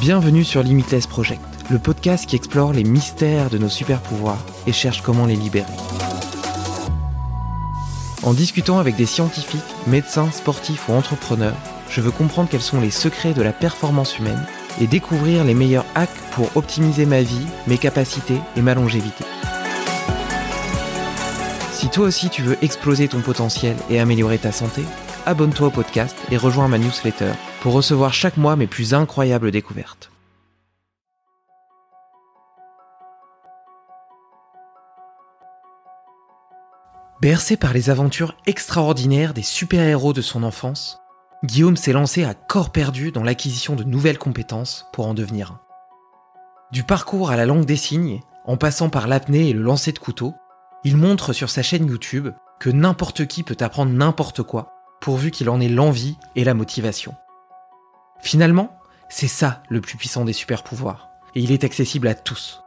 Bienvenue sur Limitless Project, le podcast qui explore les mystères de nos super-pouvoirs et cherche comment les libérer. En discutant avec des scientifiques, médecins, sportifs ou entrepreneurs, je veux comprendre quels sont les secrets de la performance humaine et découvrir les meilleurs hacks pour optimiser ma vie, mes capacités et ma longévité. Si toi aussi tu veux exploser ton potentiel et améliorer ta santé, abonne-toi au podcast et rejoins ma newsletter pour recevoir chaque mois mes plus incroyables découvertes. Bercé par les aventures extraordinaires des super-héros de son enfance, Guillaume s'est lancé à corps perdu dans l'acquisition de nouvelles compétences pour en devenir un. Du parcours à la langue des signes, en passant par l'apnée et le lancer de couteau, il montre sur sa chaîne YouTube que n'importe qui peut apprendre n'importe quoi, pourvu qu'il en ait l'envie et la motivation. Finalement, c'est ça le plus puissant des super pouvoirs, et il est accessible à tous.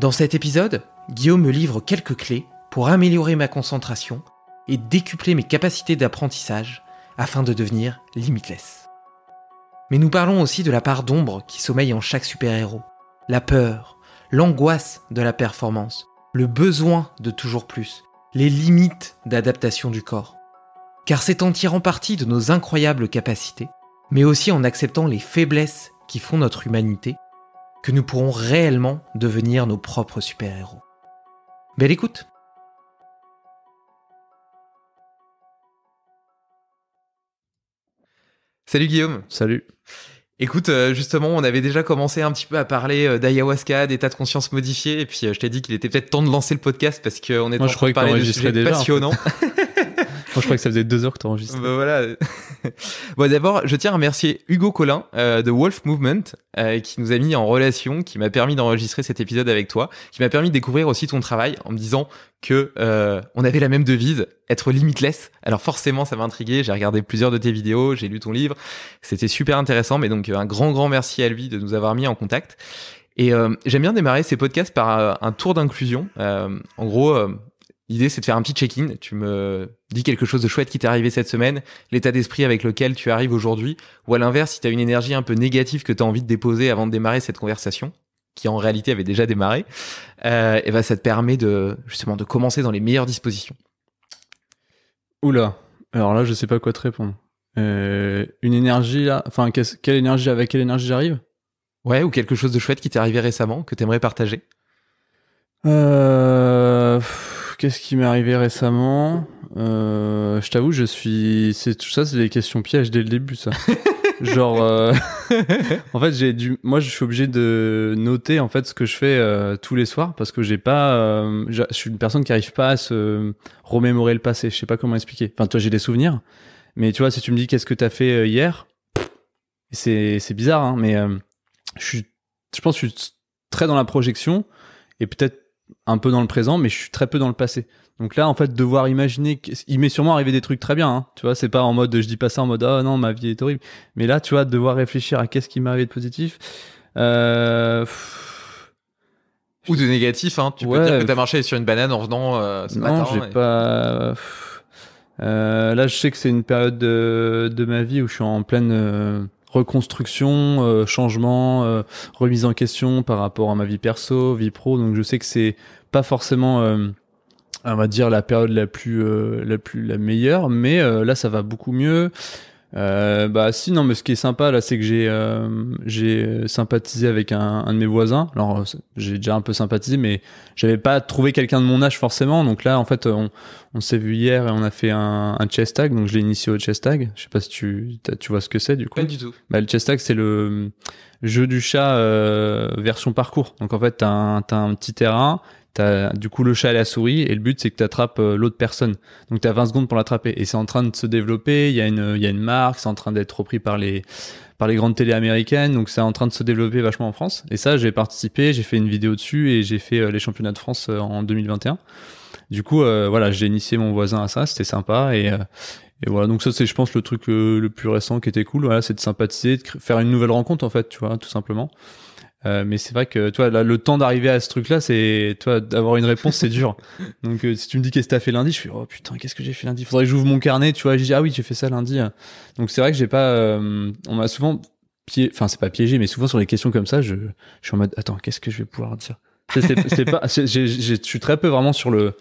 Dans cet épisode, Guillaume me livre quelques clés pour améliorer ma concentration et décupler mes capacités d'apprentissage afin de devenir limitless. Mais nous parlons aussi de la part d'ombre qui sommeille en chaque super-héros, la peur, l'angoisse de la performance, le besoin de toujours plus, les limites d'adaptation du corps. Car c'est en tirant parti de nos incroyables capacités mais aussi en acceptant les faiblesses qui font notre humanité, que nous pourrons réellement devenir nos propres super-héros. Belle écoute Salut Guillaume Salut Écoute, euh, justement, on avait déjà commencé un petit peu à parler euh, d'ayahuasca, d'état de conscience modifié, et puis euh, je t'ai dit qu'il était peut-être temps de lancer le podcast parce qu'on est en train de parler de sujets passionnants. je crois que ça faisait deux heures que tu enregistres. Bah, voilà. bon, d'abord, je tiens à remercier Hugo Collin euh, de Wolf Movement euh, qui nous a mis en relation, qui m'a permis d'enregistrer cet épisode avec toi, qui m'a permis de découvrir aussi ton travail en me disant que euh, on avait la même devise, être limitless. Alors forcément, ça m'a intrigué. J'ai regardé plusieurs de tes vidéos, j'ai lu ton livre. C'était super intéressant. Mais donc un grand, grand merci à lui de nous avoir mis en contact. Et j'aime bien démarrer ces podcasts par un tour d'inclusion. en gros, L'idée, c'est de faire un petit check-in. Tu me dis quelque chose de chouette qui t'est arrivé cette semaine, l'état d'esprit avec lequel tu arrives aujourd'hui, ou à l'inverse, si tu as une énergie un peu négative que tu as envie de déposer avant de démarrer cette conversation, qui en réalité avait déjà démarré, euh, et ben ça te permet de justement de commencer dans les meilleures dispositions. Oula, alors là, je sais pas quoi te répondre. Euh, une énergie, là, enfin, quelle énergie, avec quelle énergie j'arrive Ouais, ou quelque chose de chouette qui t'est arrivé récemment, que tu aimerais partager euh qu'est-ce qui m'est arrivé récemment euh, Je t'avoue, je suis. C'est tout ça, c'est des questions pièges dès le début, ça. Genre, euh, en fait, j'ai dû. Moi, je suis obligé de noter en fait ce que je fais euh, tous les soirs parce que j'ai pas. je suis une personne qui arrive pas à se remémorer le passé. Je sais pas comment expliquer. Enfin, toi, j'ai des souvenirs, mais tu vois, si tu me dis qu'est-ce que t'as fait hier, c'est c'est bizarre, hein, mais je Je pense que je suis très dans la projection et peut-être un peu dans le présent, mais je suis très peu dans le passé. Donc là, en fait, devoir imaginer, il m'est sûrement arrivé des trucs très bien, hein. tu vois, c'est pas en mode, je dis pas ça en mode, oh, non, ma vie est horrible. Mais là, tu vois, devoir réfléchir à qu'est-ce qui m'est arrivé de positif. Euh, Ou de négatif, hein. tu peux dire que t'as marché sur une banane en venant euh, j'ai pas... Euh, là, je sais que c'est une période de, de, ma vie où je suis en pleine reconstruction, euh, changement, euh, remise en question par rapport à ma vie perso, vie pro. Donc je sais que c'est pas forcément, euh, on va dire la période la plus, la plus, la meilleure, mais là ça va beaucoup mieux. Euh, bah si non mais ce qui est sympa là c'est que j'ai euh, j'ai euh, sympathisé avec un, un, de mes voisins alors euh, j'ai déjà un peu sympathisé mais j'avais pas trouvé quelqu'un de mon âge forcément donc là en fait on, s'est vu hier et on a fait un, un chest tag donc je l'ai initié au chest tag je sais pas si tu tu vois ce que c'est du coup pas du tout bah le chest tag c'est le jeu du chat euh, version parcours donc en fait t'as un, un petit terrain du coup le chat et la souris, et le but c'est que tu attrapes euh, l'autre personne. Donc tu as 20 secondes pour l'attraper. Et c'est en train de se développer, il y, a une, y a une marque, c'est en train d'être repris par les, par les grandes télé américaines, donc c'est en train de se développer vachement en France. Et ça, j'ai participé, j'ai fait une vidéo dessus, et j'ai fait euh, les championnats de France euh, en 2021. Du coup, voilà, j'ai initié mon voisin à ça, c'était sympa, et, et voilà, donc ça c'est je pense le truc le plus récent qui était cool, voilà, c'est de sympathiser, de faire une nouvelle rencontre en fait, tu vois, tout simplement. Euh, mais c'est vrai que toi, là, le temps d'arriver à ce truc-là, c'est toi d'avoir une réponse, c'est dur. Donc euh, si tu me dis qu'est-ce que t'as fait lundi, je suis oh putain, qu'est-ce que j'ai fait lundi. Faudrait que j'ouvre mon carnet, tu vois. Je dis ah oui, j'ai fait ça lundi. Donc c'est vrai que j'ai pas. Euh, on m'a souvent piégé, enfin c'est pas piégé, mais souvent sur les questions comme ça, je, suis en mode attends, qu'est-ce que je vais pouvoir dire. C'est pas, je suis très peu vraiment sur le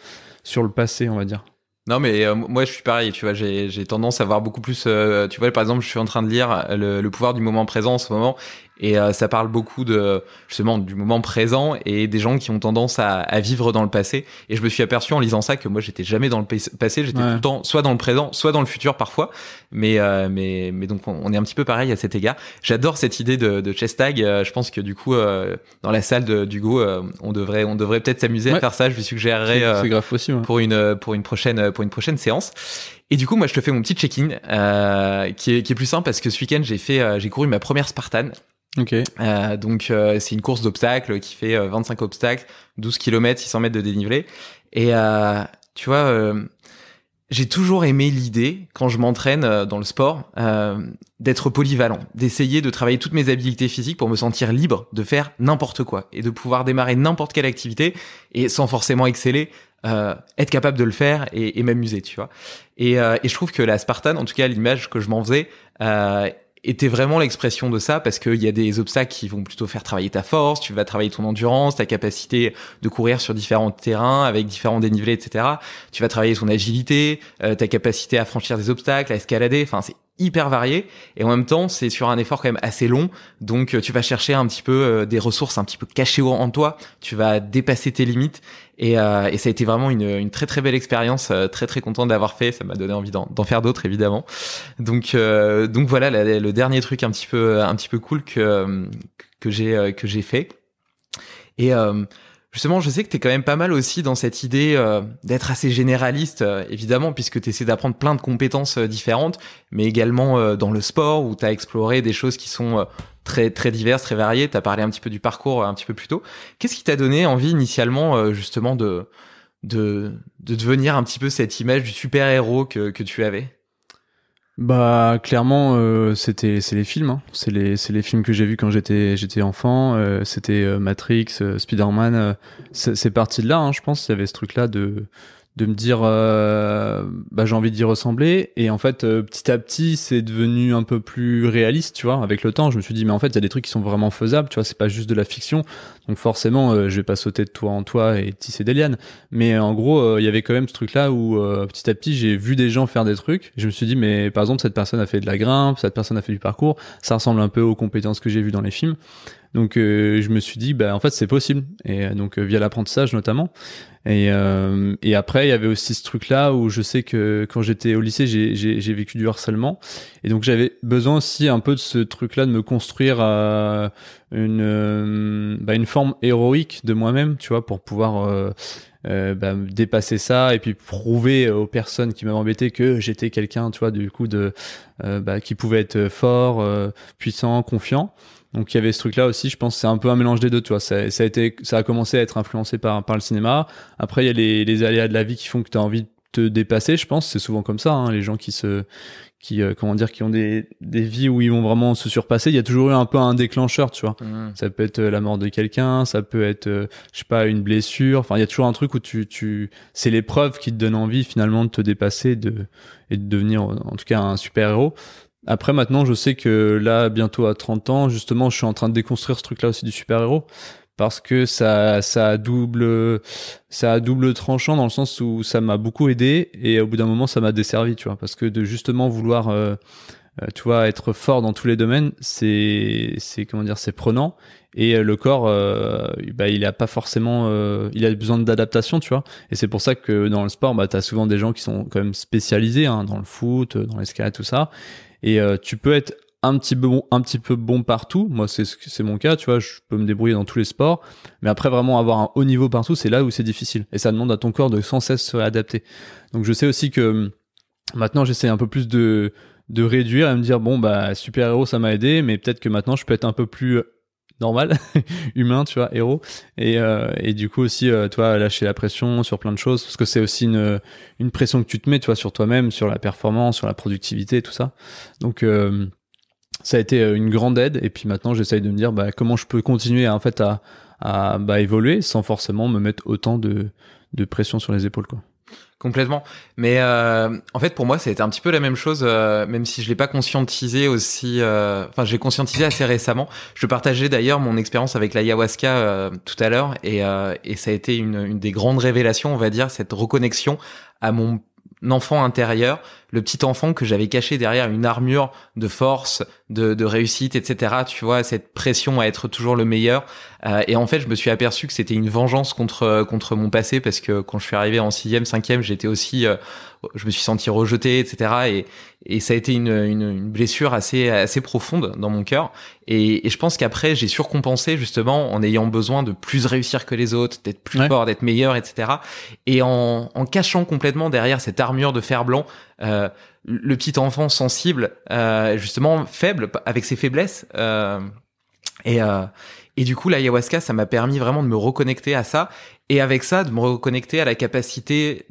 sur le passé, on va dire. Non, mais moi je suis pareil, tu vois, j'ai tendance à voir beaucoup plus, tu vois, par exemple, je suis en train de lire le, le pouvoir du moment présent en ce moment, et euh, ça parle beaucoup de justement du moment présent et des gens qui ont tendance à, à, vivre dans le passé. Et je me suis aperçu en lisant ça que moi j'étais jamais dans le passé, j'étais tout le temps soit dans le présent, soit dans le futur parfois. Mais euh, mais donc on, est un petit peu pareil à cet égard. J'adore cette idée de, de chess tag. Euh, je pense que du coup dans la salle d'Hugo, on devrait on devrait peut-être s'amuser à faire ça. Je lui suggérerais pour une pour une prochaine pour une prochaine séance. Et du coup, moi, je te fais mon petit check-in, qui, est, qui est plus simple parce que ce week-end, j'ai fait, j'ai couru ma première Spartan ok Euh, donc euh, c'est une course d'obstacles qui fait 25 euh, obstacles, 12 km, 600 mètres de dénivelé. Et euh, tu vois, j'ai toujours aimé l'idée, quand je m'entraîne dans le sport, d'être polyvalent, d'essayer de travailler toutes mes habiletés physiques pour me sentir libre de faire n'importe quoi et de pouvoir démarrer n'importe quelle activité et sans forcément exceller. être capable de le faire et, m'amuser, tu vois. Et, et, je trouve que la Spartan, en tout cas l'image que je m'en faisais, était vraiment l'expression de ça parce qu'il y a des obstacles qui vont plutôt faire travailler ta force, tu vas travailler ton endurance, ta capacité de courir sur différents terrains avec différents dénivelés, etc. Tu vas travailler ton agilité, euh, ta capacité à franchir des obstacles, à escalader, enfin c'est hyper varié et en même temps c'est sur un effort quand même assez long donc euh, tu vas chercher un petit peu euh, des ressources un petit peu cachées en toi tu vas dépasser tes limites euh, et, ça a été vraiment une, très très belle expérience, euh, très très content d'avoir fait. Ça m'a donné envie d'en faire d'autres évidemment. Donc euh, donc voilà le dernier truc un petit peu un petit peu cool que que j'ai que j'ai fait. Et Justement, je sais que tu es quand même pas mal aussi dans cette idée d'être assez généraliste, évidemment, puisque tu essaies d'apprendre plein de compétences différentes, mais également dans le sport, où tu as exploré des choses qui sont très, très diverses, très variées. Tu as parlé un petit peu du parcours euh, un petit peu plus tôt. Qu'est-ce qui t'a donné envie initialement euh, justement de, de, devenir un petit peu cette image du super-héros que, tu avais bah clairement euh, c'était c'est les films hein. c'est les films que j'ai vus quand j'étais j'étais enfant c'était Matrix Spider-Man c'est parti de là hein, je pense il y avait ce truc là de de me dire euh, bah, j'ai envie d'y ressembler et en fait euh, petit à petit c'est devenu un peu plus réaliste tu vois avec le temps je me suis dit mais en fait il y a des trucs qui sont vraiment faisables tu vois c'est pas juste de la fiction donc forcément euh, je vais pas sauter de toi en toi et tisser des lianes mais en gros il y avait quand même ce truc là où petit à petit j'ai vu des gens faire des trucs je me suis dit mais par exemple cette personne a fait de la grimpe cette personne a fait du parcours ça ressemble un peu aux compétences que j'ai vues dans les films donc euh, je me suis dit, bah, en fait c'est possible. Et euh, donc euh, via l'apprentissage notamment. Et, et après, il y avait aussi ce truc-là où je sais que quand j'étais au lycée, j'ai vécu du harcèlement. Et donc j'avais besoin aussi un peu de ce truc-là, de me construire à une, bah, une forme héroïque de moi-même, tu vois, pour pouvoir... Bah, dépasser ça et puis prouver aux personnes qui m'avaient embêté que j'étais quelqu'un tu vois du coup de bah, qui pouvait être fort puissant confiant donc il y avait ce truc-là aussi, je pense, c'est un peu un mélange des deux, tu vois. Ça, a été, ça a commencé à être influencé par, par le cinéma. Après, il y a les, les aléas de la vie qui font que tu as envie de te dépasser, je pense. C'est souvent comme ça, hein, les gens qui se, qui, euh, comment dire, qui ont des, vies où ils vont vraiment se surpasser. Il y a toujours eu un peu un déclencheur, tu vois. Mmh. Ça peut être euh, la mort de quelqu'un, ça peut être, euh, je sais pas, une blessure. Enfin, il y a toujours un truc où tu, tu, c'est l'épreuve qui te donne envie finalement de te dépasser, de, et de devenir, en tout cas, un super héros. Après, maintenant, je sais que là, bientôt à 30 ans, justement, je suis en train de déconstruire ce truc-là aussi du super-héros. Parce que ça, ça a double, ça double tranchant dans le sens où ça m'a beaucoup aidé et au bout d'un moment, ça m'a desservi, tu vois. Parce que de justement vouloir, euh, euh, tu vois, être fort dans tous les domaines, c'est, c'est comment dire, c'est prenant. Et euh, le corps, bah, il a pas forcément, il a besoin d'adaptation, tu vois. Et c'est pour ça que dans le sport, bah, as souvent des gens qui sont quand même spécialisés hein, dans le foot, dans l'escalade, tout ça. Et euh, tu peux être un petit peu bon, un petit peu bon partout. Moi, c'est c'est mon cas, tu vois, je peux me débrouiller dans tous les sports, mais après vraiment avoir un haut niveau partout, c'est là où c'est difficile et ça demande à ton corps de sans cesse se réadapter. Donc je sais aussi que hum, maintenant j'essaie un peu plus de de réduire et me dire bon bah super héros ça m'a aidé mais peut-être que maintenant je peux être un peu plus normal, humain, tu vois, héros. Et, euh, et du coup aussi, euh, tu vois, lâcher la pression sur plein de choses, parce que c'est aussi une, une pression que tu te mets, tu vois, sur toi-même, sur la performance, sur la productivité, tout ça. Donc euh, ça a été une grande aide. Et puis maintenant, j'essaye de me dire bah, comment je peux continuer en fait à, à bah, évoluer sans forcément me mettre autant de, de pression sur les épaules, quoi. Complètement. Mais euh, en fait, pour moi, ça a été un petit peu la même chose, euh, même si je l'ai pas conscientisé aussi. Euh, enfin, j'ai conscientisé assez récemment. Je partageais d'ailleurs mon expérience avec l'ayahuasca euh, tout à l'heure, et, ça a été une, une, des grandes révélations, on va dire, cette reconnexion à mon enfant intérieur le petit enfant que j'avais caché derrière une armure de force, de, réussite, etc. Tu vois, cette pression à être toujours le meilleur. Euh, et en fait, je me suis aperçu que c'était une vengeance contre contre mon passé parce que quand je suis arrivé en sixième, cinquième, j'étais aussi, euh, je me suis senti rejeté, etc. Et, ça a été une, blessure assez assez profonde dans mon cœur. Et, je pense qu'après, j'ai surcompensé justement en ayant besoin de plus réussir que les autres, d'être plus fort, d'être meilleur, etc. Et en, en cachant complètement derrière cette armure de fer blanc euh, le petit enfant sensible, euh, justement faible, avec ses faiblesses. Euh, et, du coup, l'ayahuasca, ça m'a permis vraiment de me reconnecter à ça. Et avec ça, de me reconnecter à la capacité,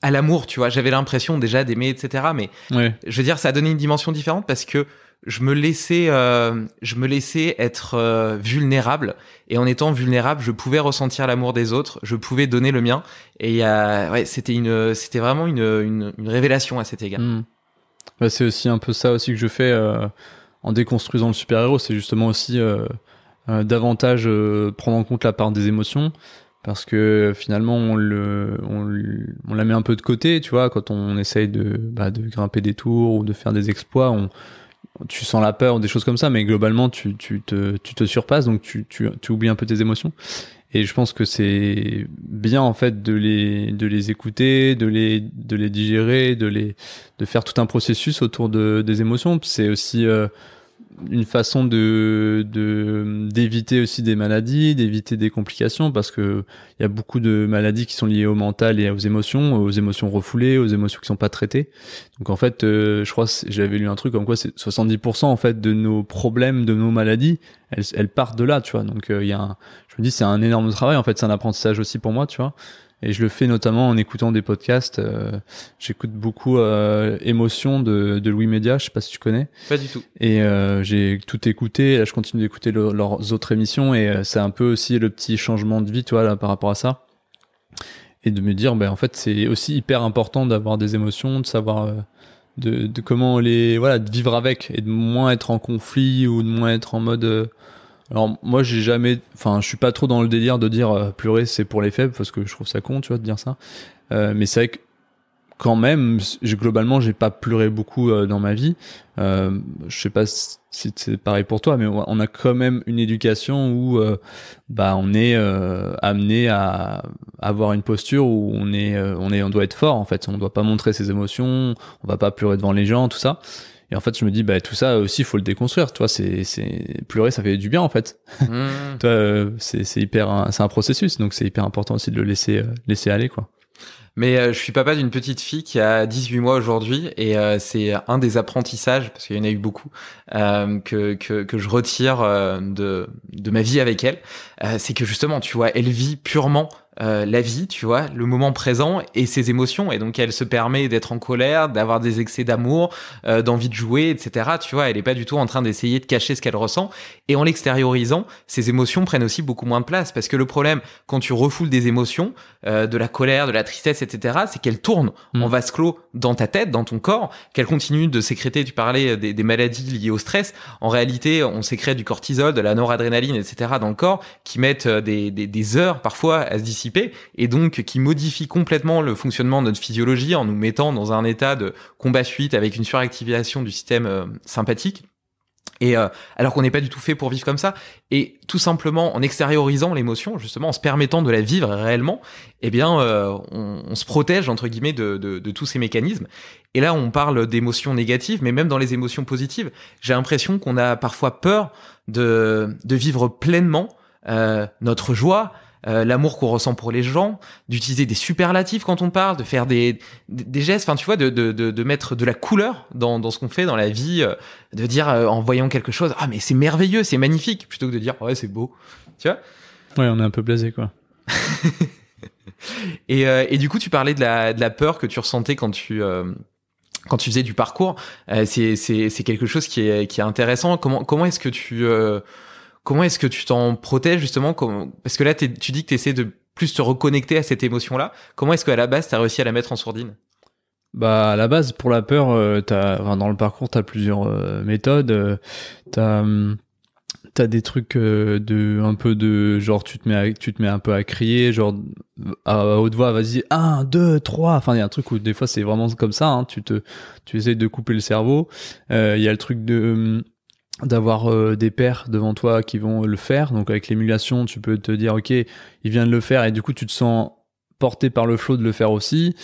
à, l'amour, tu vois. J'avais l'impression déjà d'aimer, etc. Mais je veux dire, ça a donné une dimension différente parce que je me laissais, euh, je me laissais être euh, vulnérable. Et en étant vulnérable, je pouvais ressentir l'amour des autres, je pouvais donner le mien. Et ouais, c'était une, c'était vraiment une, révélation à cet égard. Hmm. Bah, c'est aussi un peu ça aussi que je fais euh, en déconstruisant le super héros. C'est justement aussi davantage prendre en compte la part des émotions. Parce que finalement, on, le, on, la met un peu de côté, tu vois, quand on essaye de, bah, de grimper des tours ou de faire des exploits, on, tu sens la peur des choses comme ça, mais globalement, tu, tu, te, tu te, surpasses, donc tu, tu, oublies un peu tes émotions. Et je pense que c'est bien en fait de les, de les écouter, de les, de les digérer, de, les, de faire tout un processus autour de, des émotions. C'est aussi euh, une façon de d'éviter aussi des maladies, d'éviter des complications parce que il y a beaucoup de maladies qui sont liées au mental et aux émotions, aux émotions refoulées, aux émotions qui sont pas traitées. Donc en fait, euh, je crois j'avais lu un truc comme quoi c'est 70% en fait de nos problèmes, de nos maladies, elles, elles partent de là, tu vois. Donc euh, il y a je me dis c'est un énorme travail en fait, c'est un apprentissage aussi pour moi, tu vois. Et je le fais notamment en écoutant des podcasts. Euh, j'écoute beaucoup euh, Émotion de, de, Louis Média, je sais pas si tu connais. Pas du tout. Et euh, j'ai tout écouté, là je continue d'écouter leurs autres émissions, et euh, c'est un peu aussi le petit changement de vie, tu là, par rapport à ça. Et de me dire, ben, en fait, c'est aussi hyper important d'avoir des émotions, de savoir... De, de, comment les voilà de vivre avec et de moins être en conflit ou de moins être en mode alors moi j'ai jamais, enfin je suis pas trop dans le délire de dire euh, pleurer c'est pour les faibles parce que je trouve ça con tu vois de dire ça. Euh, mais c'est vrai que quand même globalement j'ai pas pleuré beaucoup euh, dans ma vie. je sais pas si c'est pareil pour toi, mais on a quand même une éducation où bah on est amené à avoir une posture où on est on est on doit être fort en fait, on doit pas montrer ses émotions, on va pas pleurer devant les gens tout ça. Et en fait, je me dis, bah, tout ça aussi, il faut le déconstruire. Toi, c'est, c'est, pleurer, ça fait du bien, en fait. Mmh. Toi, euh, c'est, c'est hyper, c'est un processus. Donc, c'est hyper important aussi de le laisser, euh, laisser aller, quoi. Mais euh, je suis papa d'une petite fille qui a 18 mois aujourd'hui et c'est un des apprentissages, parce qu'il y en a eu beaucoup, que, que, que, je retire de, de ma vie avec elle. c'est que justement, tu vois, elle vit purement euh, la vie, tu vois, le moment présent et ses émotions. Et donc, elle se permet d'être en colère, d'avoir des excès d'amour, euh, d'envie de jouer, etc. Tu vois, elle est pas du tout en train d'essayer de cacher ce qu'elle ressent. Et en l'extériorisant, ses émotions prennent aussi beaucoup moins de place. Parce que le problème, quand tu refoules des émotions, euh, de la colère, de la tristesse, etc., c'est qu'elles tournent mm. en vase clos dans ta tête, dans ton corps, qu'elles continuent de sécréter. Tu parlais des, maladies liées au stress. En réalité, on sécrète du cortisol, de la noradrénaline, etc. dans le corps, qui mettent des, des, des heures parfois à se dissiper et donc qui modifie complètement le fonctionnement de notre physiologie en nous mettant dans un état de combat suite avec une suractivation du système euh, sympathique. Et euh, alors qu'on n'est pas du tout fait pour vivre comme ça, et tout simplement en extériorisant l'émotion, justement en se permettant de la vivre réellement, eh bien euh, on, se protège entre guillemets de, tous ces mécanismes. Et là, on parle d'émotions négatives, mais même dans les émotions positives, j'ai l'impression qu'on a parfois peur de, vivre pleinement notre joie, euh, l'amour qu'on ressent pour les gens, d'utiliser des superlatifs quand on parle, de faire des, des, gestes, enfin tu vois, de, de, de, mettre de la couleur dans, dans ce qu'on fait dans la vie, euh, de dire euh, en voyant quelque chose, ah mais c'est merveilleux, c'est magnifique, plutôt que de dire ouais c'est beau, tu vois. Ouais, on est un peu blasé quoi. et, et, du coup, tu parlais de la, de la peur que tu ressentais quand tu quand tu faisais du parcours, euh, c'est quelque chose qui est, qui est intéressant. Comment, comment est-ce que tu, Comment est-ce que tu t'en protèges justement Parce que là, tu dis que tu essaies de plus te reconnecter à cette émotion-là. Comment est-ce qu'à la base, tu as réussi à la mettre en sourdine bah à la base pour la peur, euh, dans le parcours tu as plusieurs euh, méthodes. Tu euh, t'as hum, as des trucs de un peu de genre tu te mets tu te mets un peu à crier genre à, haute voix vas-y Un, deux, trois. enfin il y a un truc où des fois c'est vraiment comme ça hein. tu te tu de couper le cerveau il y a le truc de hum, d'avoir euh, des pères devant toi qui vont le faire. Donc avec l'émulation, tu peux te dire, OK, il vient de le faire et du coup, tu te sens porté par le flot de le faire aussi.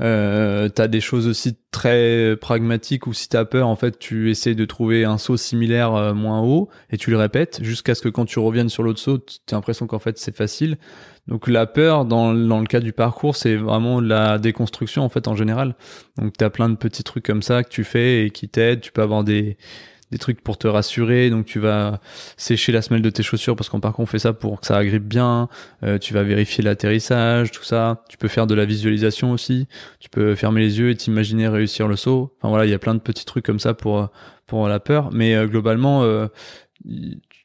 Euh, t'as des choses aussi très pragmatiques où si t'as peur, en fait, tu essaies de trouver un saut similaire euh, moins haut et tu le répètes jusqu'à ce que quand tu reviennes sur l'autre saut, t'as l'impression qu'en fait c'est facile. Donc la peur dans, dans le cas du parcours, c'est vraiment la déconstruction en fait en général. Donc t'as plein de petits trucs comme ça que tu fais et qui t'aident. Tu peux avoir des des trucs pour te rassurer. Donc tu vas sécher la semelle de tes chaussures parce qu'en parcours on fait ça pour que ça agrippe bien. Euh, tu vas vérifier l'atterrissage, tout ça. Tu peux faire de la visualisation aussi. Tu peux fermer les yeux et t'imaginer réussir le saut. Enfin voilà, il y a plein de petits trucs comme ça pour pour la peur. Mais euh, globalement, euh,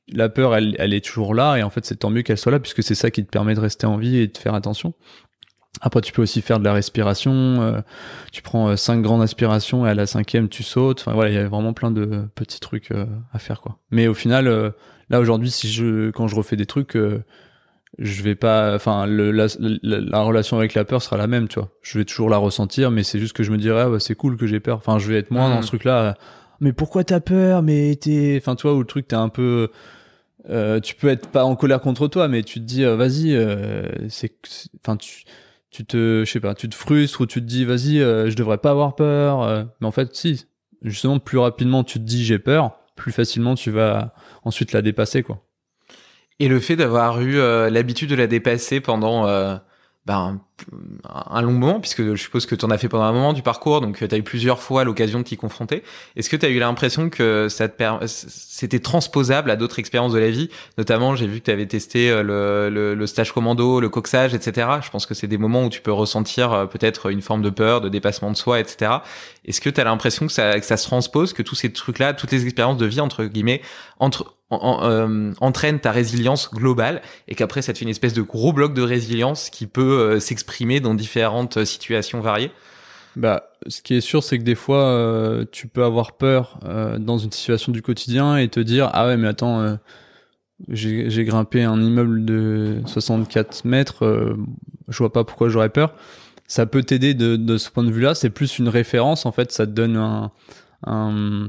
la peur, elle, elle est toujours là et en fait c'est tant mieux qu'elle soit là puisque c'est ça qui te permet de rester en vie et de faire attention. Après, tu peux aussi faire de la respiration. Euh, tu prends euh, cinq grandes aspirations et à la cinquième, tu sautes. Enfin, voilà, il y a vraiment plein de petits trucs euh, à faire, quoi. Mais au final, là, aujourd'hui, si je, quand je refais des trucs, je vais pas, enfin, la, relation avec la peur sera la même, tu vois. Je vais toujours la ressentir, mais c'est juste que je me dirais, ah, bah, c'est cool que j'ai peur. Enfin, je vais être moins dans mm. ce truc-là. Mais pourquoi t'as peur? Mais t'es, enfin, toi, où le truc, t'es un peu, tu peux être pas en colère contre toi, mais tu te dis, vas-y, c'est, enfin, tu, tu te, je sais pas, tu te frustres ou tu te dis, vas-y, je euh, je devrais pas avoir peur. Euh. mais en fait, si. Justement, plus rapidement tu te dis j'ai peur, plus facilement tu vas ensuite la dépasser, quoi. Et le fait d'avoir eu euh, l'habitude de la dépasser pendant ben, un long moment, puisque je suppose que tu en as fait pendant un moment du parcours, donc euh, tu as eu plusieurs fois l'occasion de t'y confronter. Est-ce que tu as eu l'impression que ça te c'était transposable à d'autres expériences de la vie Notamment, j'ai vu que tu avais testé euh, le, stage commando, le coxage, etc. Je pense que c'est des moments où tu peux ressentir euh, peut-être une forme de peur, de dépassement de soi, etc. Est-ce que tu as l'impression que ça, que ça se transpose, que tous ces trucs-là, toutes les expériences de vie, entre guillemets, entre, en, euh, entraîne ta résilience globale et qu'après ça te fait une espèce de gros bloc de résilience qui peut euh, s'exprimer dans différentes euh, situations variées bah, ce qui est sûr, c'est que des fois, tu peux avoir peur dans une situation du quotidien et te dire ah ouais mais attends, j'ai grimpé un immeuble de 64 mètres, je vois pas pourquoi j'aurais peur. Ça peut t'aider de, de, ce point de vue-là. C'est plus une référence en fait. Ça te donne un, un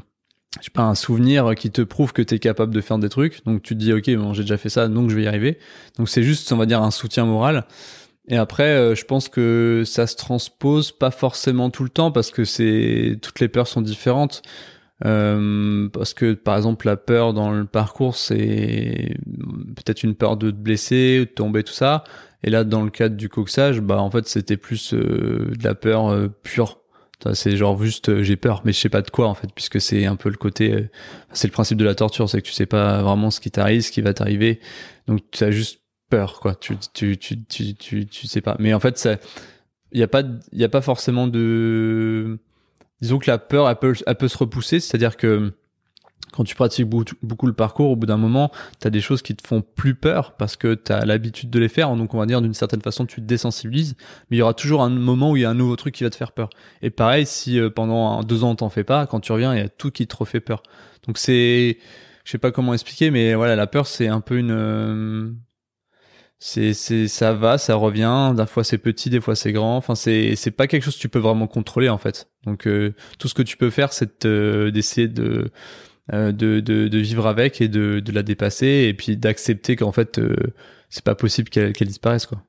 je sais pas, un souvenir qui te prouve que tu es capable de faire des trucs. Donc tu te dis, ok, bon, j'ai déjà fait ça, donc je vais y arriver. Donc c'est juste, on va dire, un soutien moral. Et après, euh, je pense que ça se transpose pas forcément tout le temps parce que c'est toutes les peurs sont différentes. Euh, parce que par exemple la peur dans le parcours c'est peut-être une peur de te blesser, de tomber tout ça. Et là dans le cadre du coxage, bah en fait c'était plus euh, de la peur pure c'est genre juste euh, j'ai peur, mais je sais pas de quoi en fait, puisque c'est un peu le côté, euh, c'est le principe de la torture, c'est que tu sais pas vraiment ce qui t'arrive, ce qui va t'arriver, donc tu as juste peur quoi, tu tu, tu tu sais pas. Mais en fait ça, il y a pas y a pas forcément de, disons que la peur elle peut, elle peut se repousser, c'est-à-dire que quand tu pratiques beaucoup le parcours, au bout d'un moment, tu as des choses qui te font plus peur parce que tu as l'habitude de les faire. Donc, on va dire d'une certaine façon, tu te désensibilises. Mais il y aura toujours un moment où il y a un nouveau truc qui va te faire peur. Et pareil, si euh, pendant deux ans, t'en fais pas, quand tu reviens, il y a tout qui te refait peur. Donc, c'est, je sais pas comment expliquer, mais voilà, la peur, c'est un peu une, euh, c'est, c'est, ça va, ça revient. D'un fois c'est petit, des fois c'est grand. Enfin, c'est, c'est pas quelque chose que tu peux vraiment contrôler en fait. Donc euh, tout ce que tu peux faire, c'est d'essayer de, euh, de, de, de, vivre avec et de, de la dépasser et puis d'accepter qu'en fait euh, c'est pas possible qu'elle qu'elle disparaisse quoi.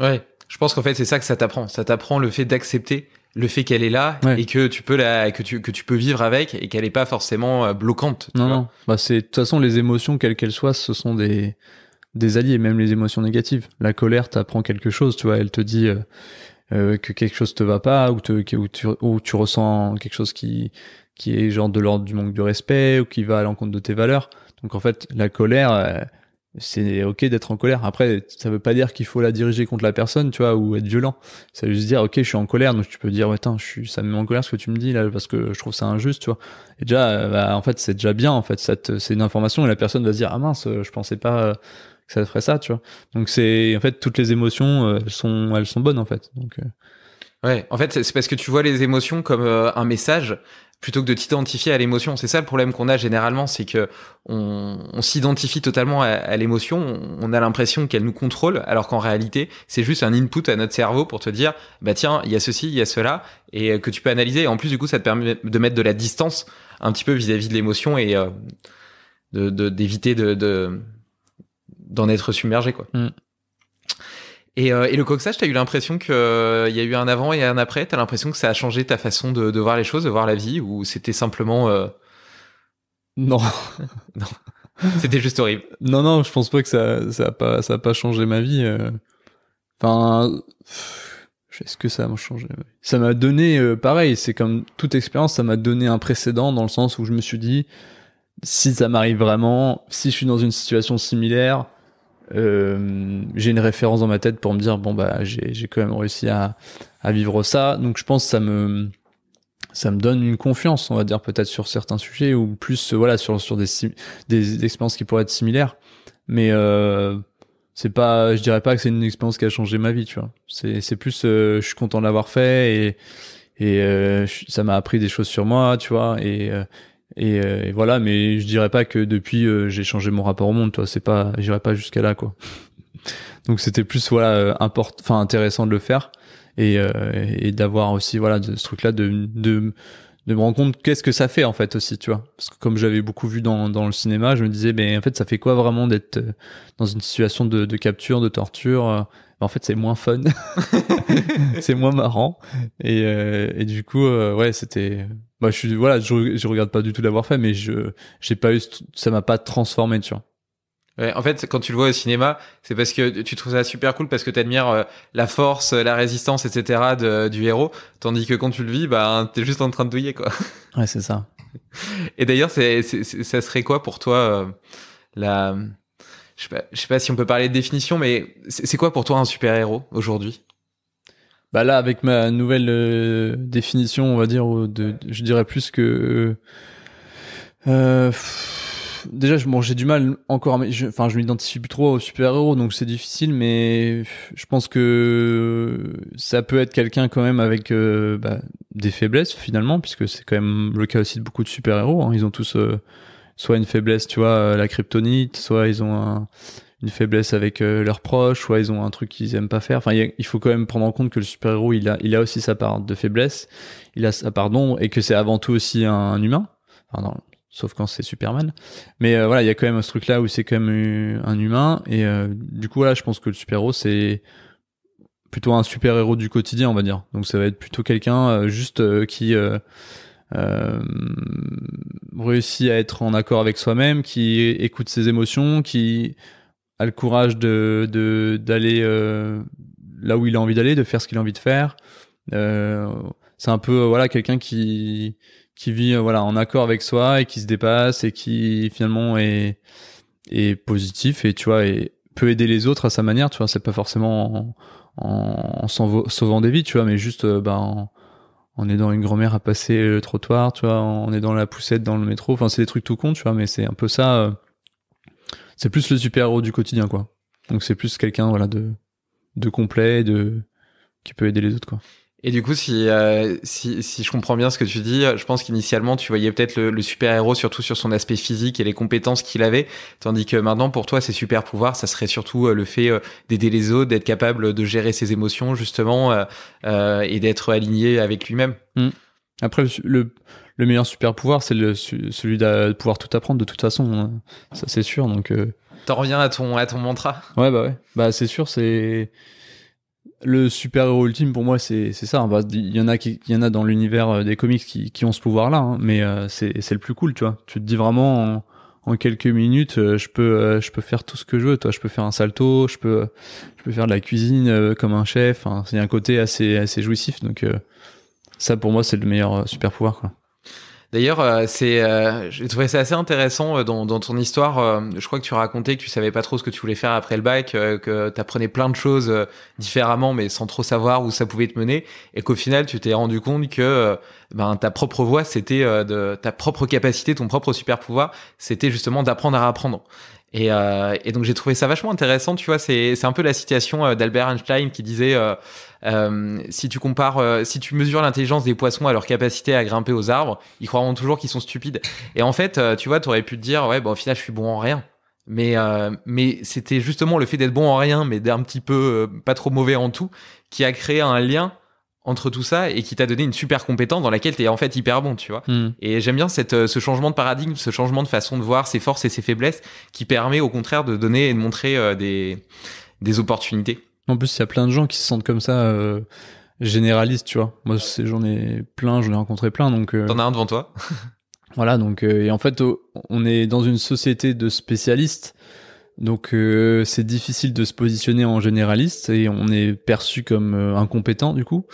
Ouais, je pense qu'en fait c'est ça que ça t'apprend. Ça t'apprend le fait d'accepter le fait qu'elle est là et que tu peux la que tu que tu peux vivre avec et qu'elle est pas forcément euh, bloquante. non, non. Bah c'est de toute façon les émotions quelles qu'elles soient, ce sont des des alliés, même les émotions négatives. La colère t'apprend quelque chose, tu vois. Elle te dit euh, que quelque chose te va pas ou, te, ou, tu, ou tu ressens quelque chose qui qui est genre de l'ordre du manque de respect ou qui va à l'encontre de tes valeurs. Donc en fait, la colère, euh, c'est ok d'être en colère. Après, ça veut pas dire qu'il faut la diriger contre la personne, tu vois, ou être violent. Ça veut juste dire, ok, je suis en colère, donc tu peux dire, ouais, je suis, ça me met en colère ce que tu me dis là, parce que je trouve ça injuste, tu vois. Et déjà, euh, bah, en fait, c'est déjà bien, en fait, c'est une information et la personne va se dire, ah mince, euh, je pensais pas que ça ferait ça, tu vois. Donc c'est, en fait, toutes les émotions, elles sont, elles sont bonnes, en fait. Donc. Ouais, en fait, c'est parce que tu vois les émotions comme un message plutôt que de t'identifier à l'émotion. C'est ça le problème qu'on a généralement, c'est que on, s'identifie totalement à, l'émotion, on a l'impression qu'elle nous contrôle, alors qu'en réalité, c'est juste un input à notre cerveau pour te dire, bah tiens, il y a ceci, il y a cela, et euh, que tu peux analyser. Et en plus, du coup, ça te permet de mettre de la distance un petit peu vis-à-vis de l'émotion et euh, d'éviter de, d'en être submergé, quoi. Mmh. Et, euh, et, le coxage, t'as eu l'impression qu'il euh, y a eu un avant et un après T'as l'impression que ça a changé ta façon de, voir les choses, de voir la vie Ou c'était simplement... Euh? Non. non. C'était juste horrible. Non, non, je pense pas que ça ça pas, pas changé ma vie. Euh. Enfin... Est-ce que ça m'a changé Ça m'a donné, pareil, c'est comme toute expérience, ça m'a donné un précédent dans le sens où je me suis dit, si ça m'arrive vraiment, si je suis dans une situation similaire, euh, j'ai une référence dans ma tête pour me dire bon bah j'ai quand même réussi à, à, vivre ça donc je pense que ça me ça me donne une confiance on va dire peut-être sur certains sujets ou plus voilà sur sur des des expériences qui pourraient être similaires mais euh, c'est pas je dirais pas que c'est une expérience qui a changé ma vie tu vois c'est c'est plus euh, je suis content de l'avoir fait et et euh, ça m'a appris des choses sur moi tu vois et euh, et, voilà, mais je dirais pas que depuis euh, j'ai changé mon rapport au monde, toi, c'est pas j'irai pas jusqu'à là quoi. Donc c'était plus voilà euh, import enfin intéressant de le faire et, et d'avoir aussi voilà de, ce truc là de, de de me rendre compte qu'est-ce que ça fait en fait aussi, tu vois. Parce que comme j'avais beaucoup vu dans, dans le cinéma, je me disais mais en fait ça fait quoi vraiment d'être dans une situation de, de capture, de torture en fait c'est moins fun, c'est moins marrant et, euh, du coup euh, ouais c'était moi bah, je suis voilà je, je regarde pas du tout l'avoir fait mais je j'ai pas eu ça m'a pas transformé tu vois. en fait, quand tu le vois au cinéma, c'est parce que tu trouves ça super cool parce que tu admires euh, la force, la résistance, etc. du héros, tandis que quand tu le vis, bah, hein, es juste en train de douiller, quoi. Ouais, c'est ça. Et d'ailleurs, ça serait quoi pour toi la je sais, pas, si on peut parler de définition, mais c'est quoi pour toi un super-héros aujourd'hui Bah là, avec ma nouvelle euh, définition, on va dire, de, je dirais plus que... Euh, euh, déjà, bon, j'ai du mal encore, mais enfin, je m'identifie plus trop au super-héros, donc c'est difficile, mais je pense que ça peut être quelqu'un quand même avec bah, des faiblesses finalement, puisque c'est quand même le cas aussi de beaucoup de super-héros. Hein. ils ont tous soit une faiblesse, tu vois, euh, la kryptonite, soit ils ont une faiblesse avec euh, leurs proches, soit ils ont un truc qu'ils aiment pas faire. Enfin, il faut quand même prendre en compte que le super-héros, il a, il a aussi sa part de faiblesse, il a sa part d'ombre, et que c'est avant tout aussi un, humain. Enfin, sauf quand c'est Superman. Mais euh, voilà, il y a quand même ce truc-là où c'est quand même un humain. Et du coup, voilà, je pense que le super-héros, c'est plutôt un super-héros du quotidien, on va dire. Donc ça va être plutôt quelqu'un juste qui euh, réussi à être en accord avec soi-même, qui écoute ses émotions, qui a le courage de d'aller euh, là où il a envie d'aller, de faire ce qu'il a envie de faire. Euh, c'est un peu voilà quelqu'un qui qui vit voilà en accord avec soi et qui se dépasse et qui finalement est est positif et tu vois et peut aider les autres à sa manière tu vois c'est pas forcément en, en, sauvant des vies tu vois mais juste ben, en, en aidant une grand-mère à passer le trottoir, tu vois, en aidant la poussette dans le métro. Enfin, c'est des trucs tout con, tu vois, mais c'est un peu ça. Euh, c'est plus le super-héros du quotidien, quoi. Donc c'est plus quelqu'un, voilà, de, de complet, de qui peut aider les autres, quoi. Et du coup, si, euh, si, si, je comprends bien ce que tu dis, je pense qu'initialement, tu voyais peut-être le, super-héros surtout sur son aspect physique et les compétences qu'il avait, tandis que maintenant, pour toi, ses super-pouvoirs, ça serait surtout euh, le fait euh, d'aider les autres, d'être capable de gérer ses émotions, justement, et d'être aligné avec lui-même. Mmh. Après, le, le meilleur super-pouvoir, c'est le, celui de pouvoir tout apprendre, de toute façon, hein. ça c'est sûr. Donc, T'en reviens à ton, à ton mantra Ouais, bah ouais. Bah c'est sûr, c'est le super-héros ultime, pour moi, c'est ça. Hein. Bah, il y en a il y en a dans l'univers euh, des comics qui, qui ont ce pouvoir-là, hein. mais euh, c'est le plus cool, tu vois. Tu te dis vraiment, en, quelques minutes, euh, je peux, euh, je peux faire tout ce que je veux. Toi, je peux faire un salto, je peux, je peux faire de la cuisine comme un chef. c'est un côté assez, assez jouissif. Donc ça, pour moi, c'est le meilleur super-pouvoir. quoi. D'ailleurs, euh, c'est, euh, j'ai trouvé ça assez intéressant euh, dans, ton histoire. je crois que tu racontais que tu savais pas trop ce que tu voulais faire après le bac, que tu apprenais plein de choses différemment, mais sans trop savoir où ça pouvait te mener, et qu'au final, tu t'es rendu compte que ben, ta propre voix, c'était de ta propre capacité, ton propre super pouvoir, c'était justement d'apprendre à apprendre. Et, donc j'ai trouvé ça vachement intéressant, tu vois, c'est, un peu la citation d'Albert Einstein qui disait euh, si tu compares, euh, si tu mesures l'intelligence des poissons à leur capacité à grimper aux arbres, ils croiront toujours qu'ils sont stupides. Et en fait, euh, tu vois, tu aurais pu te dire, ouais, bon, bah, au final, je suis bon en rien. Mais, mais c'était justement le fait d'être bon en rien, mais d'un petit peu pas trop mauvais en tout, qui a créé un lien entre tout ça et qui t'a donné une super compétence dans laquelle t'es en fait hyper bon, tu vois. Hmm. Et j'aime bien cette, ce changement de paradigme, ce changement de façon de voir ses forces et ses faiblesses, qui permet au contraire de donner et de montrer des, des opportunités. En plus, il y a plein de gens qui se sentent comme ça, euh, généralistes, tu vois. Moi, j'en ai plein, j'en ai rencontré plein. Donc, euh, t'en as un devant toi. voilà. Donc, euh, et en fait, on est dans une société de spécialistes. Donc, euh, c'est difficile de se positionner en généraliste et on est perçu comme incompétent du coup.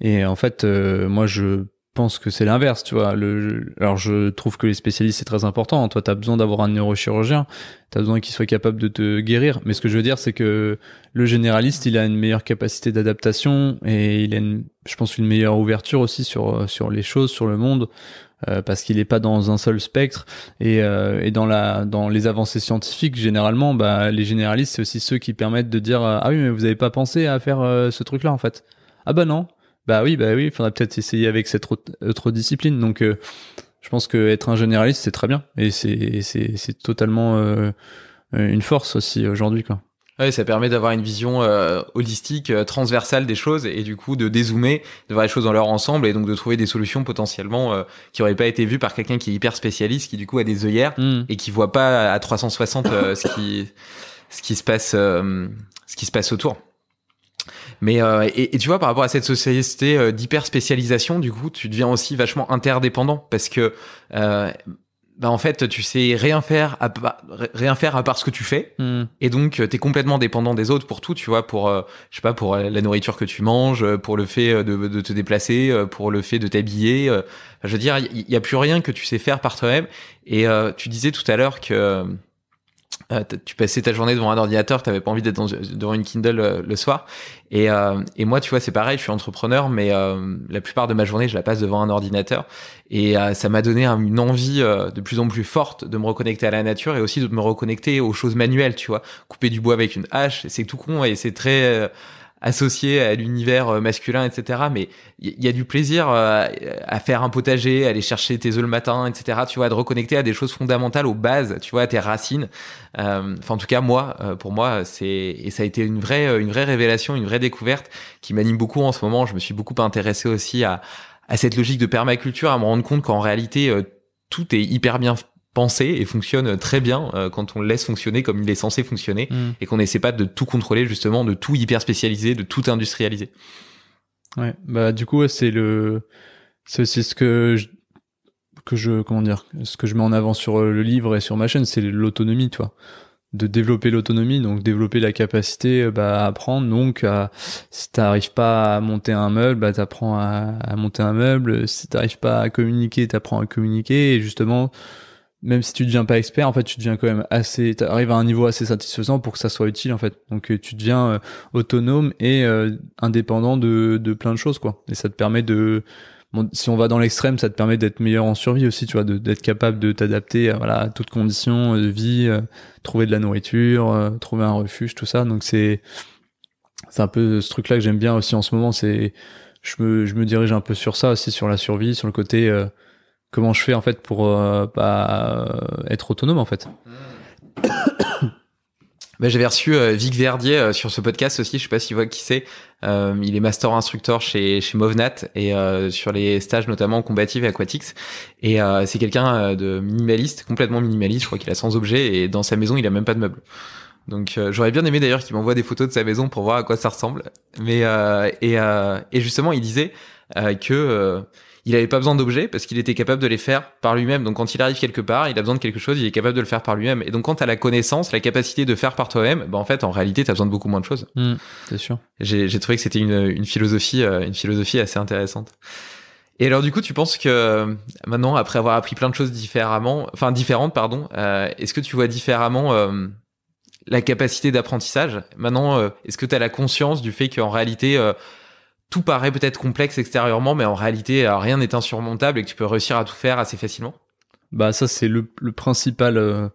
Et en fait, moi, je je pense que c'est l'inverse, tu vois. Le, alors, je trouve que les spécialistes, c'est très important. Toi, tu as besoin d'avoir un neurochirurgien, tu as besoin qu'il soit capable de te guérir. Mais ce que je veux dire, c'est que le généraliste, il a une meilleure capacité d'adaptation et il a, je pense, une meilleure ouverture aussi sur, sur les choses, sur le monde, euh, parce qu'il n'est pas dans un seul spectre. Et, euh, et, dans, la, dans les avancées scientifiques, généralement, bah, les généralistes, c'est aussi ceux qui permettent de dire euh, Ah oui, mais vous n'avez pas pensé à faire ce truc-là, en fait. Ah bah non, bah oui, bah oui, il faudra peut-être essayer avec cette autre discipline. Donc, euh, je pense que être un généraliste, c'est très bien. Et c'est totalement euh, une force aussi aujourd'hui, quoi. Ouais, ça permet d'avoir une vision euh, holistique, transversale des choses et, du coup de dézoomer, de voir les choses dans leur ensemble et donc de trouver des solutions potentiellement qui n'auraient pas été vues par quelqu'un qui est hyper spécialiste, qui du coup a des œillères mmh. et qui voit pas à 360 ce qui ce qui se passe ce qui se passe autour. Mais euh, et, tu vois, par rapport à cette société euh, d'hyper spécialisation, du coup, tu deviens aussi vachement interdépendant parce que euh, bah en fait, tu sais rien faire à part, rien faire à part ce que tu fais. Hmm. Et donc, tu es complètement dépendant des autres pour tout, tu vois, pour, je sais pas, pour la nourriture que tu manges, pour le fait de, te déplacer, pour le fait de t'habiller. je veux dire, il n'y a plus rien que tu sais faire par toi-même. Et tu disais tout à l'heure que euh, tu passais ta journée devant un ordinateur, tu n'avais pas envie d'être devant une Kindle euh, le soir. Et, euh, et, moi, tu vois, c'est pareil, je suis entrepreneur, mais la plupart de ma journée, je la passe devant un ordinateur. Et ça m'a donné une envie de plus en plus forte de me reconnecter à la nature et aussi de me reconnecter aux choses manuelles, tu vois. Couper du bois avec une hache, c'est tout con et c'est très associé à l'univers euh, masculin, etc. Mais il y, a du plaisir euh, à faire un potager, aller chercher tes œufs le matin, etc. Tu vois, de reconnecter à des choses fondamentales, aux bases, tu vois, à tes racines. Euh, enfin, en tout cas, moi, pour moi, c'est et ça a été une vraie, une vraie révélation, une vraie découverte qui m'anime beaucoup en ce moment. Je me suis beaucoup intéressé aussi à, à cette logique de permaculture, à me rendre compte qu'en réalité tout est hyper bien penser et fonctionne très bien euh, quand on le laisse fonctionner comme il est censé fonctionner mm. et qu'on n'essaie pas de tout contrôler justement, de tout hyper spécialiser, de tout industrialiser. Ouais, bah du coup c'est le c'est ce que je... que je comment dire ce que je mets en avant sur euh, le livre et sur ma chaîne, c'est l'autonomie, toi de développer l'autonomie, donc développer la capacité euh, bah, à apprendre. Donc, si t'arrives pas à monter un meuble, bah, t'apprends à, à monter un meuble. Si t'arrives pas à communiquer, t'apprends à communiquer. Et justement, même si tu deviens pas expert, en fait, tu deviens quand même assez, arrives à un niveau assez satisfaisant pour que ça soit utile, en fait. Donc, euh, tu deviens euh, autonome et euh, indépendant de, de plein de choses, quoi. Et ça te permet de, si on va dans l'extrême, ça te permet d'être meilleur en survie aussi, tu vois, d'être capable de t'adapter, voilà, à toutes conditions de vie, trouver de la nourriture, trouver un refuge, tout ça. Donc, c'est, c'est un peu ce truc-là que j'aime bien aussi en ce moment. C'est, je me, je me dirige un peu sur ça aussi, sur la survie, sur le côté, comment je fais en fait pour euh, bah, être autonome en fait. Bah, j'avais reçu euh, Vic Verdier euh, sur ce podcast aussi, je sais pas si vous qui c'est. Euh, il est master instructeur chez, chez Movnat et euh, sur les stages notamment combatifs et Aquatics. Et c'est quelqu'un de minimaliste, complètement minimaliste, je crois qu'il a sans objets et dans sa maison il a même pas de meubles. Donc j'aurais bien aimé d'ailleurs qu'il m'envoie des photos de sa maison pour voir à quoi ça ressemble. Mais et, et, justement il disait que il n'avait pas besoin d'objets parce qu'il était capable de les faire par lui-même. Donc quand il arrive quelque part, il a besoin de quelque chose, il est capable de le faire par lui-même. Et donc quand tu as la connaissance, la capacité de faire par toi-même, bah en fait en réalité tu as besoin de beaucoup moins de choses. Hmm, c'est sûr. J'ai trouvé que c'était une, philosophie euh, une philosophie assez intéressante. Et alors du coup, tu penses que euh, maintenant, après avoir appris plein de choses différemment, enfin différentes, pardon, euh, est-ce que tu vois différemment la capacité d'apprentissage Maintenant, est-ce que tu as la conscience du fait qu'en réalité tout paraît peut-être complexe extérieurement, mais en réalité, euh, rien n'est insurmontable et que tu peux réussir à tout faire assez facilement Bah ça, c'est le, principal euh,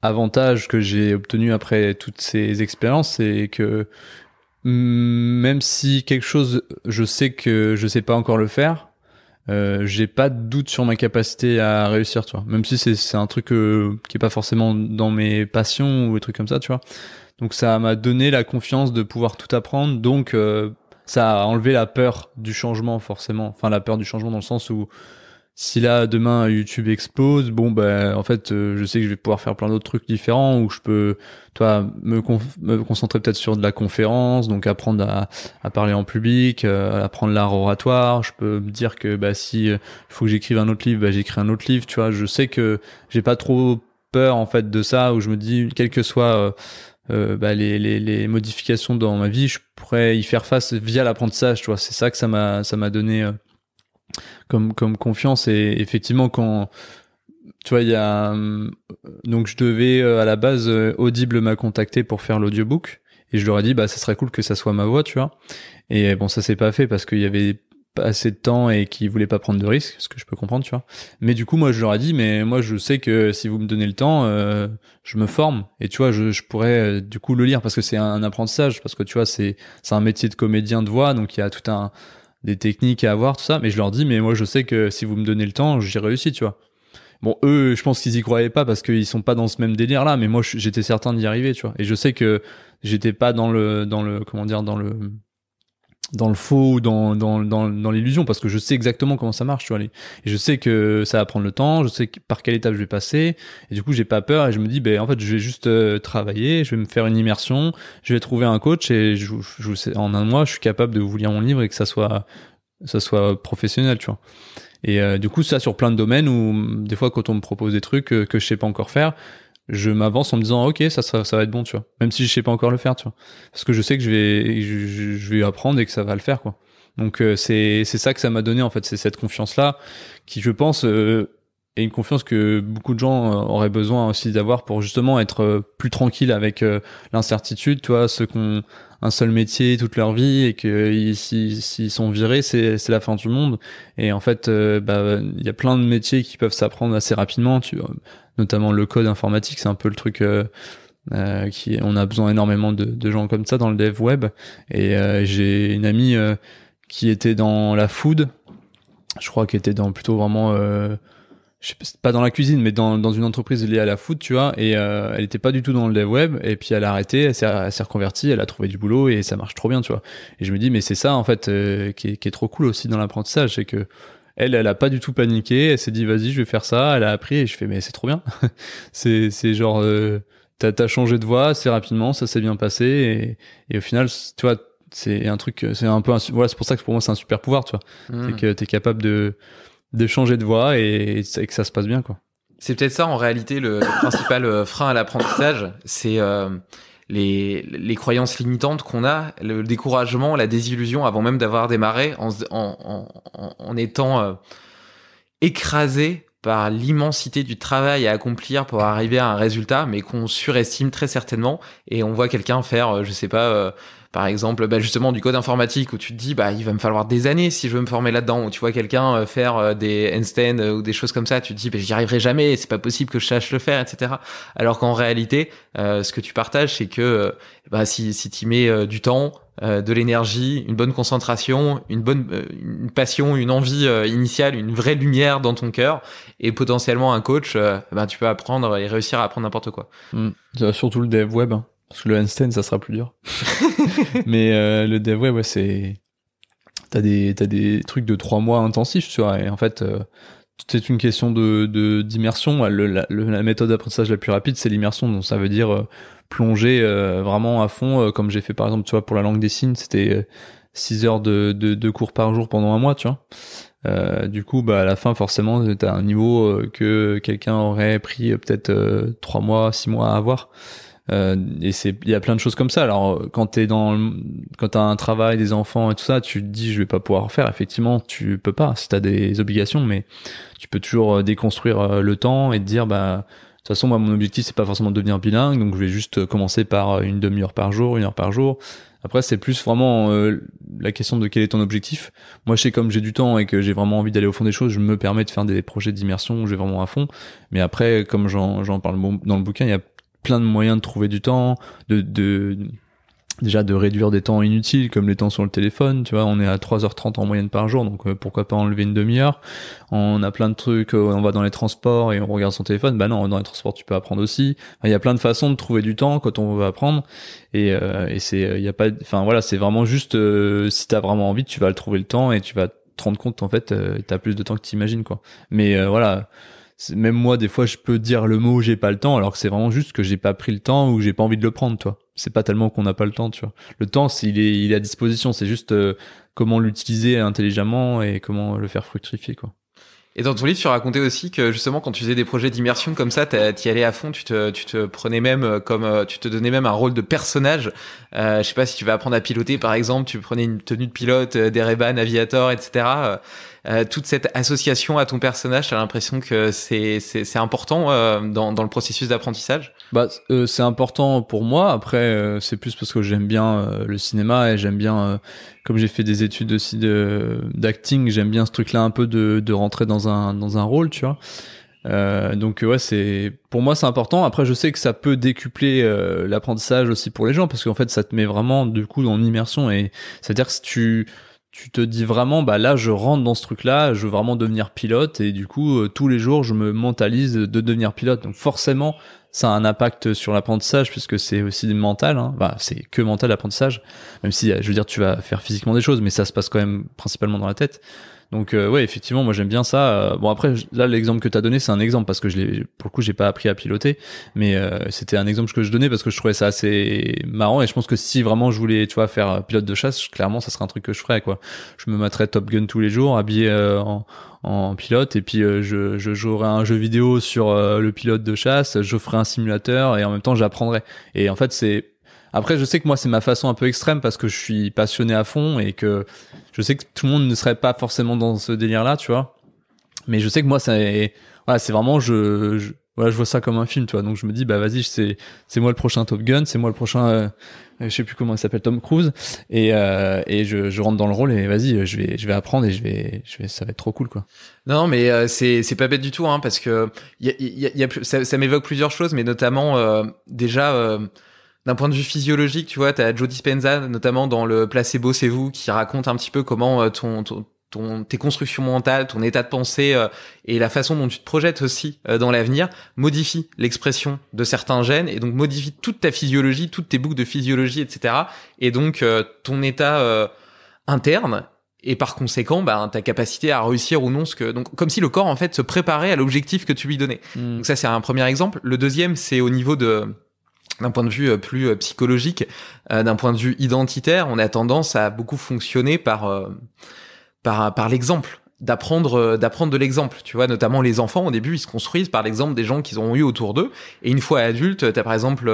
avantage que j'ai obtenu après toutes ces expériences, c'est que mm, même si quelque chose, je sais que je sais pas encore le faire, euh, j'ai pas de doute sur ma capacité à réussir, tu vois. Même si c'est un truc qui est pas forcément dans mes passions ou des trucs comme ça, tu vois. Donc ça m'a donné la confiance de pouvoir tout apprendre, donc ça a enlevé la peur du changement forcément. Enfin la peur du changement dans le sens où si là demain YouTube explose, bon ben en fait euh, je sais que je vais pouvoir faire plein d'autres trucs différents où je peux toi me, me concentrer peut-être sur de la conférence, donc apprendre à, parler en public, euh, apprendre l'art oratoire, je peux me dire que bah si il euh, faut que j'écrive un autre livre, bah j'écris un autre livre, tu vois, je sais que j'ai pas trop peur en fait de ça où je me dis quel que soit euh, bah, les, les, les, modifications dans ma vie, je pourrais y faire face via l'apprentissage. Tu vois, c'est ça que ça m'a ça m'a donné euh, comme comme confiance. Et effectivement, quand tu vois, il y a euh, donc je devais à la base Audible m'a contacté pour faire l'audiobook et je leur ai dit bah ça serait cool que ça soit ma voix, tu vois. Et bon, ça s'est pas fait parce qu'il y avait assez de temps et qui voulaient pas prendre de risques, ce que je peux comprendre, tu vois. Mais du coup, moi, je leur ai dit, mais moi, je sais que si vous me donnez le temps, euh, je me forme et tu vois, je, pourrais euh, du coup le lire parce que c'est un, apprentissage, parce que tu vois, c'est c'est un métier de comédien de voix, donc il y a tout un des techniques à avoir, tout ça. Mais je leur dis, mais moi, je sais que si vous me donnez le temps, j'y réussis, tu vois. Bon, eux, je pense qu'ils y croyaient pas parce qu'ils sont pas dans ce même délire là, mais moi, j'étais certain d'y arriver, tu vois. Et je sais que j'étais pas dans le dans le comment dire dans le dans le faux ou dans, dans, dans, dans l'illusion parce que je sais exactement comment ça marche tu vois et je sais que ça va prendre le temps je sais par quelle étape je vais passer et du coup j'ai pas peur et je me dis ben en fait je vais juste euh, travailler je vais me faire une immersion je vais trouver un coach et je, je, en un mois je suis capable de vous lire mon livre et que ça soit ça soit professionnel tu vois et euh, du coup ça sur plein de domaines où des fois quand on me propose des trucs euh, que je sais pas encore faire je m'avance en me disant ok ça, ça, va être bon tu vois même si je sais pas encore le faire tu vois parce que je sais que je vais je, vais apprendre et que ça va le faire quoi donc euh, c'est ça que ça m'a donné en fait c'est cette confiance là qui je pense euh, est une confiance que beaucoup de gens euh, auraient besoin aussi d'avoir pour justement être plus tranquille avec l'incertitude tu vois ceux qui ont un seul métier toute leur vie et que s'ils sont virés c'est la fin du monde et en fait bah, il y a plein de métiers qui peuvent s'apprendre assez rapidement tu vois notamment le code informatique, c'est un peu le truc. Euh, euh, qui, on a besoin énormément de, gens comme ça dans le dev web. Et euh, j'ai une amie qui était dans la food, je crois qu'elle était dans plutôt vraiment, je sais pas, dans la cuisine, mais dans, une entreprise liée à la food, tu vois. Et elle était pas du tout dans le dev web. Et puis elle a arrêté, elle s'est reconvertie, elle a trouvé du boulot et ça marche trop bien, tu vois. Et je me dis, mais c'est ça en fait qui qui, est, trop cool aussi dans l'apprentissage, c'est que elle, elle a pas du tout paniqué. Elle s'est dit, vas-y, je vais faire ça. Elle a appris et je fais, mais c'est trop bien. c'est, c'est genre, euh, t'as, t'as changé de voix assez rapidement, ça s'est bien passé. Et, au final, tu vois, c'est un truc, euh, c'est un peu, voilà, c'est pour ça que pour moi, c'est un super pouvoir, tu vois. Hmm. C'est que t'es capable de, de changer de voix et, que ça se passe bien, quoi. C'est peut-être ça, en réalité, le, principal euh, frein à l'apprentissage. C'est, les, les croyances limitantes qu'on a, le découragement, la désillusion avant même d'avoir démarré en, en, en, étant euh, écrasé par l'immensité du travail à accomplir pour arriver à un résultat, mais qu'on surestime très certainement. Et on voit quelqu'un faire, euh, je sais pas, euh, par exemple, bah, justement du code informatique où tu te dis, bah, il va me falloir des années si je veux me former là-dedans, Ou tu vois quelqu'un euh, faire euh, des handstands euh, ou des choses comme ça, tu te dis, bah, j'y arriverai jamais, c'est pas possible que je sache le faire, etc. Alors qu'en réalité, ce que tu partages, c'est que bah, si, tu tu mets du temps, de l'énergie, une bonne concentration, une bonne passion, une envie initiale, une vraie lumière dans ton cœur, et potentiellement un coach, tu peux apprendre et réussir à apprendre n'importe quoi. Mmh. Surtout le dev web. Hein. Parce que le Einstein ça sera plus dur. mais euh, le dev, ouais, c'est. T'as des, as des trucs de trois mois intensifs, tu vois. Et en fait, euh, c'est une question de d'immersion. la, méthode d'apprentissage la plus rapide, c'est l'immersion. Donc ça veut dire euh, plonger vraiment à fond, comme j'ai fait par exemple, tu vois, pour la langue des signes, c'était 6 heures de, de, cours par jour pendant un mois, tu vois. du coup, bah, à la fin, forcément, t'as un niveau que quelqu'un aurait pris peut-être trois mois, six mois à avoir. Euh, et c'est, il y a plein de choses comme ça. Alors, quand t'es dans, le, quand t'as un travail, des enfants et tout ça, tu te dis, je vais pas pouvoir faire. Effectivement, tu peux pas si t'as des obligations, mais tu peux toujours euh, déconstruire euh, le temps et te dire, bah, de toute façon, moi, mon objectif, c'est pas forcément de devenir bilingue, donc je vais juste commencer par une demi-heure par jour, une heure par jour. Après, c'est plus vraiment la question de quel est ton objectif. Moi, je sais comme j'ai du temps et que j'ai vraiment envie d'aller au fond des choses, je me permets de faire des projets d'immersion où j'ai vraiment à fond. Mais après, comme j'en parle dans le bouquin, il y a plein de moyens de trouver du temps, de, déjà de réduire des temps inutiles comme les temps sur le téléphone, tu vois, on est à 3h30 en moyenne par jour, donc euh, pourquoi pas enlever une demi-heure. On a plein de trucs, euh, on va dans les transports et on regarde son téléphone, bah non, dans les transports tu peux apprendre aussi. Il y a plein de façons de trouver du temps quand on veut apprendre et, euh, et c'est il y a pas enfin voilà, c'est vraiment juste si tu as vraiment envie, tu vas le trouver le temps et tu vas te rendre compte en fait tu as plus de temps que tu imagines quoi. Mais voilà, même moi, des fois, je peux dire le mot j'ai pas le temps, alors que c'est vraiment juste que j'ai pas pris le temps ou j'ai pas envie de le prendre, toi. C'est pas tellement qu'on n'a pas le temps, tu vois. Le temps, il, est, il est à disposition, c'est juste euh, comment l'utiliser intelligemment et comment le faire fructifier, quoi. Et dans ton livre, tu racontais aussi que justement, quand tu faisais des projets d'immersion comme ça, tu y allais à fond, tu te, tu te prenais même euh, comme, euh, tu te donnais même un rôle de personnage. Euh, je sais pas si tu vas apprendre à piloter, par exemple, tu prenais une tenue de pilote, des ray Aviator, etc. Euh, toute cette association à ton personnage, t'as l'impression que c'est c'est important euh, dans dans le processus d'apprentissage Bah euh, c'est important pour moi. Après c'est plus parce que j'aime bien le cinéma et j'aime bien comme j'ai fait des études aussi de d'acting, j'aime bien ce truc-là un peu de de rentrer dans un dans un rôle, tu vois. Euh, donc ouais, c'est pour moi c'est important. Après, je sais que ça peut décupler l'apprentissage aussi pour les gens parce qu'en fait, ça te met vraiment du coup en immersion et c'est à dire que si tu tu te dis vraiment, bah là, je rentre dans ce truc-là, je veux vraiment devenir pilote, et du coup, euh, tous les jours, je me mentalise de devenir pilote. Donc forcément, ça a un impact sur l'apprentissage, puisque c'est aussi mental, hein. Bah, c'est que mental l'apprentissage, même si, euh, je veux dire, tu vas faire physiquement des choses, mais ça se passe quand même principalement dans la tête. Donc euh, ouais, effectivement, moi j'aime bien ça. Euh, bon après, là l'exemple que tu as donné, c'est un exemple parce que je l'ai, pour le coup, j'ai pas appris à piloter, mais euh, c'était un exemple que je donnais parce que je trouvais ça assez marrant et je pense que si vraiment je voulais, tu vois, faire pilote de chasse, clairement, ça serait un truc que je ferais quoi. Je me mettrais Top Gun tous les jours, habillé en pilote et puis je, je jouerai un jeu vidéo sur le pilote de chasse, je ferais un simulateur et en même temps j'apprendrais Et en fait c'est après, je sais que moi, c'est ma façon un peu extrême parce que je suis passionné à fond et que je sais que tout le monde ne serait pas forcément dans ce délire-là, tu vois. Mais je sais que moi, c'est voilà, c'est vraiment je, je voilà, je vois ça comme un film, tu vois. Donc je me dis, bah vas-y, c'est c'est moi le prochain Top Gun, c'est moi le prochain, euh, je sais plus comment il s'appelle, Tom Cruise, et euh, et je, je rentre dans le rôle et vas-y, je vais je vais apprendre et je vais je vais ça va être trop cool quoi. Non, mais euh, c'est c'est pas bête du tout, hein, parce que y a, y a, y a, ça, ça m'évoque plusieurs choses, mais notamment euh, déjà d'un point de vue physiologique, tu vois, tu as Joe Dispenza, notamment dans le placebo, c'est vous, qui raconte un petit peu comment euh, ton, ton, tes constructions mentales, ton état de pensée euh, et la façon dont tu te projettes aussi euh, dans l'avenir modifie l'expression de certains gènes et donc modifie toute ta physiologie, toutes tes boucles de physiologie, etc. Et donc ton état interne et par conséquent bah, ta capacité à réussir ou non ce que donc comme si le corps en fait se préparait à l'objectif que tu lui donnais. Hmm. Donc ça c'est un premier exemple. Le deuxième c'est au niveau de d'un point de vue euh, plus euh, psychologique, euh, d'un point de vue identitaire, on a tendance à beaucoup fonctionner par par, par l'exemple d'apprendre d'apprendre de l'exemple tu vois notamment les enfants au début ils se construisent par l'exemple des gens qu'ils ont eu autour d'eux et une fois adultes t'as par exemple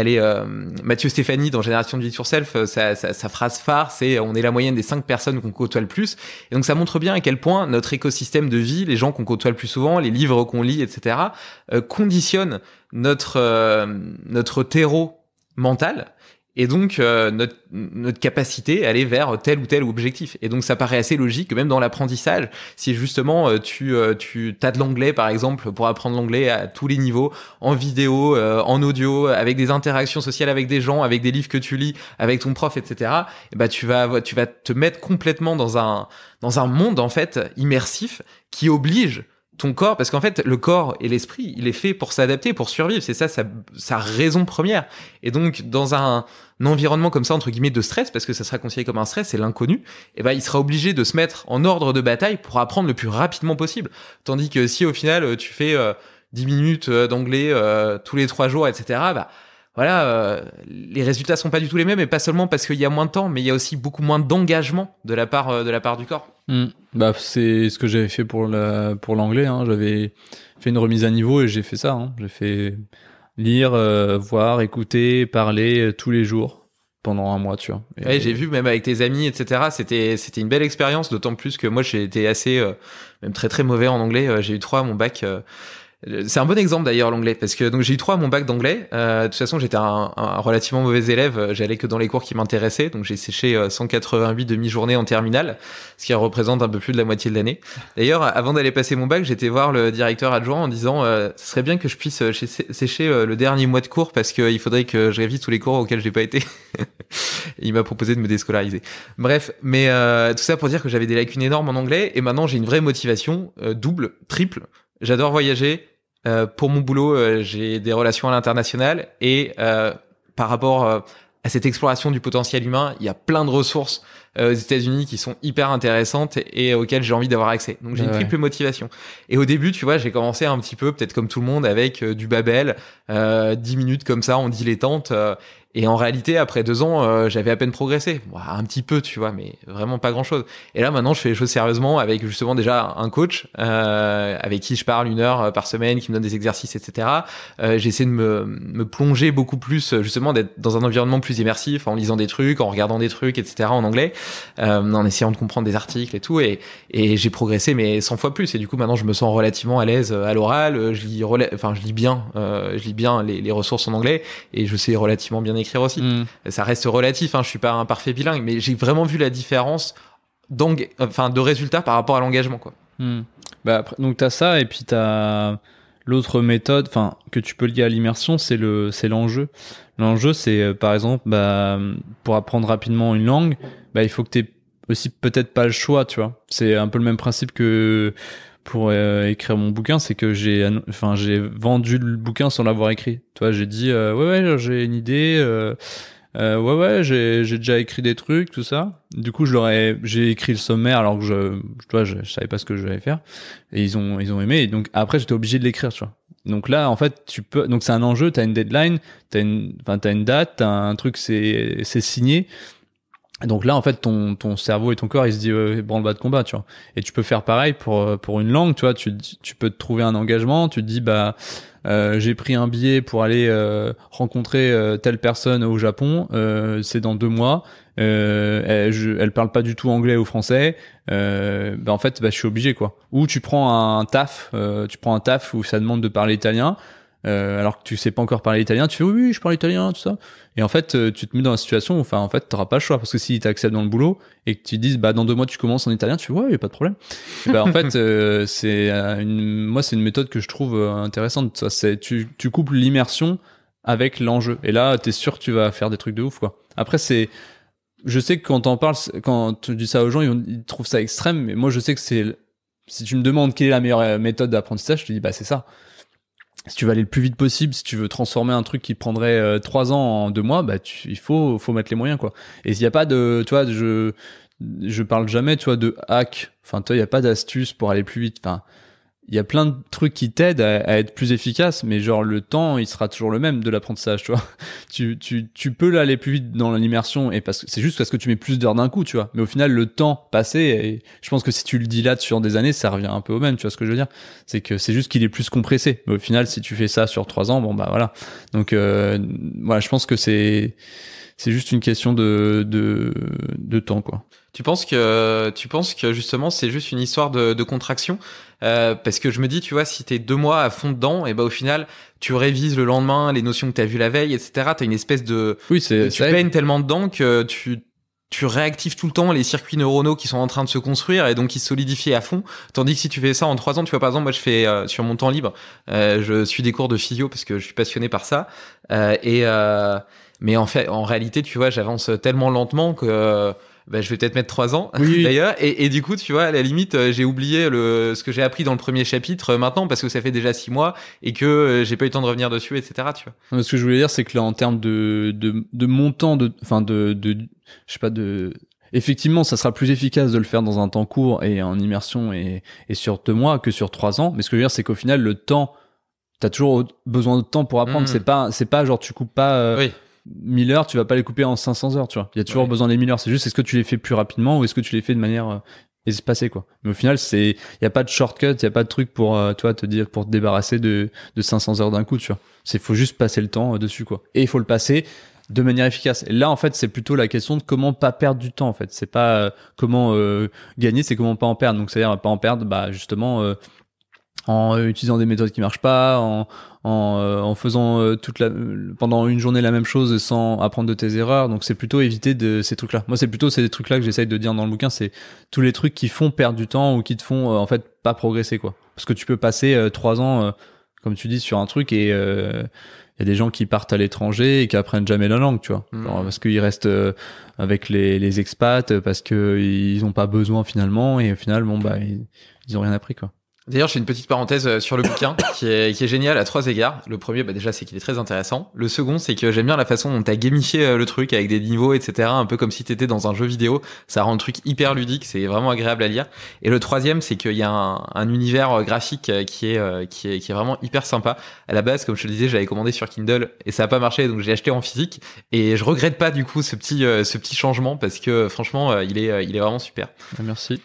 elle euh, Mathieu Stéphanie dans Génération de Vie sur Self, euh, sa, sa, phrase phare, c'est euh, on est la moyenne des cinq personnes qu'on côtoie le plus. Et donc ça montre bien à quel point notre écosystème de vie, les gens qu'on côtoie le plus souvent, les livres qu'on lit, etc., conditionne conditionnent notre notre terreau mental et donc, euh, notre, capacité à aller vers tel ou tel objectif. Et donc, ça paraît assez logique que même dans l'apprentissage, si justement euh, tu, euh, tu as de l'anglais, par exemple, pour apprendre l'anglais à tous les niveaux, en vidéo, en audio, avec des interactions sociales avec des gens, avec des livres que tu lis, avec ton prof, etc., eh bah, ben, tu, vas, te mettre complètement dans un, dans un monde, en fait, immersif qui oblige ton corps, parce qu'en fait, le corps et l'esprit, il est fait pour s'adapter, pour survivre. C'est ça sa, sa, raison première. Et donc, dans un, environnement comme ça, entre guillemets, de stress, parce que ça sera considéré comme un stress, c'est l'inconnu, et eh ben, il sera obligé de se mettre en ordre de bataille pour apprendre le plus rapidement possible. Tandis que si, au final, euh, tu fais euh, 10 minutes euh, d'anglais euh, tous les trois jours, etc., bah, voilà, les résultats sont pas du tout les mêmes, et pas seulement parce qu'il y a moins de temps, mais il y a aussi beaucoup moins d'engagement de la part de la part du corps. Mm. Bah, c'est ce que j'avais fait pour la, pour l'anglais. Hein. J'avais fait une remise à niveau et j'ai fait ça. Hein. J'ai fait lire, euh, voir, écouter, parler euh, tous les jours pendant un mois, tu vois. Et j'ai vu même avec tes amis, etc. C'était c'était une belle expérience, d'autant plus que moi j'ai été assez euh, même très très mauvais en anglais. J'ai eu trois à mon bac. Euh, c'est un bon exemple d'ailleurs l'anglais parce que donc j'ai eu trois à mon bac d'anglais. Euh, de toute façon j'étais un, relativement mauvais élève, j'allais que dans les cours qui m'intéressaient, donc j'ai séché 188 euh, demi-journées en terminale, ce qui représente un peu plus de la moitié de l'année. D'ailleurs avant d'aller passer mon bac, j'étais voir le directeur adjoint en disant ce serait bien que je puisse sécher le dernier mois de cours parce qu'il faudrait que je révise tous les cours auxquels j'ai pas été. Il m'a proposé de me déscolariser. Bref, mais tout ça pour dire que j'avais des lacunes énormes en anglais et maintenant j'ai une vraie motivation double, triple J'adore voyager. Euh, pour mon boulot, euh, j'ai des relations à l'international et euh, par rapport à cette exploration du potentiel humain, il y a plein de ressources aux États-Unis qui sont hyper intéressantes et auxquelles j'ai envie d'avoir accès. Donc j'ai une triple motivation. Et au début, tu vois, j'ai commencé un petit peu, peut-être comme tout le monde, avec du Babel, 10 minutes comme ça on dit en dilettante. Et en réalité, après deux ans, euh, j'avais à peine progressé. un petit peu, tu vois, mais vraiment pas grand-chose. Et là, maintenant, je fais les choses sérieusement avec justement déjà un coach euh, avec qui je parle une heure euh, par semaine, qui me donne des exercices, etc. Euh, J'essaie de me, me, plonger beaucoup plus, euh, justement, d'être dans un environnement plus immersif, en lisant des trucs, en regardant des trucs, etc. en anglais, en essayant de comprendre des articles et tout. Et, et j'ai progressé, mais 100 fois plus. Et du coup, maintenant, je me sens relativement à l'aise à l'oral. Je lis, enfin, je lis bien, je lis bien les, les ressources en anglais et je sais relativement bien écrire aussi. Mm. Ça reste relatif, hein, je suis pas un parfait bilingue, mais j'ai vraiment vu la différence enfin, de résultats par rapport à l'engagement. quoi. Mm. Bah, donc tu as ça, et puis tu as l'autre méthode enfin, que tu peux lier à l'immersion, c'est l'enjeu. l'enjeu, c'est euh, par exemple, bah, pour apprendre rapidement une langue, bah, il faut que tu aussi peut-être pas le choix, tu vois. C'est un peu le même principe que pour euh, écrire mon bouquin, c'est que j'ai, enfin, j'ai vendu le bouquin sans l'avoir écrit. Toi, j'ai dit, euh, ouais, ouais, j'ai une idée, euh, euh ouais, ouais, j'ai, déjà écrit des trucs, tout ça. Du coup, je l'aurais j'ai écrit le sommaire alors que je, toi, je, je, savais pas ce que je vais faire. Et ils ont, ils ont aimé. Et donc après, j'étais obligé de l'écrire, tu vois. Donc là, en fait, tu peux, donc c'est un enjeu. T'as une deadline, t'as une, enfin, t'as une date, un truc, c'est, c'est signé. Donc là, en fait, ton, ton cerveau et ton corps, ils se disent euh, bon, bas de combat, tu vois. Et tu peux faire pareil pour, euh, pour une langue, tu vois. Tu, tu peux te trouver un engagement, tu te dis, bah, euh, j'ai pris un billet pour aller rencontrer telle personne au Japon, c'est dans deux mois, elle, parle pas du tout anglais ou français, bah, en fait, bah, je suis obligé, quoi. Ou tu prends un taf, tu prends un taf où ça demande de parler italien, euh, alors que tu sais pas encore parler italien, tu fais oui, je parle italien, tout ça. Et en fait, euh, tu te mets dans la situation où, enfin, en fait, t'auras pas le choix parce que si t'acceptes dans le boulot et que tu dis, bah, dans deux mois, tu commences en italien, tu fais ouais, y pas de problème. Bah, en fait, euh, c'est une, moi, c'est une méthode que je trouve intéressante. Ça, c'est, tu, tu couples l'immersion avec l'enjeu. Et là, t'es sûr que tu vas faire des trucs de ouf, quoi. Après, c'est, je sais que quand t'en parles, quand tu dis ça aux gens, ils, ils trouvent ça extrême, mais moi, je sais que c'est, si tu me demandes quelle est la meilleure méthode d'apprentissage, je te dis, bah, c'est ça si tu veux aller le plus vite possible, si tu veux transformer un truc qui prendrait euh, trois ans en deux mois, bah il faut, faut mettre les moyens quoi. Et s'il n'y a pas de, tu vois, je je parle jamais, tu vois, de hack. Enfin, il n'y a pas d'astuce pour aller plus vite. Enfin, il y a plein de trucs qui t'aident à, être plus efficace, mais genre le temps, il sera toujours le même de l'apprentissage, tu vois. Tu, tu, tu peux aller plus vite dans l'immersion et parce que c'est juste parce que tu mets plus d'heures d'un coup, tu vois. Mais au final, le temps passé, je pense que si tu le dilates sur des années, ça revient un peu au même, tu vois ce que je veux dire. C'est que c'est juste qu'il est plus compressé. Mais au final, si tu fais ça sur trois ans, bon bah voilà. Donc voilà, euh, je pense que c'est c'est juste une question de, de, de, temps, quoi. Tu penses que, tu penses que justement, c'est juste une histoire de, de contraction euh, Parce que je me dis, tu vois, si t'es deux mois à fond dedans, et ben au final, tu révises le lendemain les notions que t'as vues la veille, etc. T'as une espèce de, oui, c'est, tu peines tellement dedans que tu tu réactives tout le temps les circuits neuronaux qui sont en train de se construire et donc qui se solidifient à fond. Tandis que si tu fais ça en trois ans, tu vois par exemple, moi je fais euh, sur mon temps libre, euh, je suis des cours de physio parce que je suis passionné par ça et mais en fait, en réalité, tu vois, j'avance tellement lentement que euh, bah, je vais peut-être mettre trois ans d'ailleurs. Et, du coup, tu vois, à la limite, euh, j'ai oublié le, ce que j'ai appris dans le premier chapitre euh, maintenant parce que ça fait déjà six mois et que j'ai pas eu le temps de revenir dessus, etc. Tu vois. ce que je voulais dire, c'est que là, en termes de, de, de montant, de, enfin, de, de, je sais pas, de, Effectivement, ça sera plus efficace de le faire dans un temps court et en immersion et, et sur deux mois que sur trois ans. Mais ce que je veux dire, c'est qu'au final, le temps, t'as toujours besoin de temps pour apprendre. Mmh. C'est pas, c'est pas genre tu coupes pas. oui 1000 heures, tu vas pas les couper en 500 heures, tu vois. Il y a toujours besoin des 1000 heures. C'est juste, est-ce que tu les fais plus rapidement ou est-ce que tu les fais de manière euh, espacée, quoi. Mais au final, c'est, il y a pas de shortcut, il y a pas de truc pour, euh, toi, te dire, pour te débarrasser de, de 500 heures d'un coup, tu vois. C'est, faut juste passer le temps euh, dessus, quoi. Et il faut le passer de manière efficace. là, en fait, c'est plutôt la question de comment pas perdre du temps, en fait. C'est pas comment gagner, c'est comment pas en perdre. Donc, c'est-à-dire pas en perdre, bah, justement, en euh, utilisant des méthodes qui marchent pas, en, en, euh, en faisant euh, toute la, pendant une journée la même chose sans apprendre de tes erreurs. Donc c'est plutôt éviter de ces trucs-là. Moi c'est plutôt ces trucs-là que j'essaye de dire dans le bouquin, c'est tous les trucs qui font perdre du temps ou qui te font en fait pas progresser quoi. Parce que tu peux passer trois ans, comme tu dis, sur un truc et il y a des gens qui partent à l'étranger et qui apprennent jamais la langue, tu vois. Hmm. parce qu'ils restent avec les, les expats, parce que ils ont pas besoin finalement, et au final, bon, bah, ils, ils ont rien appris, quoi. D'ailleurs, j'ai une petite parenthèse euh, sur le bouquin qui est, qui génial à trois égards. Le premier, bah déjà, c'est qu'il est très intéressant. Le second, c'est que j'aime bien la façon dont t'as gamifié euh, le truc avec des niveaux, etc. Un peu comme si t'étais dans un jeu vidéo. Ça rend le truc hyper ludique. C'est vraiment agréable à lire. Et le troisième, c'est qu'il y a un, univers euh, graphique qui est, qui est, vraiment hyper sympa. À la base, comme je te le disais, j'avais commandé sur Kindle et ça n'a pas marché, donc j'ai acheté en physique. Et je regrette pas, du coup, ce petit, ce petit changement parce que, franchement, il est, il est vraiment super. Bah, merci.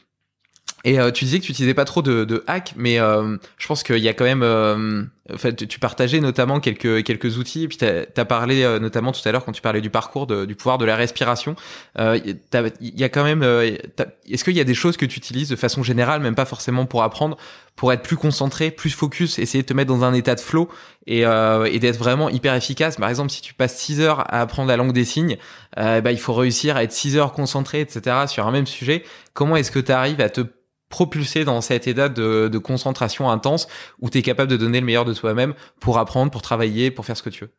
Et euh, tu disais que tu utilisais pas trop de, de hacks, mais euh, je pense qu'il y a quand même. Euh, tu, partageais notamment quelques, quelques outils, et puis tu as, parlé euh, notamment tout à l'heure quand tu parlais du parcours, de, du pouvoir de la respiration. Il y a quand même. Est-ce qu'il y a des choses que tu utilises de façon générale, même pas forcément pour apprendre, pour être plus concentré, plus focus, essayer de te mettre dans un état de flow et, et d'être vraiment hyper efficace Par exemple, si tu passes 6 heures à apprendre la langue des signes, bah, il faut réussir à être 6 heures concentré, etc., sur un même sujet. Comment est-ce que tu arrives à te propulsé dans cette état de, concentration intense où tu es capable de donner le meilleur de toi-même pour apprendre, pour travailler, pour faire ce que tu veux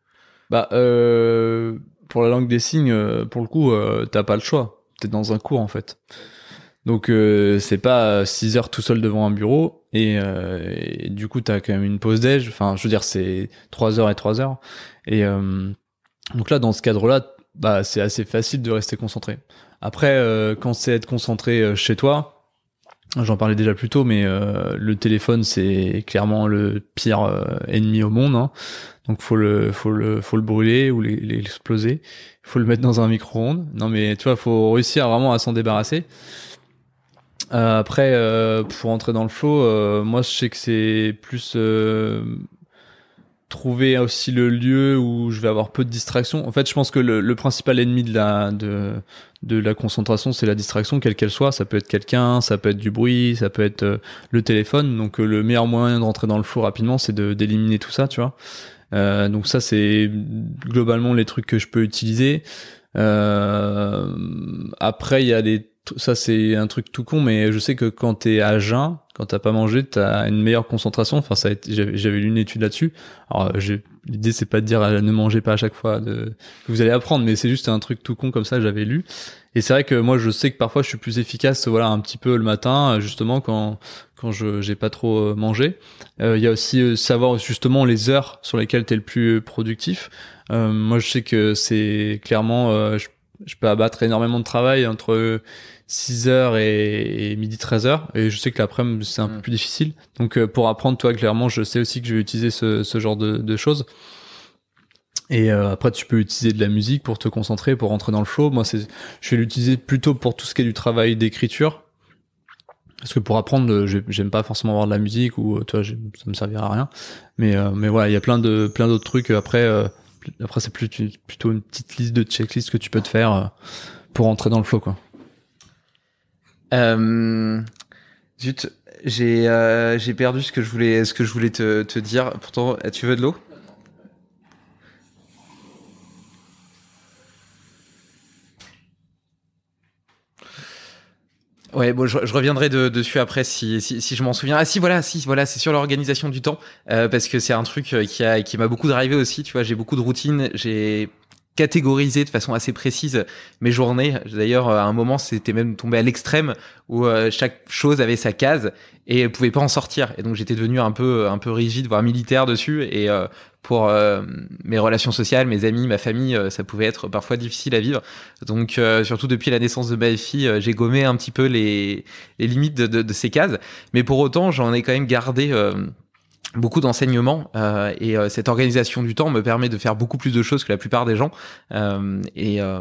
Bah, euh, pour la langue des signes, euh, pour le coup, euh, t'as pas le choix. T'es dans un cours en fait. Donc c'est pas 6 heures tout seul devant un bureau et, du coup t'as quand même une pause déj. Enfin, je veux dire, c'est 3 heures et 3 heures. Et donc là, dans ce cadre-là, bah c'est assez facile de rester concentré. Après, quand c'est être concentré chez toi, J'en parlais déjà plus tôt, mais euh, le téléphone c'est clairement le pire euh, ennemi au monde. Hein. Donc faut le, faut le, faut le brûler ou l'exploser. Faut le mettre dans un micro-ondes. Non mais tu vois, faut réussir vraiment à s'en débarrasser. Euh, après, pour entrer dans le flow, moi je sais que c'est plus trouver aussi le lieu où je vais avoir peu de distractions. En fait, je pense que le, principal ennemi de la, de, de la concentration, c'est la distraction, quelle qu'elle soit. Ça peut être quelqu'un, ça peut être du bruit, ça peut être euh, le téléphone. Donc, euh, le meilleur moyen de rentrer dans le flou rapidement, c'est d'éliminer tout ça, tu vois. Euh, donc, ça, c'est globalement les trucs que je peux utiliser. après, il y a des ça c'est un truc tout con, mais je sais que quand t'es à jeun, quand t'as pas mangé, t'as une meilleure concentration. Enfin, ça j'avais lu une étude là-dessus. Alors, euh, l'idée c'est pas de dire euh, ne mangez pas à chaque fois de, que vous allez apprendre, mais c'est juste un truc tout con comme ça. J'avais lu. Et c'est vrai que moi, je sais que parfois je suis plus efficace, voilà, un petit peu le matin, euh, justement quand quand je j'ai pas trop mangé. Il y a aussi savoir justement les heures sur lesquelles t'es le plus productif. moi, je sais que c'est clairement, je je peux abattre énormément de travail entre 6h et, midi 13h et je sais que l'après-midi c'est un peu mm. plus difficile donc euh, pour apprendre toi clairement je sais aussi que je vais utiliser ce, genre de, choses et euh, après tu peux utiliser de la musique pour te concentrer pour rentrer dans le flow moi c'est je vais l'utiliser plutôt pour tout ce qui est du travail d'écriture parce que pour apprendre euh, j'aime pas forcément avoir de la musique ou toi ça me servira à rien mais mais voilà il y a plein de plein d'autres trucs après après c'est plus, plutôt une petite liste de checklists que tu peux te faire euh, pour entrer dans le flow quoi. Euh, euh, j'ai perdu ce que je voulais ce que je voulais te, te dire. Pourtant, tu veux de l'eau Ouais, bon, je, reviendrai de, dessus après si, si, je m'en souviens. Ah si, voilà, si, voilà, c'est sur l'organisation du temps euh, parce que c'est un truc euh, qui a qui m'a beaucoup drivé aussi. Tu vois, j'ai beaucoup de routines, j'ai catégoriser de façon assez précise mes journées. D'ailleurs, à un moment, c'était même tombé à l'extrême où euh, chaque chose avait sa case et pouvait pas en sortir. Et donc, j'étais devenu un peu, un peu rigide, voire militaire dessus. Et euh, pour euh, mes relations sociales, mes amis, ma famille, ça pouvait être parfois difficile à vivre. Donc, surtout depuis la naissance de ma fille, j'ai gommé un petit peu les, limites de, de, ces cases. Mais pour autant, j'en ai quand même gardé beaucoup d'enseignements euh, et euh, cette organisation du temps me permet de faire beaucoup plus de choses que la plupart des gens euh, et, euh,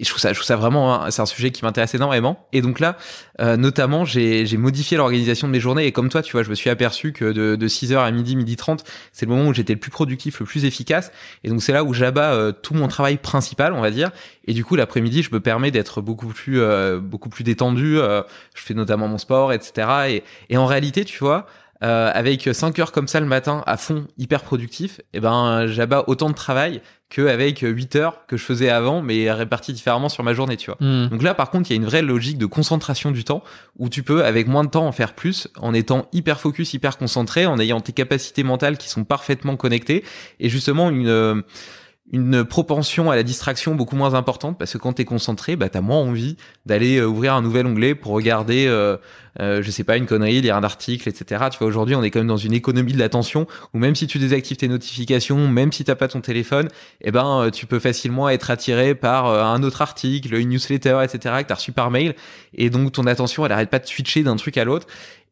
je trouve ça je trouve ça vraiment c'est un sujet qui m'intéresse énormément et donc là euh, notamment j'ai, j'ai modifié l'organisation de mes journées et comme toi tu vois je me suis aperçu que de, de 6h à midi midi 30 c'est le moment où j'étais le plus productif le plus efficace et donc c'est là où j'abats tout mon travail principal on va dire et du coup l'après-midi je me permets d'être beaucoup plus beaucoup plus détendu je fais notamment mon sport etc et, et en réalité tu vois euh, avec 5 heures comme ça le matin à fond, hyper productif, et eh ben j'abats autant de travail qu'avec 8 heures que je faisais avant, mais réparti différemment sur ma journée, tu vois. Hmm. Donc là, par contre, il y a une vraie logique de concentration du temps où tu peux, avec moins de temps, en faire plus en étant hyper focus, hyper concentré, en ayant tes capacités mentales qui sont parfaitement connectées et justement une. Euh, une propension à la distraction beaucoup moins importante parce que quand t'es concentré, bah t'as moins envie d'aller euh, ouvrir un nouvel onglet pour regarder, euh, euh, je sais pas, une connerie, lire un article, etc. Tu vois, aujourd'hui, on est quand même dans une économie de l'attention où même si tu désactives tes notifications, même si t'as pas ton téléphone, eh ben tu peux facilement être attiré par un autre article, une newsletter, etc. que t'as reçu par mail et donc ton attention elle arrête pas de switcher d'un truc à l'autre.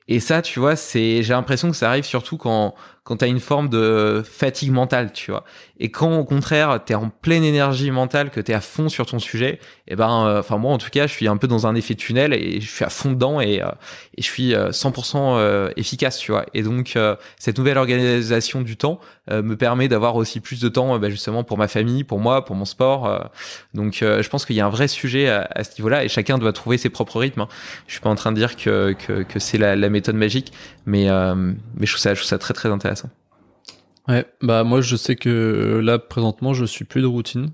Et ça, tu vois, c'est j'ai l'impression que ça arrive surtout quand quand tu as une forme de fatigue mentale, tu vois. Et quand au contraire, tu es en pleine énergie mentale, que tu es à fond sur ton sujet, et eh ben euh, enfin moi en tout cas, je suis un peu dans un effet tunnel et je suis à fond dedans et, euh, je suis 100% euh, efficace, tu vois. Et donc cette nouvelle organisation du temps me permet d'avoir aussi plus de temps bah, justement pour ma famille, pour moi, pour mon sport. donc je pense qu'il y a un vrai sujet à, ce niveau-là et chacun doit trouver ses propres rythmes. Hein. Je suis pas en train de dire que, c'est la, méthode magique, mais, ça, je trouve ça très très intéressant. Ouais, bah moi je sais que euh, là présentement je suis plus de routine.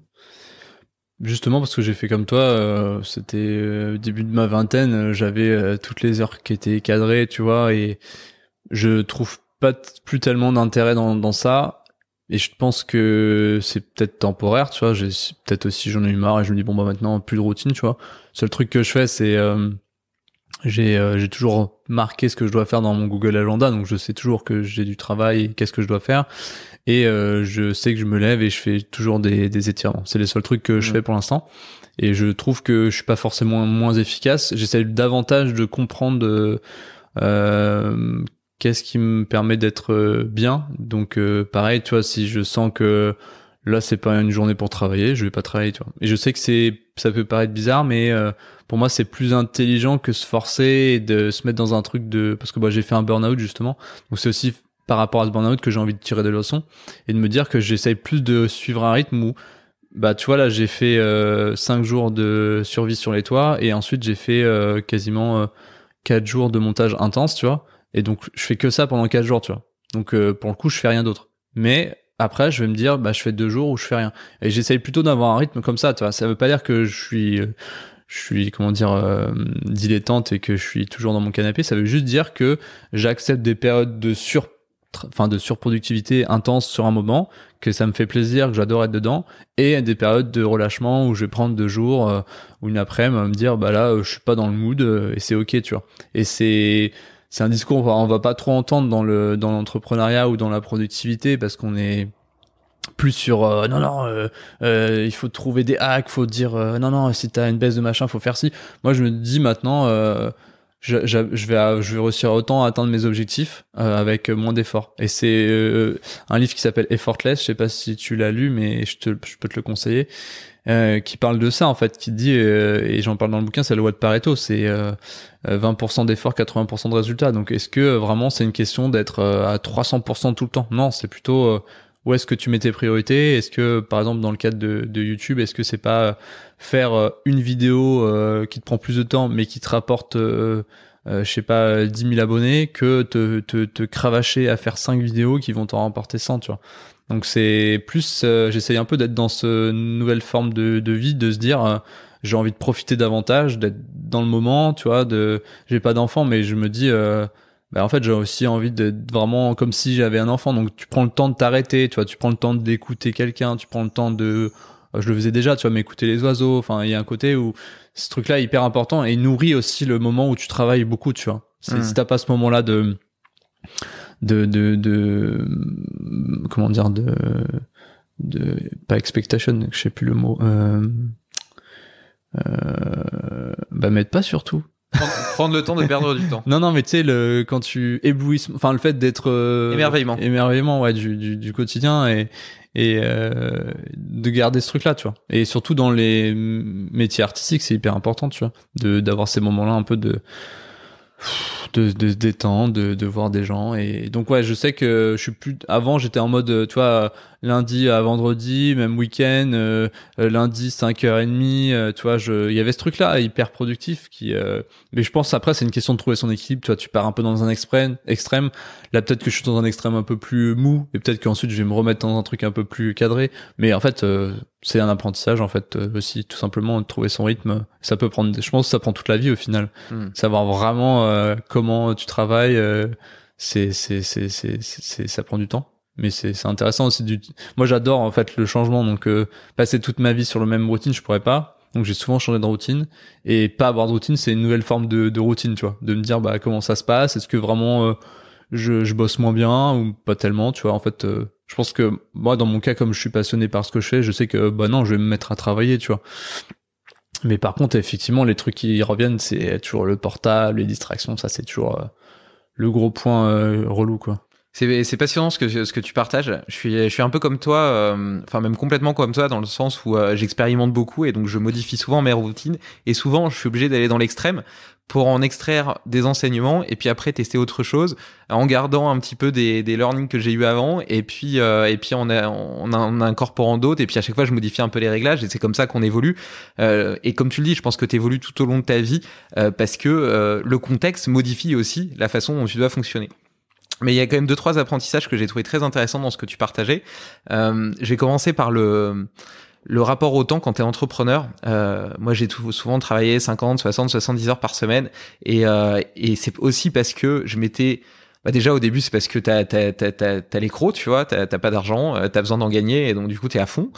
Justement parce que j'ai fait comme toi, euh, c'était euh, début de ma vingtaine, j'avais toutes les heures qui étaient cadrées, tu vois, et je trouve pas plus tellement d'intérêt dans, ça. Et je pense que c'est peut-être temporaire, tu vois. J'ai peut-être aussi j'en ai eu marre et je me dis bon bah maintenant plus de routine, tu vois. Le seul truc que je fais c'est j'ai euh, toujours marqué ce que je dois faire dans mon Google Agenda, donc je sais toujours que j'ai du travail, qu'est-ce que je dois faire, et euh, je sais que je me lève et je fais toujours des, des étirements. C'est les seuls trucs que je fais pour l'instant, et je trouve que je suis pas forcément moins efficace. J'essaie davantage de comprendre euh, qu'est-ce qui me permet d'être euh, bien. Donc euh, pareil, tu vois, si je sens que là c'est pas une journée pour travailler, je vais pas travailler, tu vois. Et je sais que c'est ça peut paraître bizarre, mais pour moi, c'est plus intelligent que se forcer et de se mettre dans un truc de, parce que bah, j'ai fait un burn-out justement. Donc c'est aussi par rapport à ce burn-out que j'ai envie de tirer des leçons et de me dire que j'essaye plus de suivre un rythme où, bah, tu vois, là, j'ai fait 5 euh, jours de survie sur les toits et ensuite j'ai fait euh, quasiment 4 euh, jours de montage intense, tu vois. Et donc, je fais que ça pendant 4 jours, tu vois. Donc, pour le coup, je fais rien d'autre. Mais après, je vais me dire, bah, je fais deux jours où je fais rien. Et j'essaye plutôt d'avoir un rythme comme ça, tu vois. Ça veut pas dire que je suis je suis comment dire euh, dilettante et que je suis toujours dans mon canapé, ça veut juste dire que j'accepte des périodes de sur enfin de surproductivité intense sur un moment, que ça me fait plaisir, que j'adore être dedans, et des périodes de relâchement où je vais prendre deux jours euh, ou une après-midi me dire bah là euh, je suis pas dans le mood et c'est ok tu vois. Et c'est c'est un discours on on va pas trop entendre dans le dans l'entrepreneuriat ou dans la productivité parce qu'on est plus sur euh, non non euh, euh, il faut trouver des hacks faut dire non non si t'as une baisse de machin faut faire ci moi je me dis maintenant je, vais je vais réussir autant à atteindre mes objectifs avec moins d'efforts et c'est un livre qui s'appelle Effortless je sais pas si tu l'as lu mais je, peux te le conseiller qui parle de ça en fait qui dit et j'en parle dans le bouquin c'est la loi de Pareto c'est 20% d'efforts 80% de résultats donc est-ce que vraiment c'est une question d'être à 300% tout le temps non c'est plutôt où est-ce que tu mets tes priorités Est-ce que, par exemple, dans le cadre de, YouTube, est-ce que c'est pas euh, faire euh, une vidéo euh, qui te prend plus de temps, mais qui te rapporte, je sais pas, 10 000 abonnés, que te, cravacher à faire 5 vidéos qui vont t'en remporter 100, tu vois Donc c'est plus, j'essaye un peu d'être dans ce nouvelle forme de, de, vie, de se dire j'ai envie de profiter davantage, d'être dans le moment, tu vois. De, j'ai pas d'enfant, mais je me dis bah en fait j'ai aussi envie de vraiment comme si j'avais un enfant donc tu prends le temps de t'arrêter tu vois tu prends le temps d'écouter quelqu'un tu prends le temps de euh, je le faisais déjà tu vois m'écouter les oiseaux enfin il y a un côté où ce truc là est hyper important et nourrit aussi le moment où tu travailles beaucoup tu vois hmm. si t'as pas ce moment là de de, de, comment dire de de pas expectation je sais plus le mot euh, euh, bah m'aide pas surtout Prendre, le temps de perdre du temps. Non, non, mais tu sais, le, quand tu éblouis enfin, le fait d'être. Euh, émerveillement. Émerveillement, ouais, du, du, du quotidien et, et euh, de garder ce truc-là, tu vois. Et surtout dans les métiers artistiques, c'est hyper important, tu vois, de, d'avoir ces moments-là un peu de. De, de, se détendre, de, de voir des gens et donc ouais je sais que je suis plus avant j'étais en mode tu vois lundi à vendredi, même week-end, euh, euh, lundi 5h30, euh, tu vois, il y avait ce truc-là hyper productif qui, mais je pense après c'est une question de trouver son équilibre, tu vois, tu pars un peu dans un extrême, extrême, là peut-être que je suis dans un extrême un peu plus mou et peut-être qu'ensuite je vais me remettre dans un truc un peu plus cadré, mais en fait c'est un apprentissage en fait aussi tout simplement de trouver son rythme, ça peut prendre, je pense ça prend toute la vie au final, hmm. savoir vraiment comment tu travailles, c'est ça prend du temps mais c'est intéressant aussi du moi j'adore en fait le changement donc euh, passer toute ma vie sur le même routine je pourrais pas donc j'ai souvent changé de routine et pas avoir de routine c'est une nouvelle forme de, de, routine tu vois de me dire bah comment ça se passe est-ce que vraiment euh, je, je, bosse moins bien ou pas tellement tu vois en fait euh, je pense que moi dans mon cas comme je suis passionné par ce que je fais je sais que bah non je vais me mettre à travailler tu vois mais par contre effectivement les trucs qui reviennent c'est toujours le portable les distractions ça c'est toujours le gros point relou quoi c'est passionnant ce que, ce que tu partages. Je suis, je suis un peu comme toi, euh, enfin même complètement comme toi, dans le sens où euh, j'expérimente beaucoup et donc je modifie souvent mes routines. Et souvent, je suis obligé d'aller dans l'extrême pour en extraire des enseignements et puis après tester autre chose en gardant un petit peu des, learnings que j'ai eu avant et puis euh, et puis on on incorporant d'autres et puis à chaque fois je modifie un peu les réglages et c'est comme ça qu'on évolue euh, et comme tu le dis je pense que tu évolues tout au long de ta vie parce que le contexte modifie aussi la façon dont tu dois fonctionner mais il y a quand même deux trois apprentissages que j'ai trouvé très intéressants dans ce que tu partageais. Euh, j'ai commencé par le le rapport au temps quand tu es entrepreneur. Euh, moi, j'ai souvent travaillé 50, 60, 70 heures par semaine, et, euh, et c'est aussi parce que je m'étais bah, déjà au début c'est parce que t'as t'as t'as tu vois t'as, t'as pas d'argent euh, t'as besoin d'en gagner et donc du coup t'es à fond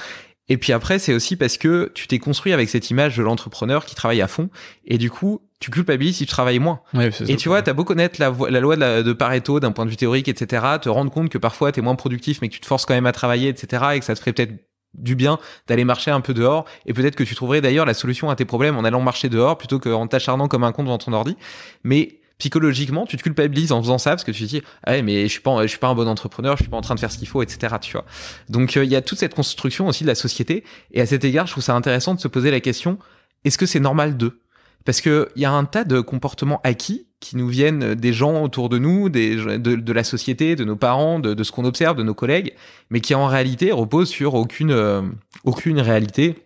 et puis après, c'est aussi parce que tu t'es construit avec cette image de l'entrepreneur qui travaille à fond. Et du coup, tu culpabilises si tu travailles moins. et tu vois, t'as beau connaître la, loi de, Pareto d'un point de vue théorique, etc., te rendre compte que parfois t'es moins productif, mais que tu te forces quand même à travailler, etc., et que ça te ferait peut-être du bien d'aller marcher un peu dehors et peut-être que tu trouverais d'ailleurs la solution à tes problèmes en allant marcher dehors plutôt qu'en t'acharnant comme un con devant ton ordi mais psychologiquement, tu te culpabilises en faisant ça parce que tu te dis, ah mais je suis pas, je suis pas un bon entrepreneur, je suis pas en train de faire ce qu'il faut, etc. Tu vois. Donc euh, il y a toute cette construction aussi de la société. Et à cet égard, je trouve ça intéressant de se poser la question, est-ce que c'est normal d'eux Parce que il y a un tas de comportements acquis qui nous viennent des gens autour de nous, de, la société, de nos parents, de, ce qu'on observe, de nos collègues, mais qui en réalité reposent sur aucune, euh, aucune réalité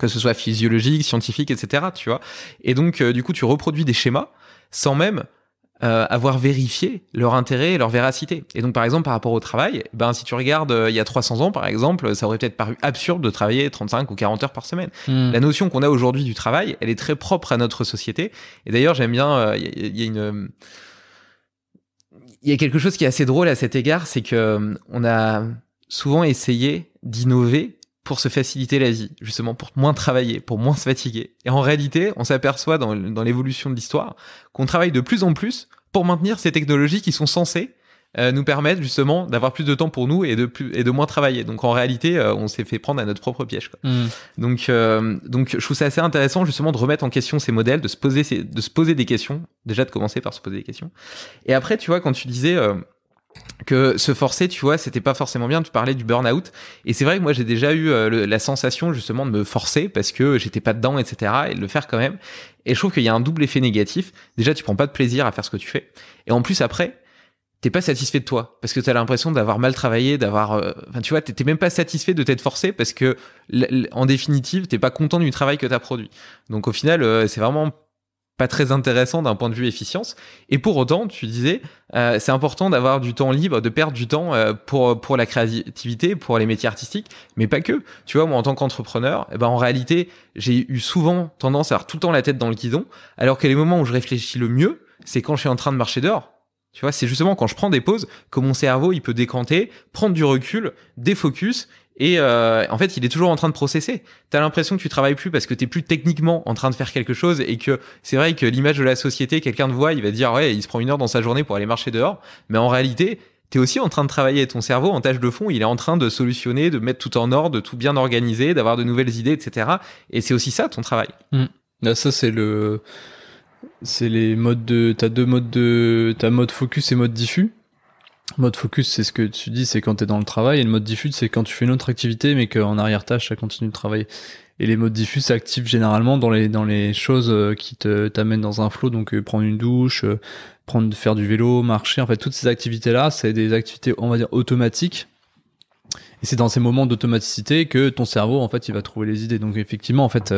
que ce soit physiologique, scientifique, etc. Tu vois. Et donc, euh, du coup, tu reproduis des schémas sans même euh, avoir vérifié leur intérêt et leur véracité. Et donc, par exemple, par rapport au travail, ben, si tu regardes euh, il y a 300 ans, par exemple, ça aurait peut-être paru absurde de travailler 35 ou 40 heures par semaine. Hmm. La notion qu'on a aujourd'hui du travail, elle est très propre à notre société. Et d'ailleurs, j'aime bien, euh, il y, y, a une... il y a quelque chose qui est assez drôle à cet égard, c'est que on a souvent essayé d'innover pour se faciliter la vie, justement, pour moins travailler, pour moins se fatiguer. Et en réalité, on s'aperçoit dans, l'évolution de l'histoire qu'on travaille de plus en plus pour maintenir ces technologies qui sont censées euh, nous permettre justement d'avoir plus de temps pour nous et de, et de moins travailler. Donc en réalité, euh, on s'est fait prendre à notre propre piège. Quoi. Hmm. Donc, euh, donc je trouve ça assez intéressant justement de remettre en question ces modèles, de se poser, de se poser des questions, déjà de commencer par se poser des questions. Et après, tu vois, quand tu disais... Euh, que se forcer, tu vois, c'était pas forcément bien. de parler du burn-out. Et c'est vrai que moi, j'ai déjà eu euh, la sensation, justement, de me forcer parce que j'étais pas dedans, etc. et de le faire quand même. Et je trouve qu'il y a un double effet négatif. Déjà, tu prends pas de plaisir à faire ce que tu fais. Et en plus, après, t'es pas satisfait de toi parce que t'as l'impression d'avoir mal travaillé, d'avoir, euh, enfin, tu vois, t'es même pas satisfait de t'être forcé parce que, en définitive, t'es pas content du travail que t'as produit. Donc, au final, euh, c'est vraiment pas très intéressant d'un point de vue efficience. Et pour autant, tu disais, euh, c'est important d'avoir du temps libre, de perdre du temps euh, pour pour la créativité, pour les métiers artistiques, mais pas que. Tu vois, moi en tant qu'entrepreneur, eh ben, en réalité, j'ai eu souvent tendance à avoir tout le temps la tête dans le guidon, alors que les moments où je réfléchis le mieux, c'est quand je suis en train de marcher dehors. Tu vois, c'est justement quand je prends des pauses que mon cerveau il peut décanter, prendre du recul, défocus et euh, en fait, il est toujours en train de processer. T'as l'impression que tu travailles plus parce que t'es plus techniquement en train de faire quelque chose et que c'est vrai que l'image de la société, quelqu'un te voit, il va te dire ouais, il se prend une heure dans sa journée pour aller marcher dehors, mais en réalité, t'es aussi en train de travailler ton cerveau en tâche de fond. Il est en train de solutionner, de mettre tout en ordre, de tout bien organiser, d'avoir de nouvelles idées, etc. Et c'est aussi ça ton travail. Mm. Là, ça c'est le, c'est les modes de, t'as deux modes de, t'as mode focus et mode diffus. Mode focus, c'est ce que tu dis, c'est quand tu es dans le travail, et le mode diffus, c'est quand tu fais une autre activité, mais qu'en arrière-tâche, ça continue de travailler. Et les modes diffus s'activent généralement dans les, dans les choses euh, qui te, t'amènent dans un flot, donc euh, prendre une douche, euh, prendre, faire du vélo, marcher, en fait, toutes ces activités-là, c'est des activités, on va dire, automatiques. Et c'est dans ces moments d'automaticité que ton cerveau, en fait, il va trouver les idées. Donc, effectivement, en fait,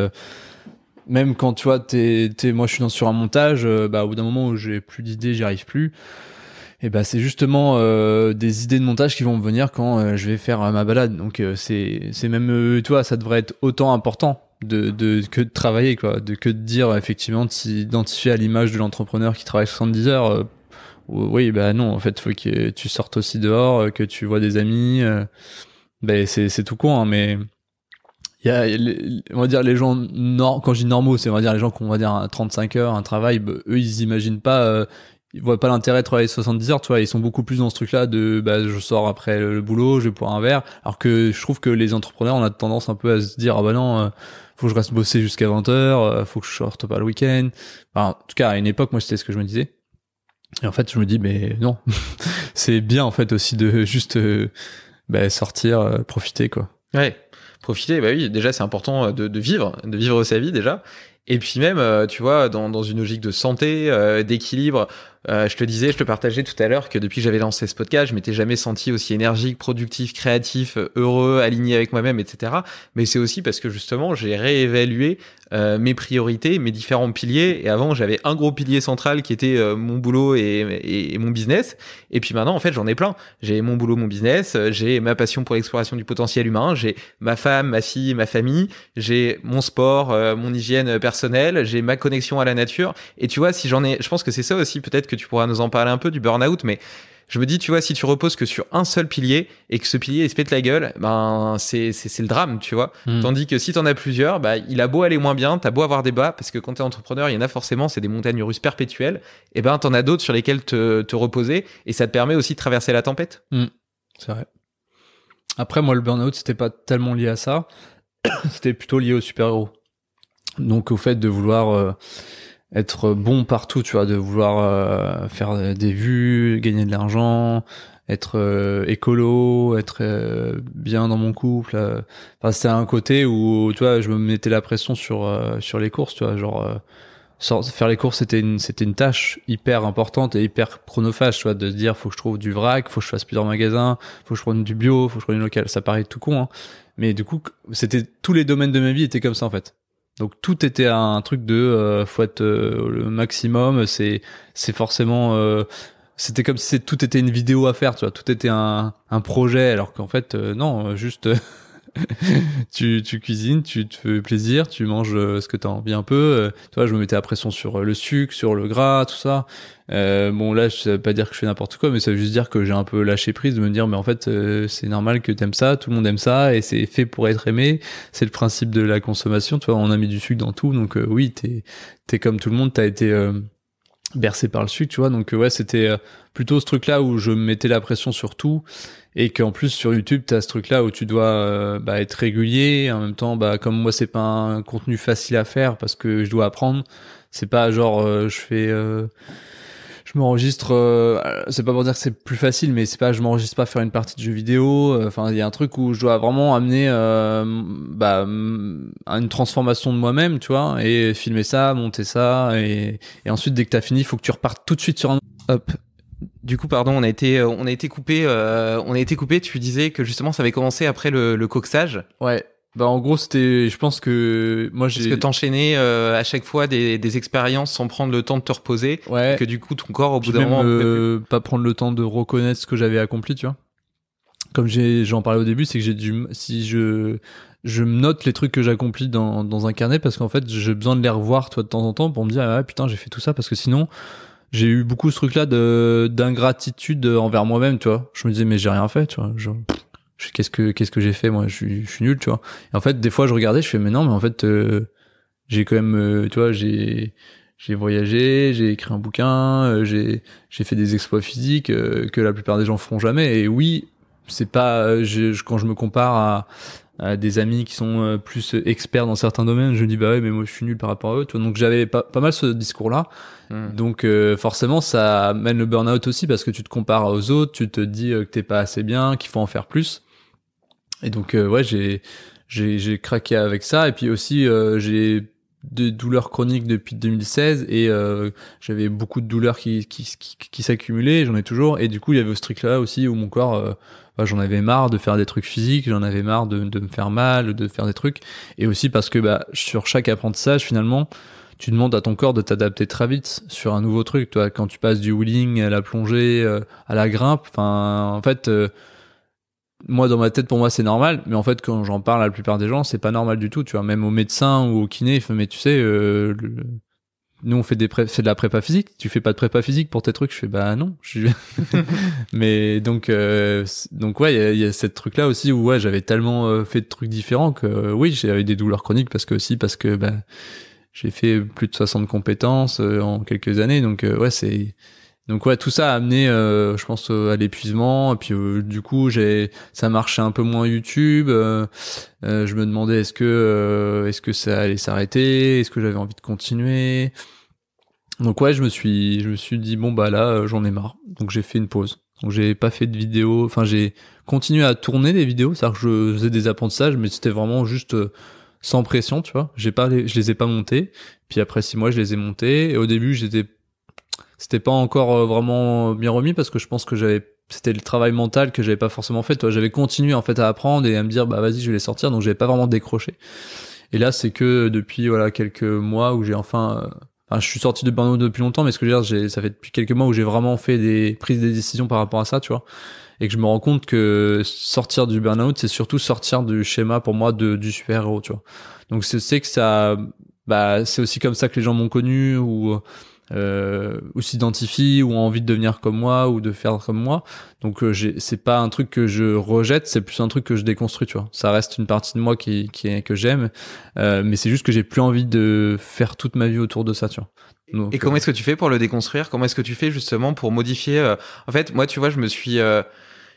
même quand tu vois, moi, je suis dans, sur un montage, bah, au bout d'un moment où j'ai plus d'idées, j'y arrive plus et eh ben c'est justement euh, des idées de montage qui vont me venir quand euh, je vais faire euh, ma balade. Donc c'est c'est même toi ça devrait être autant important de, de que de travailler quoi, de que de dire effectivement de s'identifier à l'image de l'entrepreneur qui travaille 70 heures. oui bah non en fait faut que tu sortes aussi dehors, que tu vois des amis. ben c'est c'est tout con hein, mais il y a, on va dire les gens quand je dis normaux c'est on va dire les gens qui ont, on va dire 35 heures un travail ben, eux ils n'imaginent pas ils voient pas l'intérêt de travailler 70 heures, tu vois, ils sont beaucoup plus dans ce truc-là de bah je sors après le, boulot, je vais boire un verre, alors que je trouve que les entrepreneurs, on a tendance un peu à se dire ah bah non, euh, faut que je reste bosser jusqu'à 20 heures, euh, faut que je sorte pas le week-end. en tout cas, à une époque, moi c'était ce que je me disais. Et en fait, je me dis mais non, c'est bien en fait aussi de juste euh, bah, sortir, profiter quoi. Ouais, profiter. Bah oui, déjà c'est important de, vivre, de vivre sa vie déjà. Et puis même, tu vois, dans, dans une logique de santé, d'équilibre, euh, je te disais, je te partageais tout à l'heure que depuis que j'avais lancé ce podcast, je m'étais jamais senti aussi énergique, productif, créatif, heureux, aligné avec moi-même, etc. Mais c'est aussi parce que justement, j'ai réévalué euh, mes priorités, mes différents piliers. Et avant, j'avais un gros pilier central qui était euh, mon boulot et, et, et, mon business. Et puis maintenant, en fait, j'en ai plein. J'ai mon boulot, mon business. J'ai ma passion pour l'exploration du potentiel humain. J'ai ma femme, ma fille, ma famille. J'ai mon sport, mon hygiène personnelle. J'ai ma connexion à la nature. Et tu vois, si j'en ai, je pense que c'est ça aussi peut-être que tu pourras nous en parler un peu du burn-out, mais je me dis, tu vois, si tu reposes que sur un seul pilier et que ce pilier se pète la gueule, ben c'est, le drame, tu vois. Hmm. Tandis que si t'en as plusieurs, bah, il a beau aller moins bien, t'as beau avoir des bas, parce que quand t'es entrepreneur, il y en a forcément, c'est des montagnes russes perpétuelles, et ben t'en as d'autres sur lesquelles te, te, reposer et ça te permet aussi de traverser la tempête. Hmm. C'est vrai. Après, moi, le burn-out, c'était pas tellement lié à ça, c'était plutôt lié au super-héros. Donc au fait de vouloir. Euh, être bon partout, tu vois, de vouloir euh, faire des vues, gagner de l'argent, être euh, écolo, être euh, bien dans mon couple. Enfin, c'était un côté où, tu vois, je me mettais la pression sur sur les courses, tu vois, genre faire les courses c'était une c'était une tâche hyper importante et hyper chronophage tu vois de se dire faut que je trouve du vrac faut que je fasse plusieurs magasins faut que je prenne du bio faut que je prenne du local ça paraît tout con hein. mais du coup c'était tous les domaines de ma vie étaient comme ça en fait donc tout était un truc de euh, faut être euh, le maximum. C'est c'est forcément euh, c'était comme si tout était une vidéo à faire, tu vois. Tout était un, un projet, alors qu'en fait euh, non, juste tu, tu, cuisines, tu te fais plaisir, tu manges euh, ce que tu as envie un peu. Euh, tu vois, je me mettais à pression sur euh, le sucre, sur le gras, tout ça. Euh, bon, là, ça veut pas dire que je fais n'importe quoi, mais ça veut juste dire que j'ai un peu lâché prise de me dire, mais en fait, c'est normal que t'aimes ça, tout le monde aime ça, et c'est fait pour être aimé. C'est le principe de la consommation, tu vois. On a mis du sucre dans tout, donc oui, t'es es comme tout le monde, t'as été bercé par le sucre, tu vois. Donc euh, ouais, c'était euh, plutôt ce truc-là où je mettais la pression sur tout et qu'en plus sur YouTube, t'as ce truc-là où tu dois euh, bah, être régulier. en même temps, bah, comme moi, c'est pas un contenu facile à faire parce que je dois apprendre. C'est pas genre je fais je m'enregistre. Euh, c'est pas pour dire que c'est plus facile, mais c'est pas je m'enregistre pas faire une partie de jeu vidéo. Euh, enfin, il y a un truc où je dois vraiment amener euh, bah, une transformation de moi-même, tu vois, et filmer ça, monter ça, et, ensuite dès que t'as fini, faut que tu repartes tout de suite sur un. Hop, du coup, pardon, on a été, euh, on a été coupé, on a été coupé. Tu disais que justement, ça avait commencé après le, le coxage. Ouais. Bah en gros c'était, je pense que moi j'ai. Parce que t'enchaînais euh, à chaque fois des, des expériences sans prendre le temps de te reposer. Ouais. que du coup ton corps au bout d'un moment. Euh, pas prendre le temps de reconnaître ce que j'avais accompli, tu vois. Comme j'ai j'en parlais au début, c'est que j'ai dû, si je je me note les trucs que j'accomplis dans, dans un carnet parce qu'en fait j'ai besoin de les revoir toi de temps en temps pour me dire ah putain j'ai fait tout ça parce que sinon j'ai eu beaucoup ce truc là de d'ingratitude envers moi-même tu vois je me disais mais j'ai rien fait tu vois qu'est-ce que qu'est-ce que j'ai fait moi je suis, nul tu vois et en fait des fois je regardais je fais mais non mais en fait euh, j'ai quand même euh, tu vois j'ai j'ai voyagé j'ai écrit un bouquin euh, j'ai j'ai fait des exploits physiques que la plupart des gens feront jamais et oui c'est pas je, quand je me compare à, des amis qui sont plus experts dans certains domaines je me dis bah ouais mais moi je suis nul par rapport à eux tu vois donc j'avais pas, mal ce discours là hmm. donc forcément ça mène le burn out aussi parce que tu te compares aux autres tu te dis que t'es pas assez bien qu'il faut en faire plus et donc, euh, ouais, j'ai, j'ai, j'ai craqué avec ça. Et puis aussi, euh, j'ai des douleurs chroniques depuis 2016 et euh, j'avais beaucoup de douleurs qui, qui, qui, s'accumulaient, j'en ai toujours. Et du coup, il y avait ce truc-là aussi où mon corps, bah, j'en avais marre de faire des trucs physiques, j'en avais marre de, de me faire mal, de faire des trucs. Et aussi parce que bah, sur chaque apprentissage, finalement, tu demandes à ton corps de t'adapter très vite sur un nouveau truc. Toi, quand tu passes du wheeling à la plongée, à la grimpe, enfin, en fait moi dans ma tête pour moi c'est normal mais en fait quand j'en parle à la plupart des gens c'est pas normal du tout tu vois même au médecin ou au kiné il fait mais tu sais euh, nous on fait des pré... de la prépa physique tu fais pas de prépa physique pour tes trucs je fais bah non mais donc euh, donc ouais il y, a cette truc là aussi où ouais j'avais tellement euh, fait de trucs différents que oui j'ai eu des douleurs chroniques parce que aussi parce que bah, j'ai fait plus de 60 compétences en quelques années donc ouais c'est donc ouais, tout ça a amené, euh, je pense, euh, à l'épuisement. Et puis euh, du coup, j'ai, ça marchait un peu moins YouTube. je me demandais est-ce que, est-ce que ça allait s'arrêter Est-ce que j'avais envie de continuer Donc ouais, je me suis, je me suis dit bon bah là, j'en ai marre. Donc j'ai fait une pause. Donc j'ai pas fait de vidéo. Enfin j'ai continué à tourner des vidéos, c'est-à-dire que je faisais des apprentissages, mais c'était vraiment juste sans pression, tu vois. J'ai pas, les, je les ai pas montés. Puis après six mois, je les ai montés. Et au début, j'étais c'était pas encore euh, vraiment euh, bien remis parce que je pense que j'avais c'était le travail mental que j'avais pas forcément fait j'avais continué en fait à apprendre et à me dire bah vas-y je vais les sortir donc j'avais pas vraiment décroché et là c'est que depuis voilà quelques mois où j'ai enfin euh, enfin je suis sorti de burn depuis longtemps mais ce que je veux dire ça fait depuis quelques mois où j'ai vraiment fait des prises des décisions par rapport à ça tu vois et que je me rends compte que sortir du burn-out c'est surtout sortir du schéma pour moi de du super-héros tu vois donc c'est que ça bah c'est aussi comme ça que les gens m'ont connu ou euh, ou s'identifie ou ont envie de devenir comme moi ou de faire comme moi. Donc euh, c'est pas un truc que je rejette, c'est plus un truc que je déconstruis, tu vois. Ça reste une partie de moi qui, qui est, que j'aime, euh, mais c'est juste que j'ai plus envie de faire toute ma vie autour de ça, tu vois. et comment euh, est-ce que tu fais pour le déconstruire Comment est-ce que tu fais justement pour modifier euh, En fait, moi, tu vois, je me suis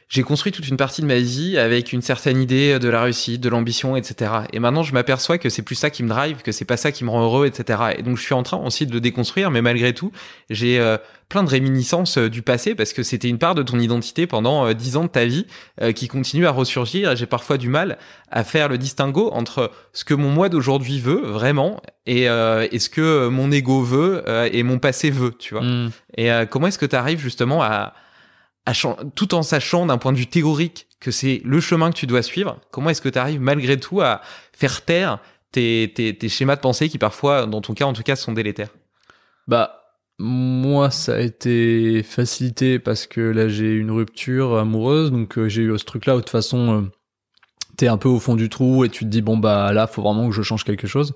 j'ai construit toute une partie de ma vie avec une certaine idée de la réussite, de l'ambition, etc. Et maintenant, je m'aperçois que c'est plus ça qui me drive, que c'est pas ça qui me rend heureux, etc. Et donc, je suis en train aussi de le déconstruire, mais malgré tout, j'ai euh, plein de réminiscences euh, du passé parce que c'était une part de ton identité pendant euh, dix ans de ta vie qui continue à ressurgir. J'ai parfois du mal à faire le distinguo entre ce que mon moi d'aujourd'hui veut vraiment et, ce que mon ego veut et mon passé veut, tu vois. Mm. Et comment est-ce que tu arrives justement à tout en sachant d'un point de vue théorique que c'est le chemin que tu dois suivre, comment est-ce que tu arrives malgré tout à faire taire tes, schémas de pensée qui parfois, dans ton cas en tout cas, sont délétères Bah, moi, ça a été facilité parce que là, j'ai une rupture amoureuse, donc euh, j'ai eu ce truc-là où de toute façon, euh, t'es un peu au fond du trou et tu te dis, bon, bah là, faut vraiment que je change quelque chose.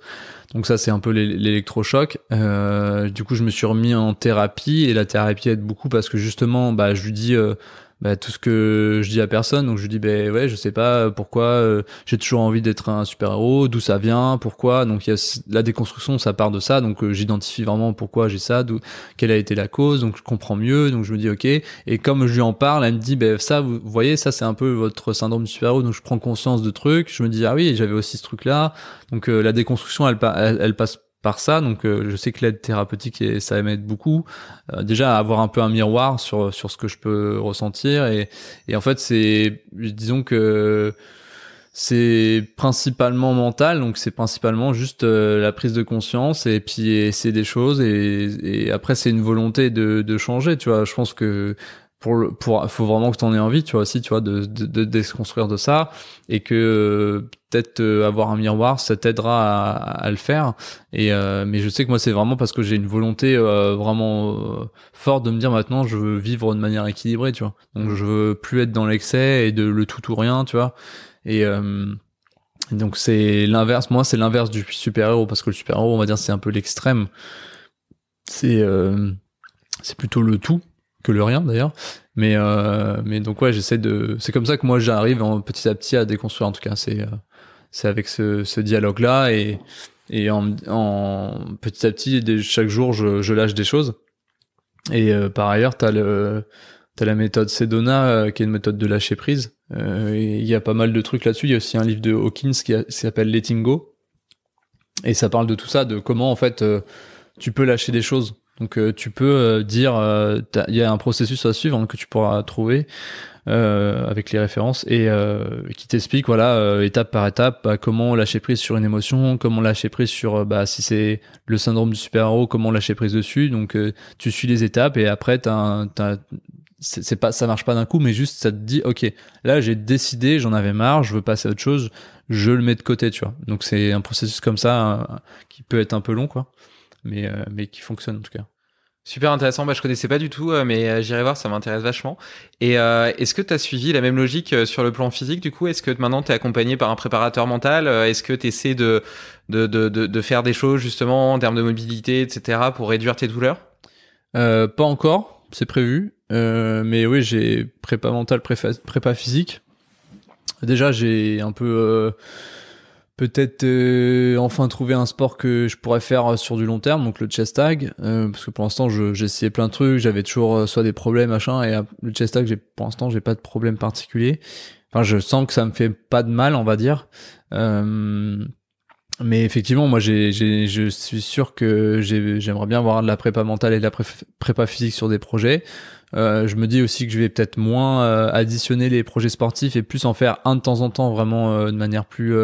Donc ça, c'est un peu l'électrochoc. Euh, du coup, je me suis remis en thérapie et la thérapie aide beaucoup parce que justement, bah, je lui dis, euh, bah, tout ce que je dis à personne. Donc je lui dis, ben bah, ouais, je sais pas euh, pourquoi euh, j'ai toujours envie d'être un super-héros, d'où ça vient, pourquoi. Donc il y a la déconstruction, ça part de ça. Donc euh, j'identifie vraiment pourquoi j'ai ça, d'où, quelle a été la cause. Donc je comprends mieux. Donc je me dis, ok. Et comme je lui en parle, elle me dit, bah, ça, vous voyez, ça c'est un peu votre syndrome du super-héros. Donc je prends conscience de trucs. Je me dis, ah oui, j'avais aussi ce truc-là. Donc la déconstruction, elle, elle, elle passe par ça. Donc, euh, je sais que l'aide thérapeutique, et ça m'aide beaucoup. Euh, déjà, avoir un peu un miroir sur, sur ce que je peux ressentir. Et, et en fait, c'est, disons que c'est principalement mental, donc c'est principalement juste euh, la prise de conscience et puis c'est des choses. Et, et après, c'est une volonté de, de changer, tu vois. Je pense que pour faut vraiment que tu en aies envie tu vois aussi tu vois de de, de, de se construire de ça et que peut-être euh, avoir un miroir ça t'aidera à, à, le faire et euh, mais je sais que moi c'est vraiment parce que j'ai une volonté euh, vraiment forte de me dire maintenant je veux vivre de manière équilibrée tu vois donc je veux plus être dans l'excès et de le tout ou rien tu vois et donc c'est l'inverse moi c'est l'inverse du super héros parce que le super héros on va dire c'est un peu l'extrême c'est c'est plutôt le tout que le rien d'ailleurs. Mais, euh, mais donc ouais, j'essaie de. C'est comme ça que moi j'arrive petit à petit à déconstruire. En tout cas, c'est euh, c'est avec ce, ce dialogue là et et en, petit à petit, chaque jour, je, je, lâche des choses. Et euh, par ailleurs, t'as le T'as la méthode Sedona, qui est une méthode de lâcher prise. Il y a pas mal de trucs là-dessus. Il y a aussi un livre de Hawkins qui, qui s'appelle Letting Go. Et ça parle de tout ça, de comment en fait tu peux lâcher des choses donc euh, tu peux euh, dire, euh, il y a un processus à suivre hein, que tu pourras trouver avec les références et qui t'explique, voilà, étape par étape, bah, comment lâcher prise sur une émotion, comment lâcher prise sur, bah, si c'est le syndrome du super-héros, comment lâcher prise dessus. Donc tu suis les étapes et après, t'as, c'est pas ça marche pas d'un coup mais juste ça te dit ok là j'ai décidé j'en avais marre je veux passer à autre chose je le mets de côté tu vois donc c'est un processus comme ça hein, qui peut être un peu long quoi euh, mais, qui fonctionne en tout cas. Super intéressant, bah, je connaissais pas du tout, euh, mais euh, j'irai voir, ça m'intéresse vachement. Et est-ce que tu as suivi la même logique sur le plan physique du coup Est-ce que maintenant tu es accompagné par un préparateur mental Est-ce que tu essaies de de, faire des choses justement en termes de mobilité, etc., pour réduire tes douleurs Pas encore, c'est prévu. mais oui, j'ai prépa mental, prépa physique. Déjà, j'ai un peu peut-être euh, enfin trouver un sport que je pourrais faire euh, sur du long terme, donc le chest tag, euh, parce que pour l'instant j'essayais plein de trucs, j'avais toujours soit des problèmes machin, et le chest tag, pour l'instant j'ai pas de problème particulier. Enfin, je sens que ça me fait pas de mal, on va dire. mais effectivement, moi, je suis sûr que j'aimerais bien avoir de la prépa mentale et de la prépa physique sur des projets. je me dis aussi que je vais peut-être moins additionner les projets sportifs et plus en faire un de temps en temps, vraiment de manière plus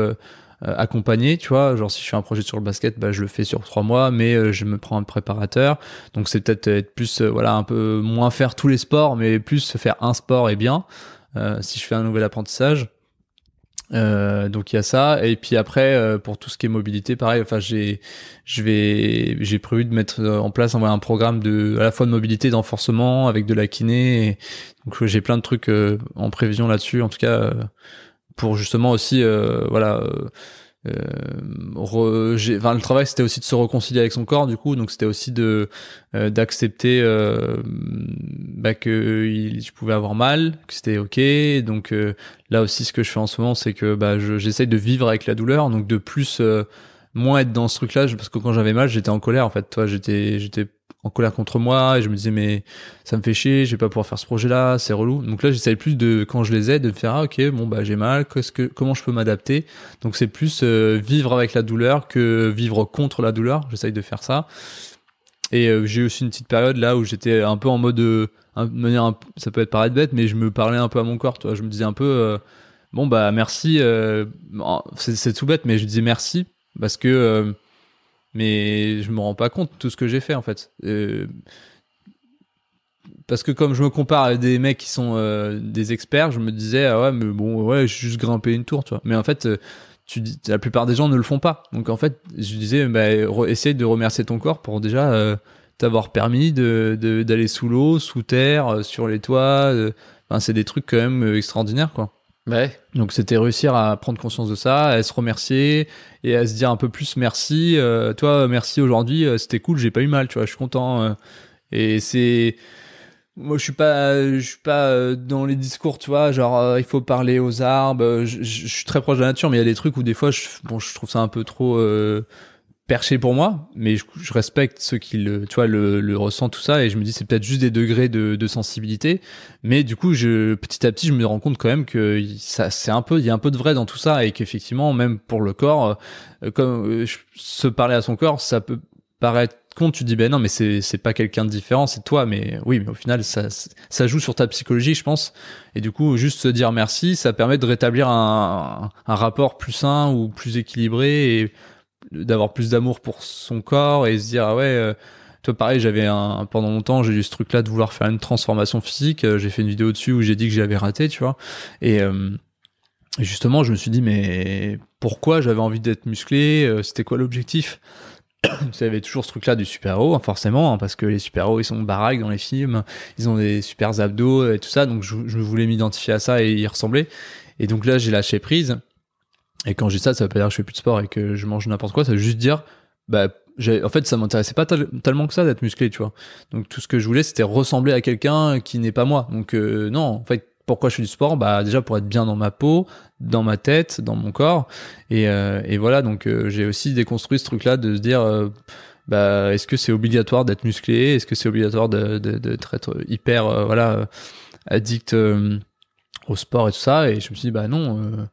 euh, accompagné, tu vois. Genre, si je fais un projet sur le basket, bah, je le fais sur trois mois, mais euh, je me prends un préparateur. Donc, c'est peut-être euh, être plus, voilà, un peu moins faire tous les sports, mais plus faire un sport et bien. Euh, si je fais un nouvel apprentissage. Euh, donc il y a ça et puis après pour tout ce qui est mobilité pareil enfin j'ai je vais j'ai prévu de mettre en place un, un, programme de à la fois de mobilité d'enforcement avec de la kiné donc j'ai plein de trucs en prévision là-dessus en tout cas pour justement aussi, euh, voilà. Euh, euh, enfin, le travail c'était aussi de se reconcilier avec son corps du coup donc c'était aussi de d'accepter bah, que il, je pouvais avoir mal que c'était ok donc là aussi ce que je fais en ce moment c'est que bah, j'essaye de vivre avec la douleur donc de plus moins être dans ce truc là parce que quand j'avais mal j'étais en colère en fait toi j'étais j'étais en colère contre moi et je me disais mais ça me fait chier, je vais pas pouvoir faire ce projet-là, c'est relou. Donc là, j'essaye plus de quand je les ai, de me faire ah, ok bon bah j'ai mal, ce que comment je peux m'adapter. Donc c'est plus euh, vivre avec la douleur que vivre contre la douleur. J'essaye de faire ça. Et euh, j'ai eu aussi une petite période là où j'étais un peu en mode euh, manière ça peut être paraître bête mais je me parlais un peu à mon corps, toi. Je me disais un peu bon bah merci, c'est tout bête mais je disais merci parce que mais je me rends pas compte de tout ce que j'ai fait en fait. Euh, parce que comme je me compare à des mecs qui sont euh, des experts, je me disais ah ouais mais bon ouais j'ai juste grimpé une tour, tu vois. Mais en fait, euh, tu la plupart des gens ne le font pas. Donc en fait, je disais bah, essaye de remercier ton corps pour déjà t'avoir permis de, d'aller sous l'eau, sous terre, sur les toits. c'est des trucs quand même extraordinaires quoi. Ouais. Donc c'était réussir à prendre conscience de ça, à se remercier et à se dire un peu plus merci. Euh, toi, merci aujourd'hui, euh, c'était cool, j'ai pas eu mal, tu vois, je suis content. Euh. et c'est moi je suis pas je suis pas dans les discours tu vois genre il faut parler aux arbres je, je, suis très proche de la nature mais il y a des trucs où des fois je bon je trouve ça un peu trop perché pour moi, mais je, je, respecte ceux qui le, tu vois, le, le ressent tout ça, et je me dis c'est peut-être juste des degrés de, de, sensibilité, mais du coup, je, petit à petit, je me rends compte quand même que ça, c'est un peu, il y a un peu de vrai dans tout ça, et qu'effectivement, même pour le corps, euh, comme euh, se parler à son corps, ça peut paraître con, tu dis ben non, mais c'est, c'est pas quelqu'un de différent, c'est toi, mais oui, mais au final, ça, ça joue sur ta psychologie, je pense, et du coup, juste se dire merci, ça permet de rétablir un, un rapport plus sain ou plus équilibré et d'avoir plus d'amour pour son corps et se dire ah ouais euh, toi pareil j'avais un pendant longtemps j'ai eu ce truc là de vouloir faire une transformation physique euh, j'ai fait une vidéo dessus où j'ai dit que j'avais raté tu vois et euh, justement je me suis dit mais pourquoi j'avais envie d'être musclé c'était quoi l'objectif vous avait toujours ce truc-là du super-héros, hein, forcément, hein, parce que les super-héros, ils sont baraques dans les films, ils ont des super abdos et tout ça, donc je voulais m'identifier à ça et y ressembler. Et donc là, j'ai lâché prise, et quand j'ai ça, ça veut pas dire que je fais plus de sport et que je mange n'importe quoi. Ça veut juste dire, bah, en fait, ça m'intéressait pas tellement que ça d'être musclé, tu vois. Donc tout ce que je voulais, c'était ressembler à quelqu'un qui n'est pas moi. Donc euh, non, en fait, pourquoi je fais du sport Bah déjà pour être bien dans ma peau, dans ma tête, dans mon corps. Et, euh, et voilà, donc euh, j'ai aussi déconstruit ce truc-là de se dire. bah, est-ce que c'est obligatoire d'être musclé Est-ce que c'est obligatoire d'être de, de, hyper voilà addict au sport et tout ça Et je me suis dit bah non,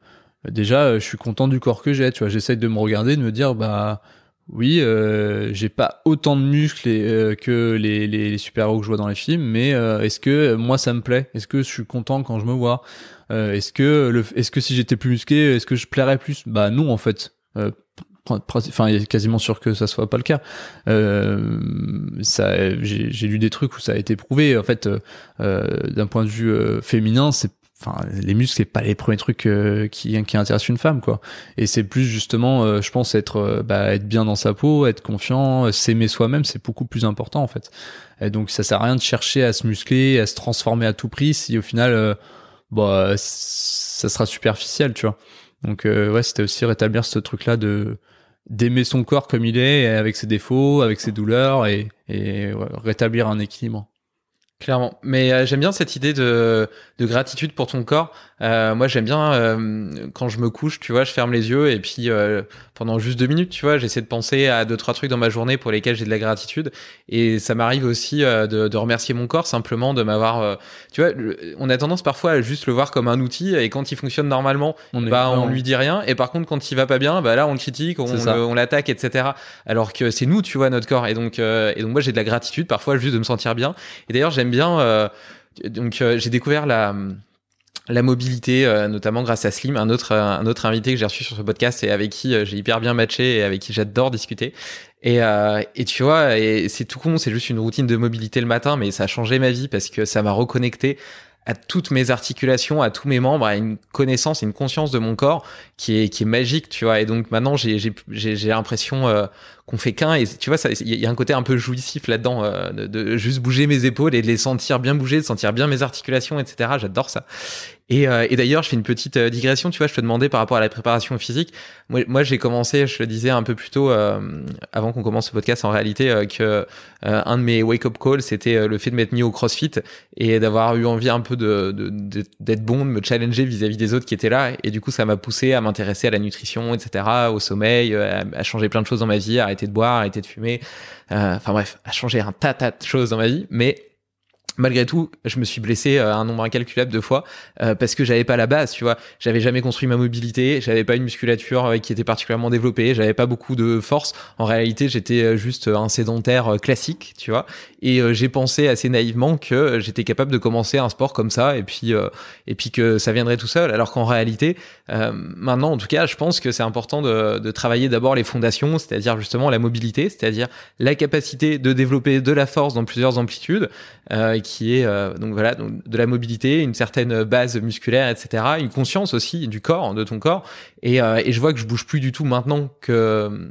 déjà, euh, je suis content du corps que j'ai. Tu vois, j'essaye de me regarder, de me dire, bah oui, euh, j'ai pas autant de muscles euh, que les, les, super-héros que je vois dans les films, mais est-ce que moi ça me plaît Est-ce que je suis content quand je me vois Est-ce que le, est-ce que si j'étais plus musclé, est-ce que je plairais plus Bah non, en fait. Enfin, il est quasiment sûr que ça soit pas le cas. ça, j'ai lu des trucs où ça a été prouvé. En fait, d'un point de vue féminin, c'est enfin les muscles c'est pas les premiers trucs euh, qui qui intéressent une femme quoi et c'est plus justement euh, je pense être euh, bah, être bien dans sa peau être confiant s'aimer soi-même c'est beaucoup plus important en fait et donc ça sert à rien de chercher à se muscler à se transformer à tout prix si au final bah ça sera superficiel tu vois donc ouais c'était aussi rétablir ce truc là de d'aimer son corps comme il est avec ses défauts avec ses douleurs et rétablir un équilibre Clairement. Mais euh, j'aime bien cette idée de, de, gratitude pour ton corps. Euh, moi, j'aime bien euh, quand je me couche, tu vois, je ferme les yeux et puis pendant juste deux minutes, tu vois, j'essaie de penser à deux, trois trucs dans ma journée pour lesquels j'ai de la gratitude. Et ça m'arrive aussi de, de, remercier mon corps simplement de m'avoir. tu vois, on a tendance parfois à juste le voir comme un outil et quand il fonctionne normalement, on bah, on lui dit rien. Et par contre, quand il va pas bien, bah là, on le critique, on, l'attaque, etc. Alors que c'est nous, tu vois, notre corps. Et donc, et donc moi, j'ai de la gratitude parfois juste de me sentir bien. Et d'ailleurs, j'aime bien. Euh, donc euh, j'ai découvert la mobilité, euh, notamment grâce à Slim, un autre, invité que j'ai reçu sur ce podcast et avec qui j'ai hyper bien matché et avec qui j'adore discuter. Et, tu vois, c'est tout con, c'est juste une routine de mobilité le matin, mais ça a changé ma vie parce que ça m'a reconnecté à toutes mes articulations, à tous mes membres, à une connaissance, une conscience de mon corps qui est, magique, tu vois. Et donc maintenant, j'ai, j'ai l'impression qu'on fait qu'un. Et tu vois, il y a un côté un peu jouissif là-dedans, euh, de, juste bouger mes épaules et de les sentir bien bouger, de sentir bien mes articulations, etc. J'adore ça. Et, euh, et d'ailleurs, je fais une petite euh, digression. Tu vois, je te demandais par rapport à la préparation physique. Moi, j'ai commencé, je le disais un peu plus tôt, avant qu'on commence ce podcast, en réalité, que un de mes wake-up calls, c'était le fait de m'être mis au CrossFit et d'avoir eu envie un peu de, d'être bon, de me challenger vis-à-vis des autres qui étaient là. Et du coup, ça m'a poussé à m'intéresser à la nutrition, etc., au sommeil, à, changer plein de choses dans ma vie, à arrêter de boire, arrêter de fumer, euh, enfin bref, a changé un tas tas de choses dans ma vie, mais malgré tout, je me suis blessé euh, un nombre incalculable de fois euh, parce que j'avais pas la base, tu vois. J'avais jamais construit ma mobilité, j'avais pas une musculature euh, qui était particulièrement développée, j'avais pas beaucoup de force. En réalité, j'étais juste un sédentaire classique, tu vois. Et j'ai pensé assez naïvement que j'étais capable de commencer un sport comme ça et puis et puis que ça viendrait tout seul. Alors qu'en réalité, maintenant, en tout cas, je pense que c'est important de, de travailler d'abord les fondations, c'est-à-dire justement la mobilité, c'est-à-dire la capacité de développer de la force dans plusieurs amplitudes. Euh, qui est euh, donc voilà donc de la mobilité, une certaine base musculaire, etc. Une conscience aussi du corps, de ton corps. Euh, et, je vois que je bouge plus du tout maintenant que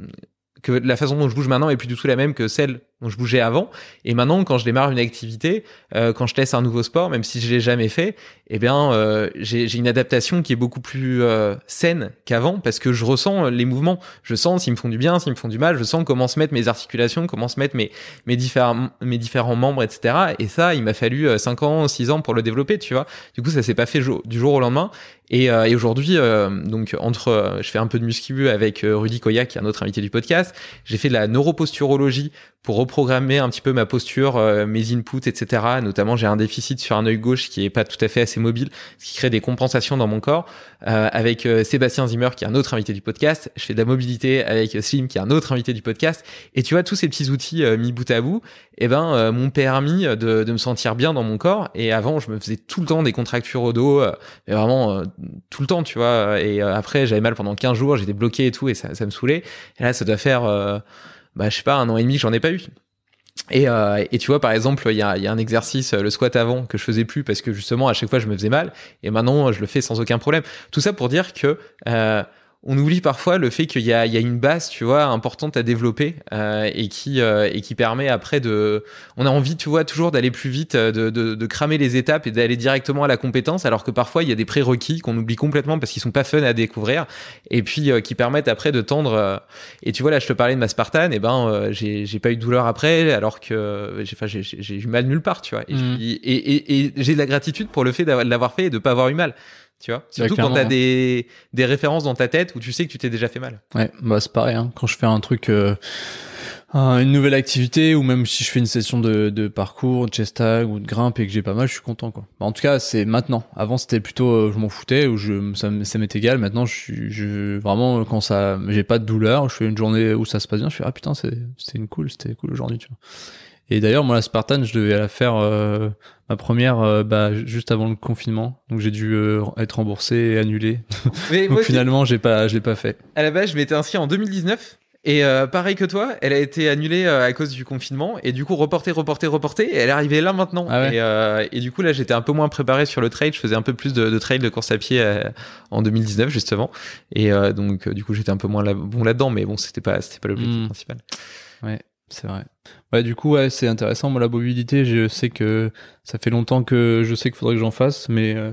que la façon dont je bouge maintenant est plus du tout la même que celle donc je bougeais avant et maintenant quand je démarre une activité, euh, quand je teste un nouveau sport, même si je l'ai jamais fait, eh bien euh, j'ai une adaptation qui est beaucoup plus euh, saine qu'avant parce que je ressens les mouvements, je sens s'ils me font du bien, s'ils me font du mal, je sens comment se mettent mes articulations, comment se mettent mes mes différents mes différents membres, etc. Et ça, il m'a fallu 5 ans, 6 ans pour le développer, tu vois. Du coup, ça s'est pas fait du jour au lendemain. Et, aujourd'hui, donc entre, je fais un peu de muscu avec Rudy Koya, qui est un autre invité du podcast, j'ai fait de la neuroposturologie pour reprendre programmer un petit peu ma posture, euh, mes inputs, etc. Notamment, j'ai un déficit sur un œil gauche qui est pas tout à fait assez mobile, ce qui crée des compensations dans mon corps. Euh, avec euh, Sébastien Zimmer, qui est un autre invité du podcast, je fais de la mobilité avec Slim, qui est un autre invité du podcast. Et tu vois, tous ces petits outils mis bout à bout, eh ben, m'ont permis de, me sentir bien dans mon corps. Et avant, je me faisais tout le temps des contractures au dos, mais vraiment tout le temps, tu vois. Et après, j'avais mal pendant 15 jours, j'étais bloqué et tout, et ça, me saoulait. Et là, ça doit faire bah, je sais pas, un an et demi que j'en ai pas eu. Euh, et, tu vois, par exemple, il y a, un exercice, euh, le squat avant, que je faisais plus parce que justement, à chaque fois, je me faisais mal. Et maintenant, je le fais sans aucun problème. Tout ça pour dire que euh, on oublie parfois le fait qu'il y, a, une base, tu vois, importante à développer euh, et qui euh, et qui permet après de. On a envie, tu vois, toujours d'aller plus vite, de, de, cramer les étapes et d'aller directement à la compétence, alors que parfois il y a des prérequis qu'on oublie complètement parce qu'ils sont pas fun à découvrir et puis euh, qui permettent après de tendre. et tu vois là, je te parlais de ma Spartan, et eh ben j'ai pas eu de douleur après, alors que j'ai enfin, j'ai eu mal nulle part, tu vois. Mmh. Et, et j'ai de la gratitude pour le fait de l'avoir fait et de pas avoir eu mal. Tu vois Surtout quand t'as hein. des, des références dans ta tête où tu sais que tu t'es déjà fait mal. Ouais, bah c'est pareil. Hein. Quand je fais un truc, euh, une nouvelle activité, ou même si je fais une session de, parcours, de chest tag ou de grimpe et que j'ai pas mal, je suis content. quoi. Bah, en tout cas, c'est maintenant. Avant, c'était plutôt euh, je m'en foutais ou je, ça, ça m'est égal. Maintenant, je je, vraiment quand ça, j'ai pas de douleur, je fais une journée où ça se passe bien, je fais ah putain, c'était une cool, c'était cool aujourd'hui. tu vois. Et d'ailleurs, moi, la Spartan, je devais la faire euh, ma première euh, bah, juste avant le confinement. Donc j'ai dû euh, être remboursé et annulé. Mais donc finalement, j'ai pas, je l'ai pas fait. À la base, je m'étais inscrit en 2019. Et pareil que toi, elle a été annulée à cause du confinement et du coup reportée, reportée, reportée. Et elle est arrivée là maintenant. Ah et, et, du coup là, j'étais un peu moins préparé sur le trail. Je faisais un peu plus de, de trail de course à pied en 2019 justement. Et donc du coup, j'étais un peu moins là, bon là-dedans, mais bon, c'était pas, c'était pas l'objectif hmm. principal. Ouais. C'est vrai. Ouais, du coup, ouais, c'est intéressant. Moi, la mobilité, je sais que ça fait longtemps que je sais qu'il faudrait que j'en fasse, mais euh,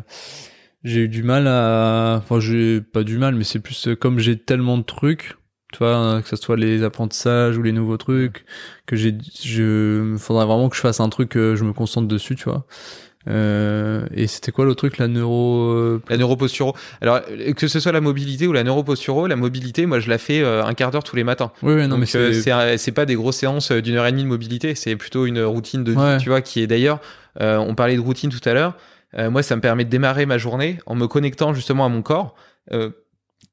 j'ai eu du mal à. Enfin, j'ai pas du mal, mais c'est plus euh, comme j'ai tellement de trucs, tu vois, hein, que ce soit les apprentissages ou les nouveaux trucs, que j'ai. Je... Faudrait vraiment que je fasse un truc, que euh, je me concentre dessus, tu vois. Euh, et c'était quoi le truc, la neuro... Euh, la neuroposturo. Alors, que ce soit la mobilité ou la neuroposturo, la mobilité, moi, je la fais euh, un quart d'heure tous les matins. Oui, oui non, Donc, mais c'est... c'est pas des grosses séances d'une heure et demie de mobilité, c'est plutôt une routine de vie, tu vois, qui est d'ailleurs... on parlait de routine tout à l'heure. moi, ça me permet de démarrer ma journée en me connectant justement à mon corps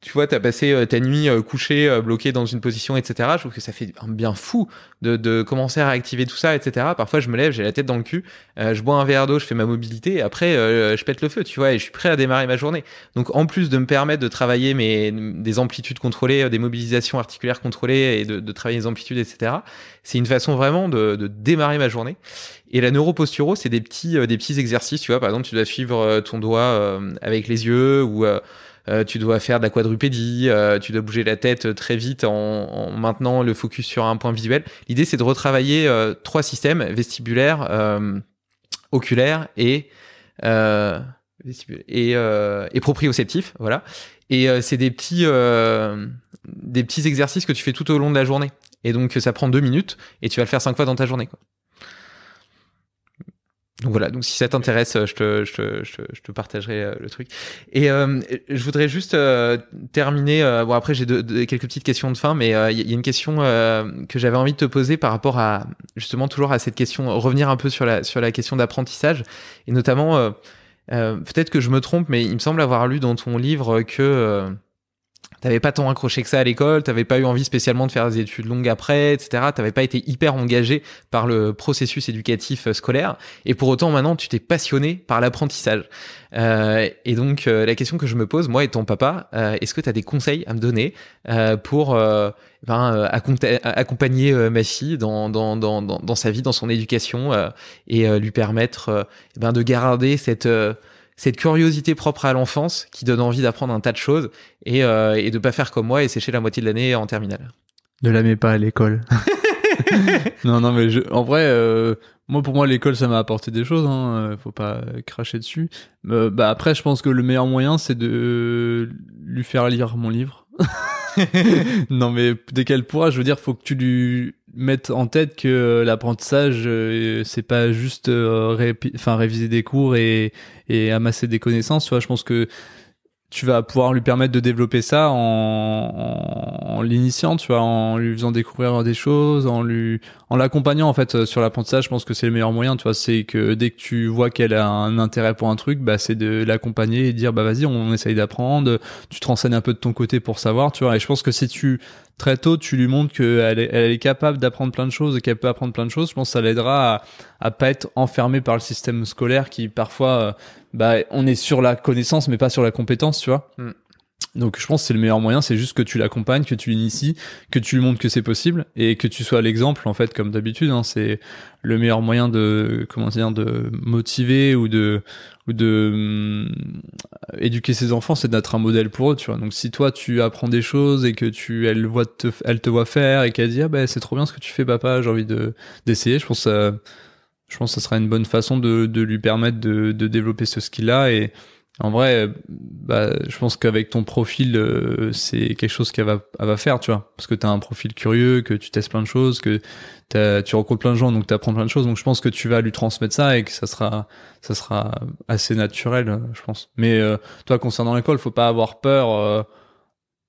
tu vois, t'as passé euh, ta nuit euh, couché, euh, bloqué dans une position, etc. Je trouve que ça fait un bien fou de, commencer à réactiver tout ça, etc. Parfois, je me lève, j'ai la tête dans le cul, je bois un verre d'eau, je fais ma mobilité, après, je pète le feu, tu vois, et je suis prêt à démarrer ma journée. Donc, en plus de me permettre de travailler mes, des amplitudes contrôlées, des mobilisations articulaires contrôlées, et de, travailler les amplitudes, etc., c'est une façon vraiment de, démarrer ma journée. Et la neuroposturo, c'est des petits, des petits exercices, tu vois. Par exemple, tu dois suivre ton doigt avec les yeux ou euh, tu dois faire de la quadrupédie, euh, tu dois bouger la tête euh, très vite en, maintenant le focus sur un point visuel. L'idée, c'est de retravailler trois systèmes, vestibulaire, oculaire et, et, proprioceptif. Voilà. Et c'est des petits, des petits exercices que tu fais tout au long de la journée. Et donc, ça prend deux minutes et tu vas le faire cinq fois dans ta journée. Donc voilà, donc si ça t'intéresse, euh, je te, je, te, je, te, partagerai euh, le truc. Et euh, je voudrais juste terminer. bon, après, j'ai quelques petites questions de fin, mais il y, a une question que j'avais envie de te poser par rapport à, justement, toujours à cette question, revenir un peu sur la, sur la question d'apprentissage. Et notamment, peut-être que je me trompe, mais il me semble avoir lu dans ton livre que T'avais pas tant accroché que ça à l'école, t'avais pas eu envie spécialement de faire des études longues après, etc. T'avais pas été hyper engagé par le processus éducatif euh, scolaire, et pour autant maintenant tu t'es passionné par l'apprentissage. Euh, et donc euh, la question que je me pose, moi et ton papa, est-ce que t'as des conseils à me donner pour ben, accompagner ma fille dans, dans, dans, dans, sa vie, dans son éducation, et lui permettre ben, de garder cette cette curiosité propre à l'enfance qui donne envie d'apprendre un tas de choses et, de euh, ne de pas faire comme moi et sécher la moitié de l'année en terminale. Ne la mets pas à l'école. non, non, mais en vrai, euh, moi, pour moi, l'école, ça m'a apporté des choses. Hein, euh, faut pas cracher dessus. bah, après, je pense que le meilleur moyen, c'est de lui faire lire mon livre. non, mais dès qu'elle pourra, je veux dire, faut que tu lui mettre en tête que euh, l'apprentissage, euh, c'est pas juste euh, réviser des cours et, amasser des connaissances. Tu vois, je pense que tu vas pouvoir lui permettre de développer ça en, l'initiant, tu vois, en lui faisant découvrir des choses, en lui, en l'accompagnant en fait sur l'apprentissage. Je pense que c'est le meilleur moyen, tu vois. C'est que dès que tu vois qu'elle a un intérêt pour un truc, bah c'est de l'accompagner et de dire bah vas-y, on essaye d'apprendre. Tu te renseignes un peu de ton côté pour savoir, tu vois. Et je pense que si tu très tôt, tu lui montres qu'elle est, elle est capable d'apprendre plein de choses et qu'elle peut apprendre plein de choses, je pense que ça l'aidera à, à pas être enfermé par le système scolaire qui parfois, euh, bah, on est sur la connaissance mais pas sur la compétence, tu vois. Hmm. Donc je pense que c'est le meilleur moyen, c'est juste que tu l'accompagnes, que tu l'inities, que tu lui montres que c'est possible et que tu sois l'exemple en fait comme d'habitude. Hein. c'est le meilleur moyen de comment dire de motiver ou de ou de hum, éduquer ses enfants, c'est d'être un modèle pour eux. Tu vois. Donc si toi tu apprends des choses et que tu elle voit te, elle te voit faire et qu'elle dit ah, ben c'est trop bien ce que tu fais papa, j'ai envie de d'essayer. Je pense que ça, je pense ça sera une bonne façon de, de lui permettre de, de développer ce skill là et en vrai, euh, bah, je pense qu'avec ton profil, euh, c'est quelque chose qu'elle va, faire, tu vois. Parce que tu as un profil curieux, que tu testes plein de choses, que tu rencontres plein de gens, donc tu apprends plein de choses. Donc je pense que tu vas lui transmettre ça et que ça sera, ça sera assez naturel, euh, je pense. Mais toi, concernant l'école, faut pas avoir peur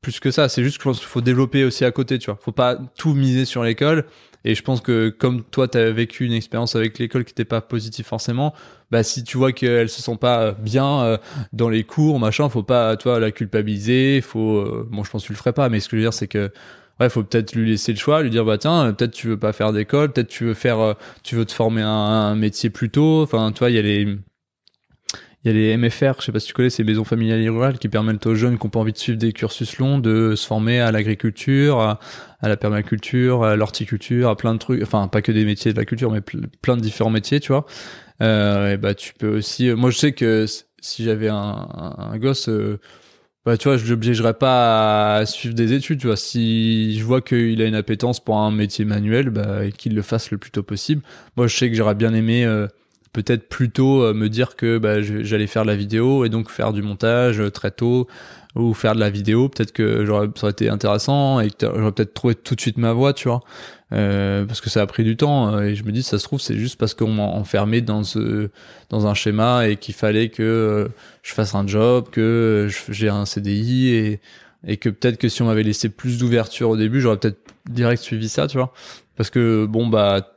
plus que ça. C'est juste que qu'il faut développer aussi à côté, tu vois. Faut pas tout miser sur l'école. Et je pense que comme toi, tu as vécu une expérience avec l'école qui n'était pas positive forcément, bah, si tu vois qu'elles se sent pas bien euh, dans les cours, machin, faut pas, toi, la culpabiliser. Faut, euh, bon, je pense que tu le ferais pas, mais ce que je veux dire, c'est que ouais, faut peut-être lui laisser le choix, lui dire bah tiens, peut-être tu veux pas faire d'école, peut-être tu veux faire, euh, tu veux te former un, un métier plus tôt. Enfin, toi il y a les il y a les MFR, je sais pas si tu connais, ces maisons familiales et rurales qui permettent aux jeunes qui n'ont pas envie de suivre des cursus longs de se former à l'agriculture, à, la permaculture, à l'horticulture, à plein de trucs, enfin pas que des métiers de la culture, mais plein de différents métiers, tu vois. Euh, et bah tu peux aussi, euh, moi je sais que si j'avais un, gosse, euh, bah tu vois, je l'obligerais pas à suivre des études, tu vois. Si je vois qu'il a une appétence pour un métier manuel, bah qu'il le fasse le plus tôt possible. Moi je sais que j'aurais bien aimé... Euh, peut-être plutôt euh, me dire que bah, j'allais faire de la vidéo et donc faire du montage euh, très tôt ou faire de la vidéo peut-être que j'aurais ça aurait été intéressant et que j'aurais peut-être trouvé tout de suite ma voie tu vois euh, parce que ça a pris du temps et je me dis ça se trouve c'est juste parce qu'on m'a enfermé dans ce dans un schéma et qu'il fallait que je fasse un job que j'ai un CDI et et que peut-être que si on m'avait laissé plus d'ouverture au début j'aurais peut-être direct suivi ça tu vois parce que bon bah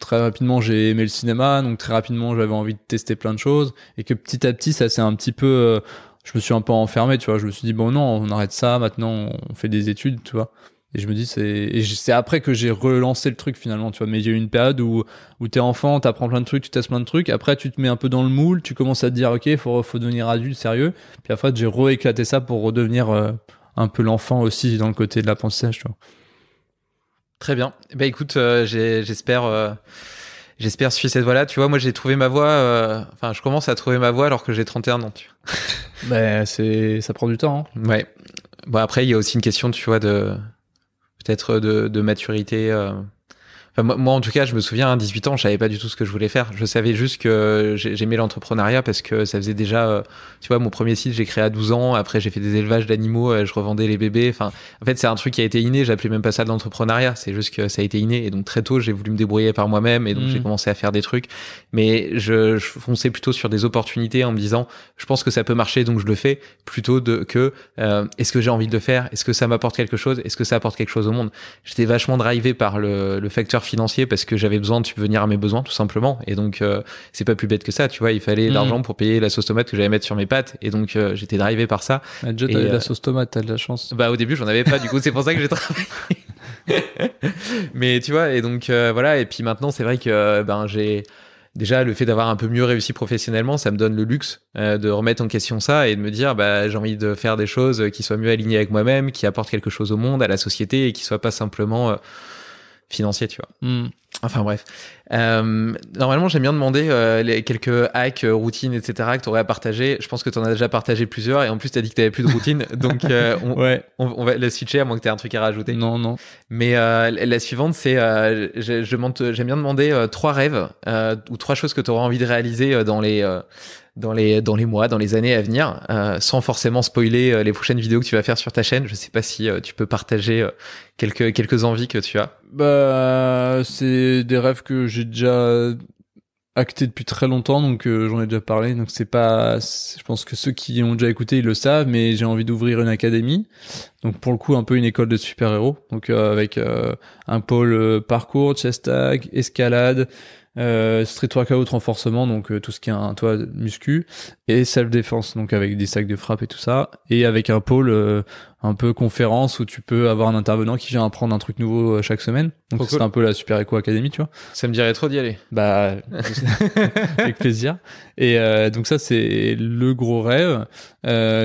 très rapidement j'ai aimé le cinéma, donc très rapidement j'avais envie de tester plein de choses et que petit à petit ça s'est un petit peu, euh, je me suis un peu enfermé, tu vois. Je me suis dit bon non, on arrête ça, maintenant on fait des études, tu vois. Et je me dis c'est c'est après que j'ai relancé le truc finalement, tu vois. Mais il y a eu une période où où t'es enfant, t'apprends plein de trucs, tu testes plein de trucs. Après tu te mets un peu dans le moule, tu commences à te dire ok faut faut devenir adulte sérieux. Puis après j'ai rééclaté ça pour redevenir euh, un peu l'enfant aussi dans le côté de l'apprentissage, tu vois. Très bien. Bah écoute, euh, j'espère. Euh, j'espère suivre cette voie-là. Tu vois, moi, j'ai trouvé ma voie. Euh, enfin, je commence à trouver ma voie alors que j'ai 31 ans. Tu ben, c'est, ça prend du temps. Hein. Ouais. Bon, après, il y a aussi une question, tu vois, de peut-être de maturité moi, en tout cas, je me souviens, à hein, 18 ans, je savais pas du tout ce que je voulais faire. Je savais juste que euh, j'aimais l'entrepreneuriat parce que ça faisait déjà, euh, tu vois, mon premier site, j'ai créé à 12 ans. Après, j'ai fait des élevages d'animaux, euh, je revendais les bébés. Enfin, en fait, c'est un truc qui a été inné. J'appelais même pas ça de l'entrepreneuriat. C'est juste que ça a été inné. Et donc, très tôt, j'ai voulu me débrouiller par moi-même et donc j'ai mm. commencé à faire des trucs. Mais je, fonçais plutôt sur des opportunités en me disant, je pense que ça peut marcher, donc je le fais plutôt de, que, est-ce que j'ai envie de le faire? Est-ce que ça m'apporte quelque chose? Est-ce que ça apporte quelque chose au monde? J'étais vachement drivé par le, le facteur financier parce que j'avais besoin de subvenir à mes besoins tout simplement. Et donc euh, c'est pas plus bête que ça, tu vois. Il fallait hmm. l'argent pour payer la sauce tomate que j'allais mettre sur mes pattes Et donc euh, j'étais drivé par ça. Bah, déjà de la euh, sauce tomate, t'as de la chance. Bah au début j'en avais pas, du coup c'est pour ça que j'ai travaillé. Mais tu vois, et donc voilà. Et puis maintenant c'est vrai que ben j'ai déjà le fait d'avoir un peu mieux réussi professionnellement, ça me donne le luxe de remettre en question ça et de me dire bah j'ai envie de faire des choses qui soient mieux alignées avec moi-même, qui apportent quelque chose au monde, à la société et qui soient pas simplement financier, tu vois. Hmm. Enfin bref. Euh, normalement, j'aime bien demander euh, les quelques hacks, euh, routines, etc. que tu aurais à partager. Je pense que tu en as déjà partagé plusieurs et en plus, tu as dit que tu n'avais plus de routines donc, on, va le switcher à moins que tu aies un truc à rajouter. Non, non. Mais la suivante, c'est j'aime bien demander trois rêves ou trois choses que tu aurais envie de réaliser dans les dans les dans les mois, dans les années à venir, euh, sans forcément spoiler euh, les prochaines vidéos que tu vas faire sur ta chaîne. Je sais pas si euh, tu peux partager quelques quelques envies que tu as. Bah, c'est des rêves que j'ai déjà acté depuis très longtemps, donc j'en ai déjà parlé. Donc c'est pas, je pense que ceux qui ont déjà écouté ils le savent, mais j'ai envie d'ouvrir une académie. Donc pour le coup un peu une école de super héros, donc avec un pôle parcours, chest tag, escalade, euh, street workout renforcement, donc euh, tout ce qui est un toit muscu, et self-défense, donc avec des sacs de frappe et tout ça, et avec un pôle euh, un peu conférence où tu peux avoir un intervenant qui vient apprendre un truc nouveau euh, chaque semaine. Donc c'est un peu la Super Eco académie tu vois. Ça me dirait trop d'y aller. Bah avec plaisir. Et donc ça c'est le gros rêve.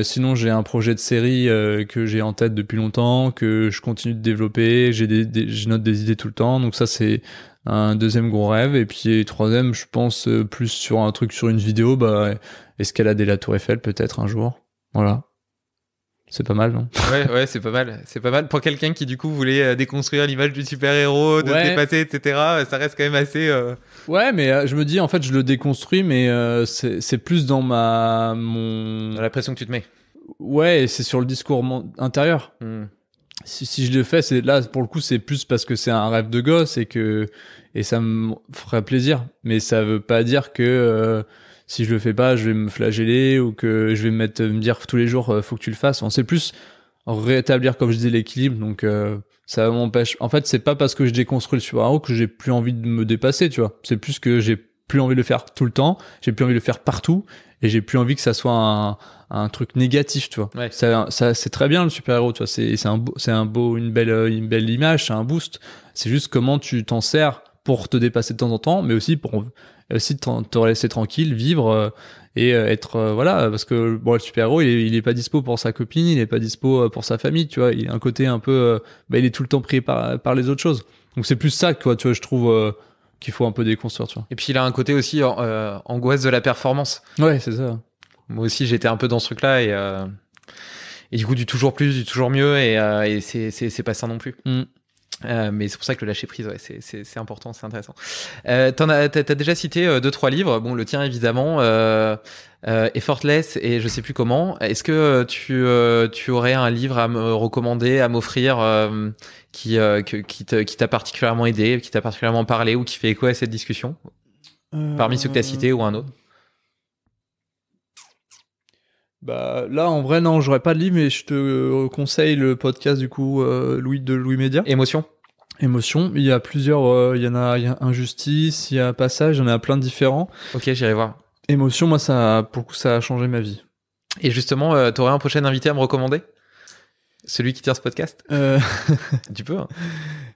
sinon j'ai un projet de série que j'ai en tête depuis longtemps, que je continue de développer. J'ai des, des je note des idées tout le temps. Donc ça c'est un deuxième gros rêve et puis troisième je pense euh, plus sur un truc sur une vidéo bah escalader la tour Eiffel peut-être un jour voilà c'est pas mal, non Ouais, ouais, c'est pas mal. C'est pas mal pour quelqu'un qui du coup voulait euh, déconstruire l'image du super-héros, de dépasser, etc. Euh, ça reste quand même assez. Ouais, mais je me dis en fait, je le déconstruis, mais c'est plus dans ma mon. Dans la pression que tu te mets. Ouais, c'est sur le discours intérieur. Hmm si, je le fais, c'est là pour le coup, c'est plus parce que c'est un rêve de gosse et que et ça me ferait plaisir. Mais ça veut pas dire que euh, si je le fais pas, je vais me flageller ou que je vais me mettre me dire tous les jours euh, faut que tu le fasses. On sait plus rétablir comme je dis, l'équilibre. Donc euh, ça m'empêche. En fait, c'est pas parce que je déconstruis le super-héros que j'ai plus envie de me dépasser, tu vois. C'est plus que j'ai plus envie de le faire tout le temps, j'ai plus envie de le faire partout, et j'ai plus envie que ça soit un, truc négatif, tu vois. Ça, c'est très bien le super-héros, tu vois. C'est, c'est un, c'est un beau, une belle, euh, une belle image, c'est un boost. C'est juste comment tu t'en sers pour te dépasser de temps en temps, mais aussi pour aussi te, laisser tranquille, vivre euh, et euh, être voilà parce que bon le super héros il n'est pas dispo pour sa copine, il n'est pas dispo pour sa famille, tu vois. Il a un côté un peu, bah, il est tout le temps pris par par les autres choses. Donc c'est plus ça que tu vois, je trouve qu'il faut un peu déconstruire, tu vois. Et puis il a un côté aussi euh, angoisse de la performance. Ouais, c'est ça. Moi aussi, j'étais un peu dans ce truc-là et, euh, et du coup, du toujours plus, du toujours mieux et, euh, c'est, c'est, pas ça non plus. Mm. Euh, mais c'est pour ça que le lâcher prise, c'est important, c'est intéressant. Euh, T'as as, déjà cité euh, deux trois livres, bon le tien évidemment, euh, euh, Effortless et je sais plus comment. Est-ce que tu, tu aurais un livre à me recommander, à m'offrir qui qui t'a particulièrement aidé, qui t'a particulièrement parlé ou qui fait écho à cette discussion, parmi ceux que as cités ou un autre bah là en vrai non j'aurais pas de livre mais je te euh, conseille le podcast du coup euh, Louis de Louis Média. Émotion. Émotion. Il y a plusieurs, euh, il y en a, il y a injustice, il y a passage, il y en a plein de différents. Ok j'irai voir. Émotion moi ça pour ça a changé ma vie. Et justement t'aurais un prochain invité à me recommander Celui qui tire ce podcast Tu peux. Hein.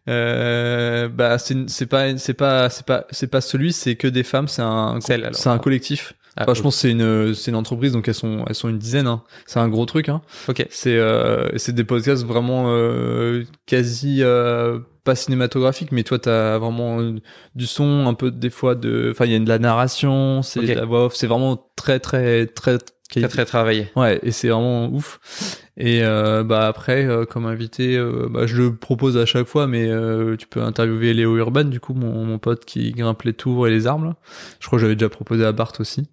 euh, bah c'est pas c'est pas c'est pas c'est pas celui c'est que des femmes c'est un c'est un collectif je pense que c'est une, c'est une entreprise, donc elles sont, elles sont une dizaine. Hein. C'est un gros truc. Hein. Ok. C'est, euh, c'est des podcasts vraiment euh, quasi euh, pas cinématographiques, mais toi, t'as vraiment euh, du son, un peu des fois de, enfin, il y a de la narration, c'est la voix off, c'est vraiment très, très, très Très très travaillé. Ouais, et c'est vraiment ouf. Et euh, bah après, euh, comme invité, euh, bah, je le propose à chaque fois, mais tu peux interviewer Léo Urban, du coup mon, mon pote qui grimpe les tours et les arbres. Je crois que j'avais déjà proposé à Bart aussi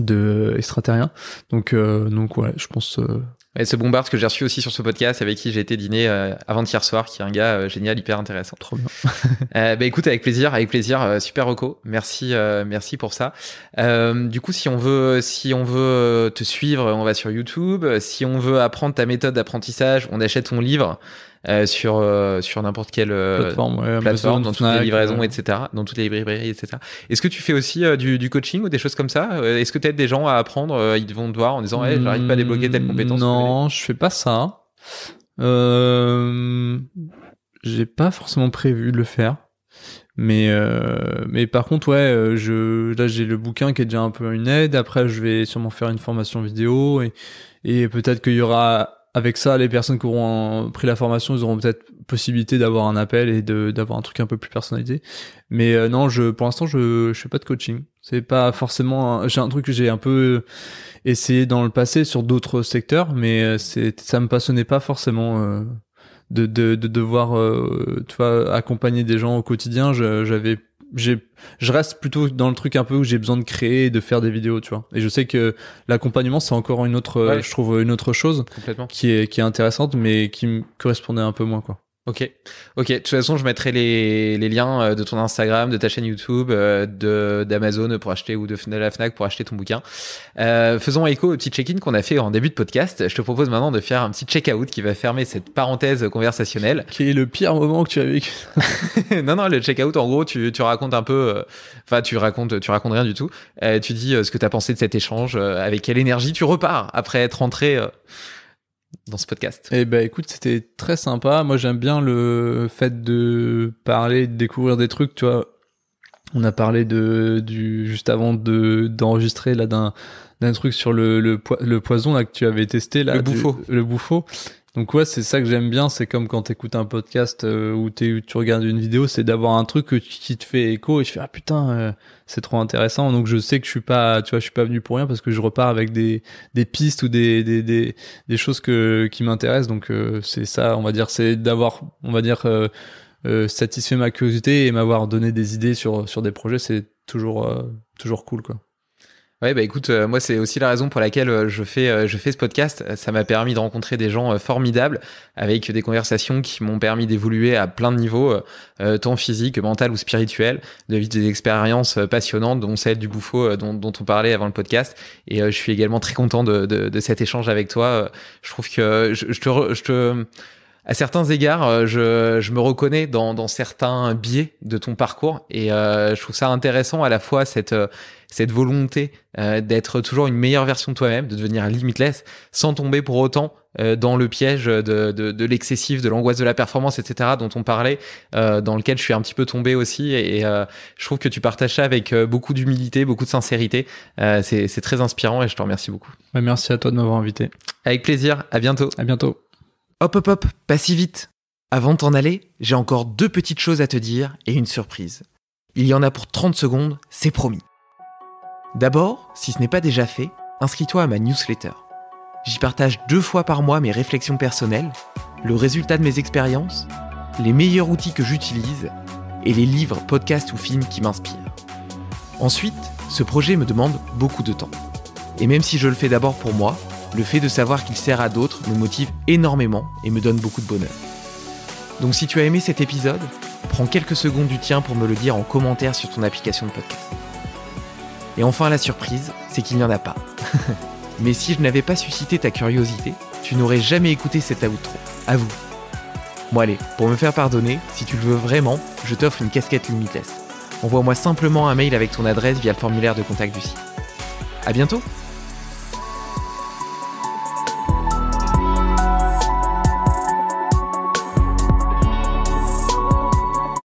de euh, extraterrien Donc, euh, donc ouais, je pense. Euh, Et ce bombarde que j'ai reçu aussi sur ce podcast, avec qui j'ai été dîner avant-hier soir, qui est un gars génial, hyper intéressant. Trop bien. euh, bah, écoute, avec plaisir, avec plaisir, super Rocco Merci, merci pour ça. du coup, si on veut, si on veut te suivre, on va sur YouTube. Si on veut apprendre ta méthode d'apprentissage, on achète ton livre. Euh, sur euh, sur n'importe quelle euh, plateforme, dans toutes les livraisons, etc., dans toutes les librairies, etc. Est-ce que tu fais aussi du, du, coaching ou des choses comme ça Est-ce que tu aides des gens à apprendre Ils vont te voir en disant, Je j'arrive pas à débloquer telle compétence. Non, je fais pas ça. J'ai pas forcément prévu de le faire. Mais mais par contre ouais, je là j'ai le bouquin qui est déjà un peu une aide. Après je vais sûrement faire une formation vidéo et et peut-être qu'il y aura avec ça, les personnes qui auront pris la formation, ils auront peut-être possibilité d'avoir un appel et d'avoir un truc un peu plus personnalisé. Mais euh, non, je, pour l'instant, je, je fais pas de coaching. C'est pas forcément. J'ai un truc que j'ai un peu essayé dans le passé sur d'autres secteurs, mais euh, c'est ça me passionnait pas forcément. Euh, de, de, de, devoir euh, accompagner des gens au quotidien j'avais je reste plutôt dans le truc un peu où j'ai besoin de créer et de faire des vidéos tu vois et je sais que l'accompagnement c'est encore une autre je trouve une autre chose qui est qui est intéressante mais qui me correspondait un peu moins quoi Ok, ok. De toute façon, je mettrai les, liens euh, de ton Instagram, de ta chaîne YouTube, euh, de d'Amazon pour acheter ou de, la Fnac pour acheter ton bouquin. Euh, faisons écho au petit check-in qu'on a fait en début de podcast. Je te propose maintenant de faire un petit check-out qui va fermer cette parenthèse conversationnelle. Qui est le pire moment que tu as vécu Non, non, le check-out, en gros, tu, tu racontes un peu. Enfin, tu racontes, tu racontes rien du tout. tu dis ce que tu as pensé de cet échange, avec quelle énergie tu repars après être rentré dans ce podcast. Eh ben écoute, c'était très sympa. Moi j'aime bien le fait de parler, de découvrir des trucs, tu vois. On a parlé de du juste avant de d'enregistrer là d'un truc sur le, le, poison là que tu avais testé là le bouffon le bouffon donc ouais, c'est ça que j'aime bien, c'est comme quand t'écoutes un podcast euh, ou tu regardes une vidéo, c'est d'avoir un truc qui te fait écho et je fais ah putain, euh, c'est trop intéressant. Donc je sais que je suis pas, tu vois, je suis pas venu pour rien parce que je repars avec des, des pistes ou des, des, des, choses que, qui m'intéressent. Donc euh, c'est ça, on va dire, c'est d'avoir, on va dire, satisfait ma curiosité et m'avoir donné des idées sur, sur des projets, c'est toujours, toujours cool quoi. Ouais, bah, écoute, euh, moi c'est aussi la raison pour laquelle euh, je fais, euh, je fais ce podcast. Ça m'a permis de rencontrer des gens formidables avec des conversations qui m'ont permis d'évoluer à plein de niveaux, tant physique, mental ou spirituel, de vivre des expériences passionnantes, dont celle du bouffon dont, on parlait avant le podcast. Et je suis également très content de, cet échange avec toi. je trouve que je, te... je te à certains égards, euh, je, me reconnais dans, certains biais de ton parcours et euh, je trouve ça intéressant à la fois cette, euh, cette volonté d'être toujours une meilleure version de toi-même, de devenir limitless, sans tomber pour autant dans le piège de, l'excessif, de l'angoisse de, la performance, etc., dont on parlait, dans lequel je suis un petit peu tombé aussi. Et, je trouve que tu partages ça avec beaucoup d'humilité, beaucoup de sincérité. C'est très inspirant et je te remercie beaucoup. Bah, merci à toi de m'avoir invité. Avec plaisir, à bientôt. À bientôt. Hop hop hop, pas si vite. Avant de t'en aller, j'ai encore deux petites choses à te dire et une surprise. Il y en a pour 30 secondes, c'est promis. D'abord, si ce n'est pas déjà fait, inscris-toi à ma newsletter. J'y partage deux fois par mois mes réflexions personnelles, le résultat de mes expériences, les meilleurs outils que j'utilise et les livres, podcasts ou films qui m'inspirent. Ensuite, ce projet me demande beaucoup de temps. Et même si je le fais d'abord pour moi, le fait de savoir qu'il sert à d'autres me motive énormément et me donne beaucoup de bonheur. Donc si tu as aimé cet épisode, prends quelques secondes du tien pour me le dire en commentaire sur ton application de podcast. Et enfin la surprise, c'est qu'il n'y en a pas. Mais si je n'avais pas suscité ta curiosité, tu n'aurais jamais écouté cet outro. À vous. Moi, allez, pour me faire pardonner, si tu le veux vraiment, je t'offre une casquette Limitless. Envoie-moi simplement un mail avec ton adresse via le formulaire de contact du site. À bientôt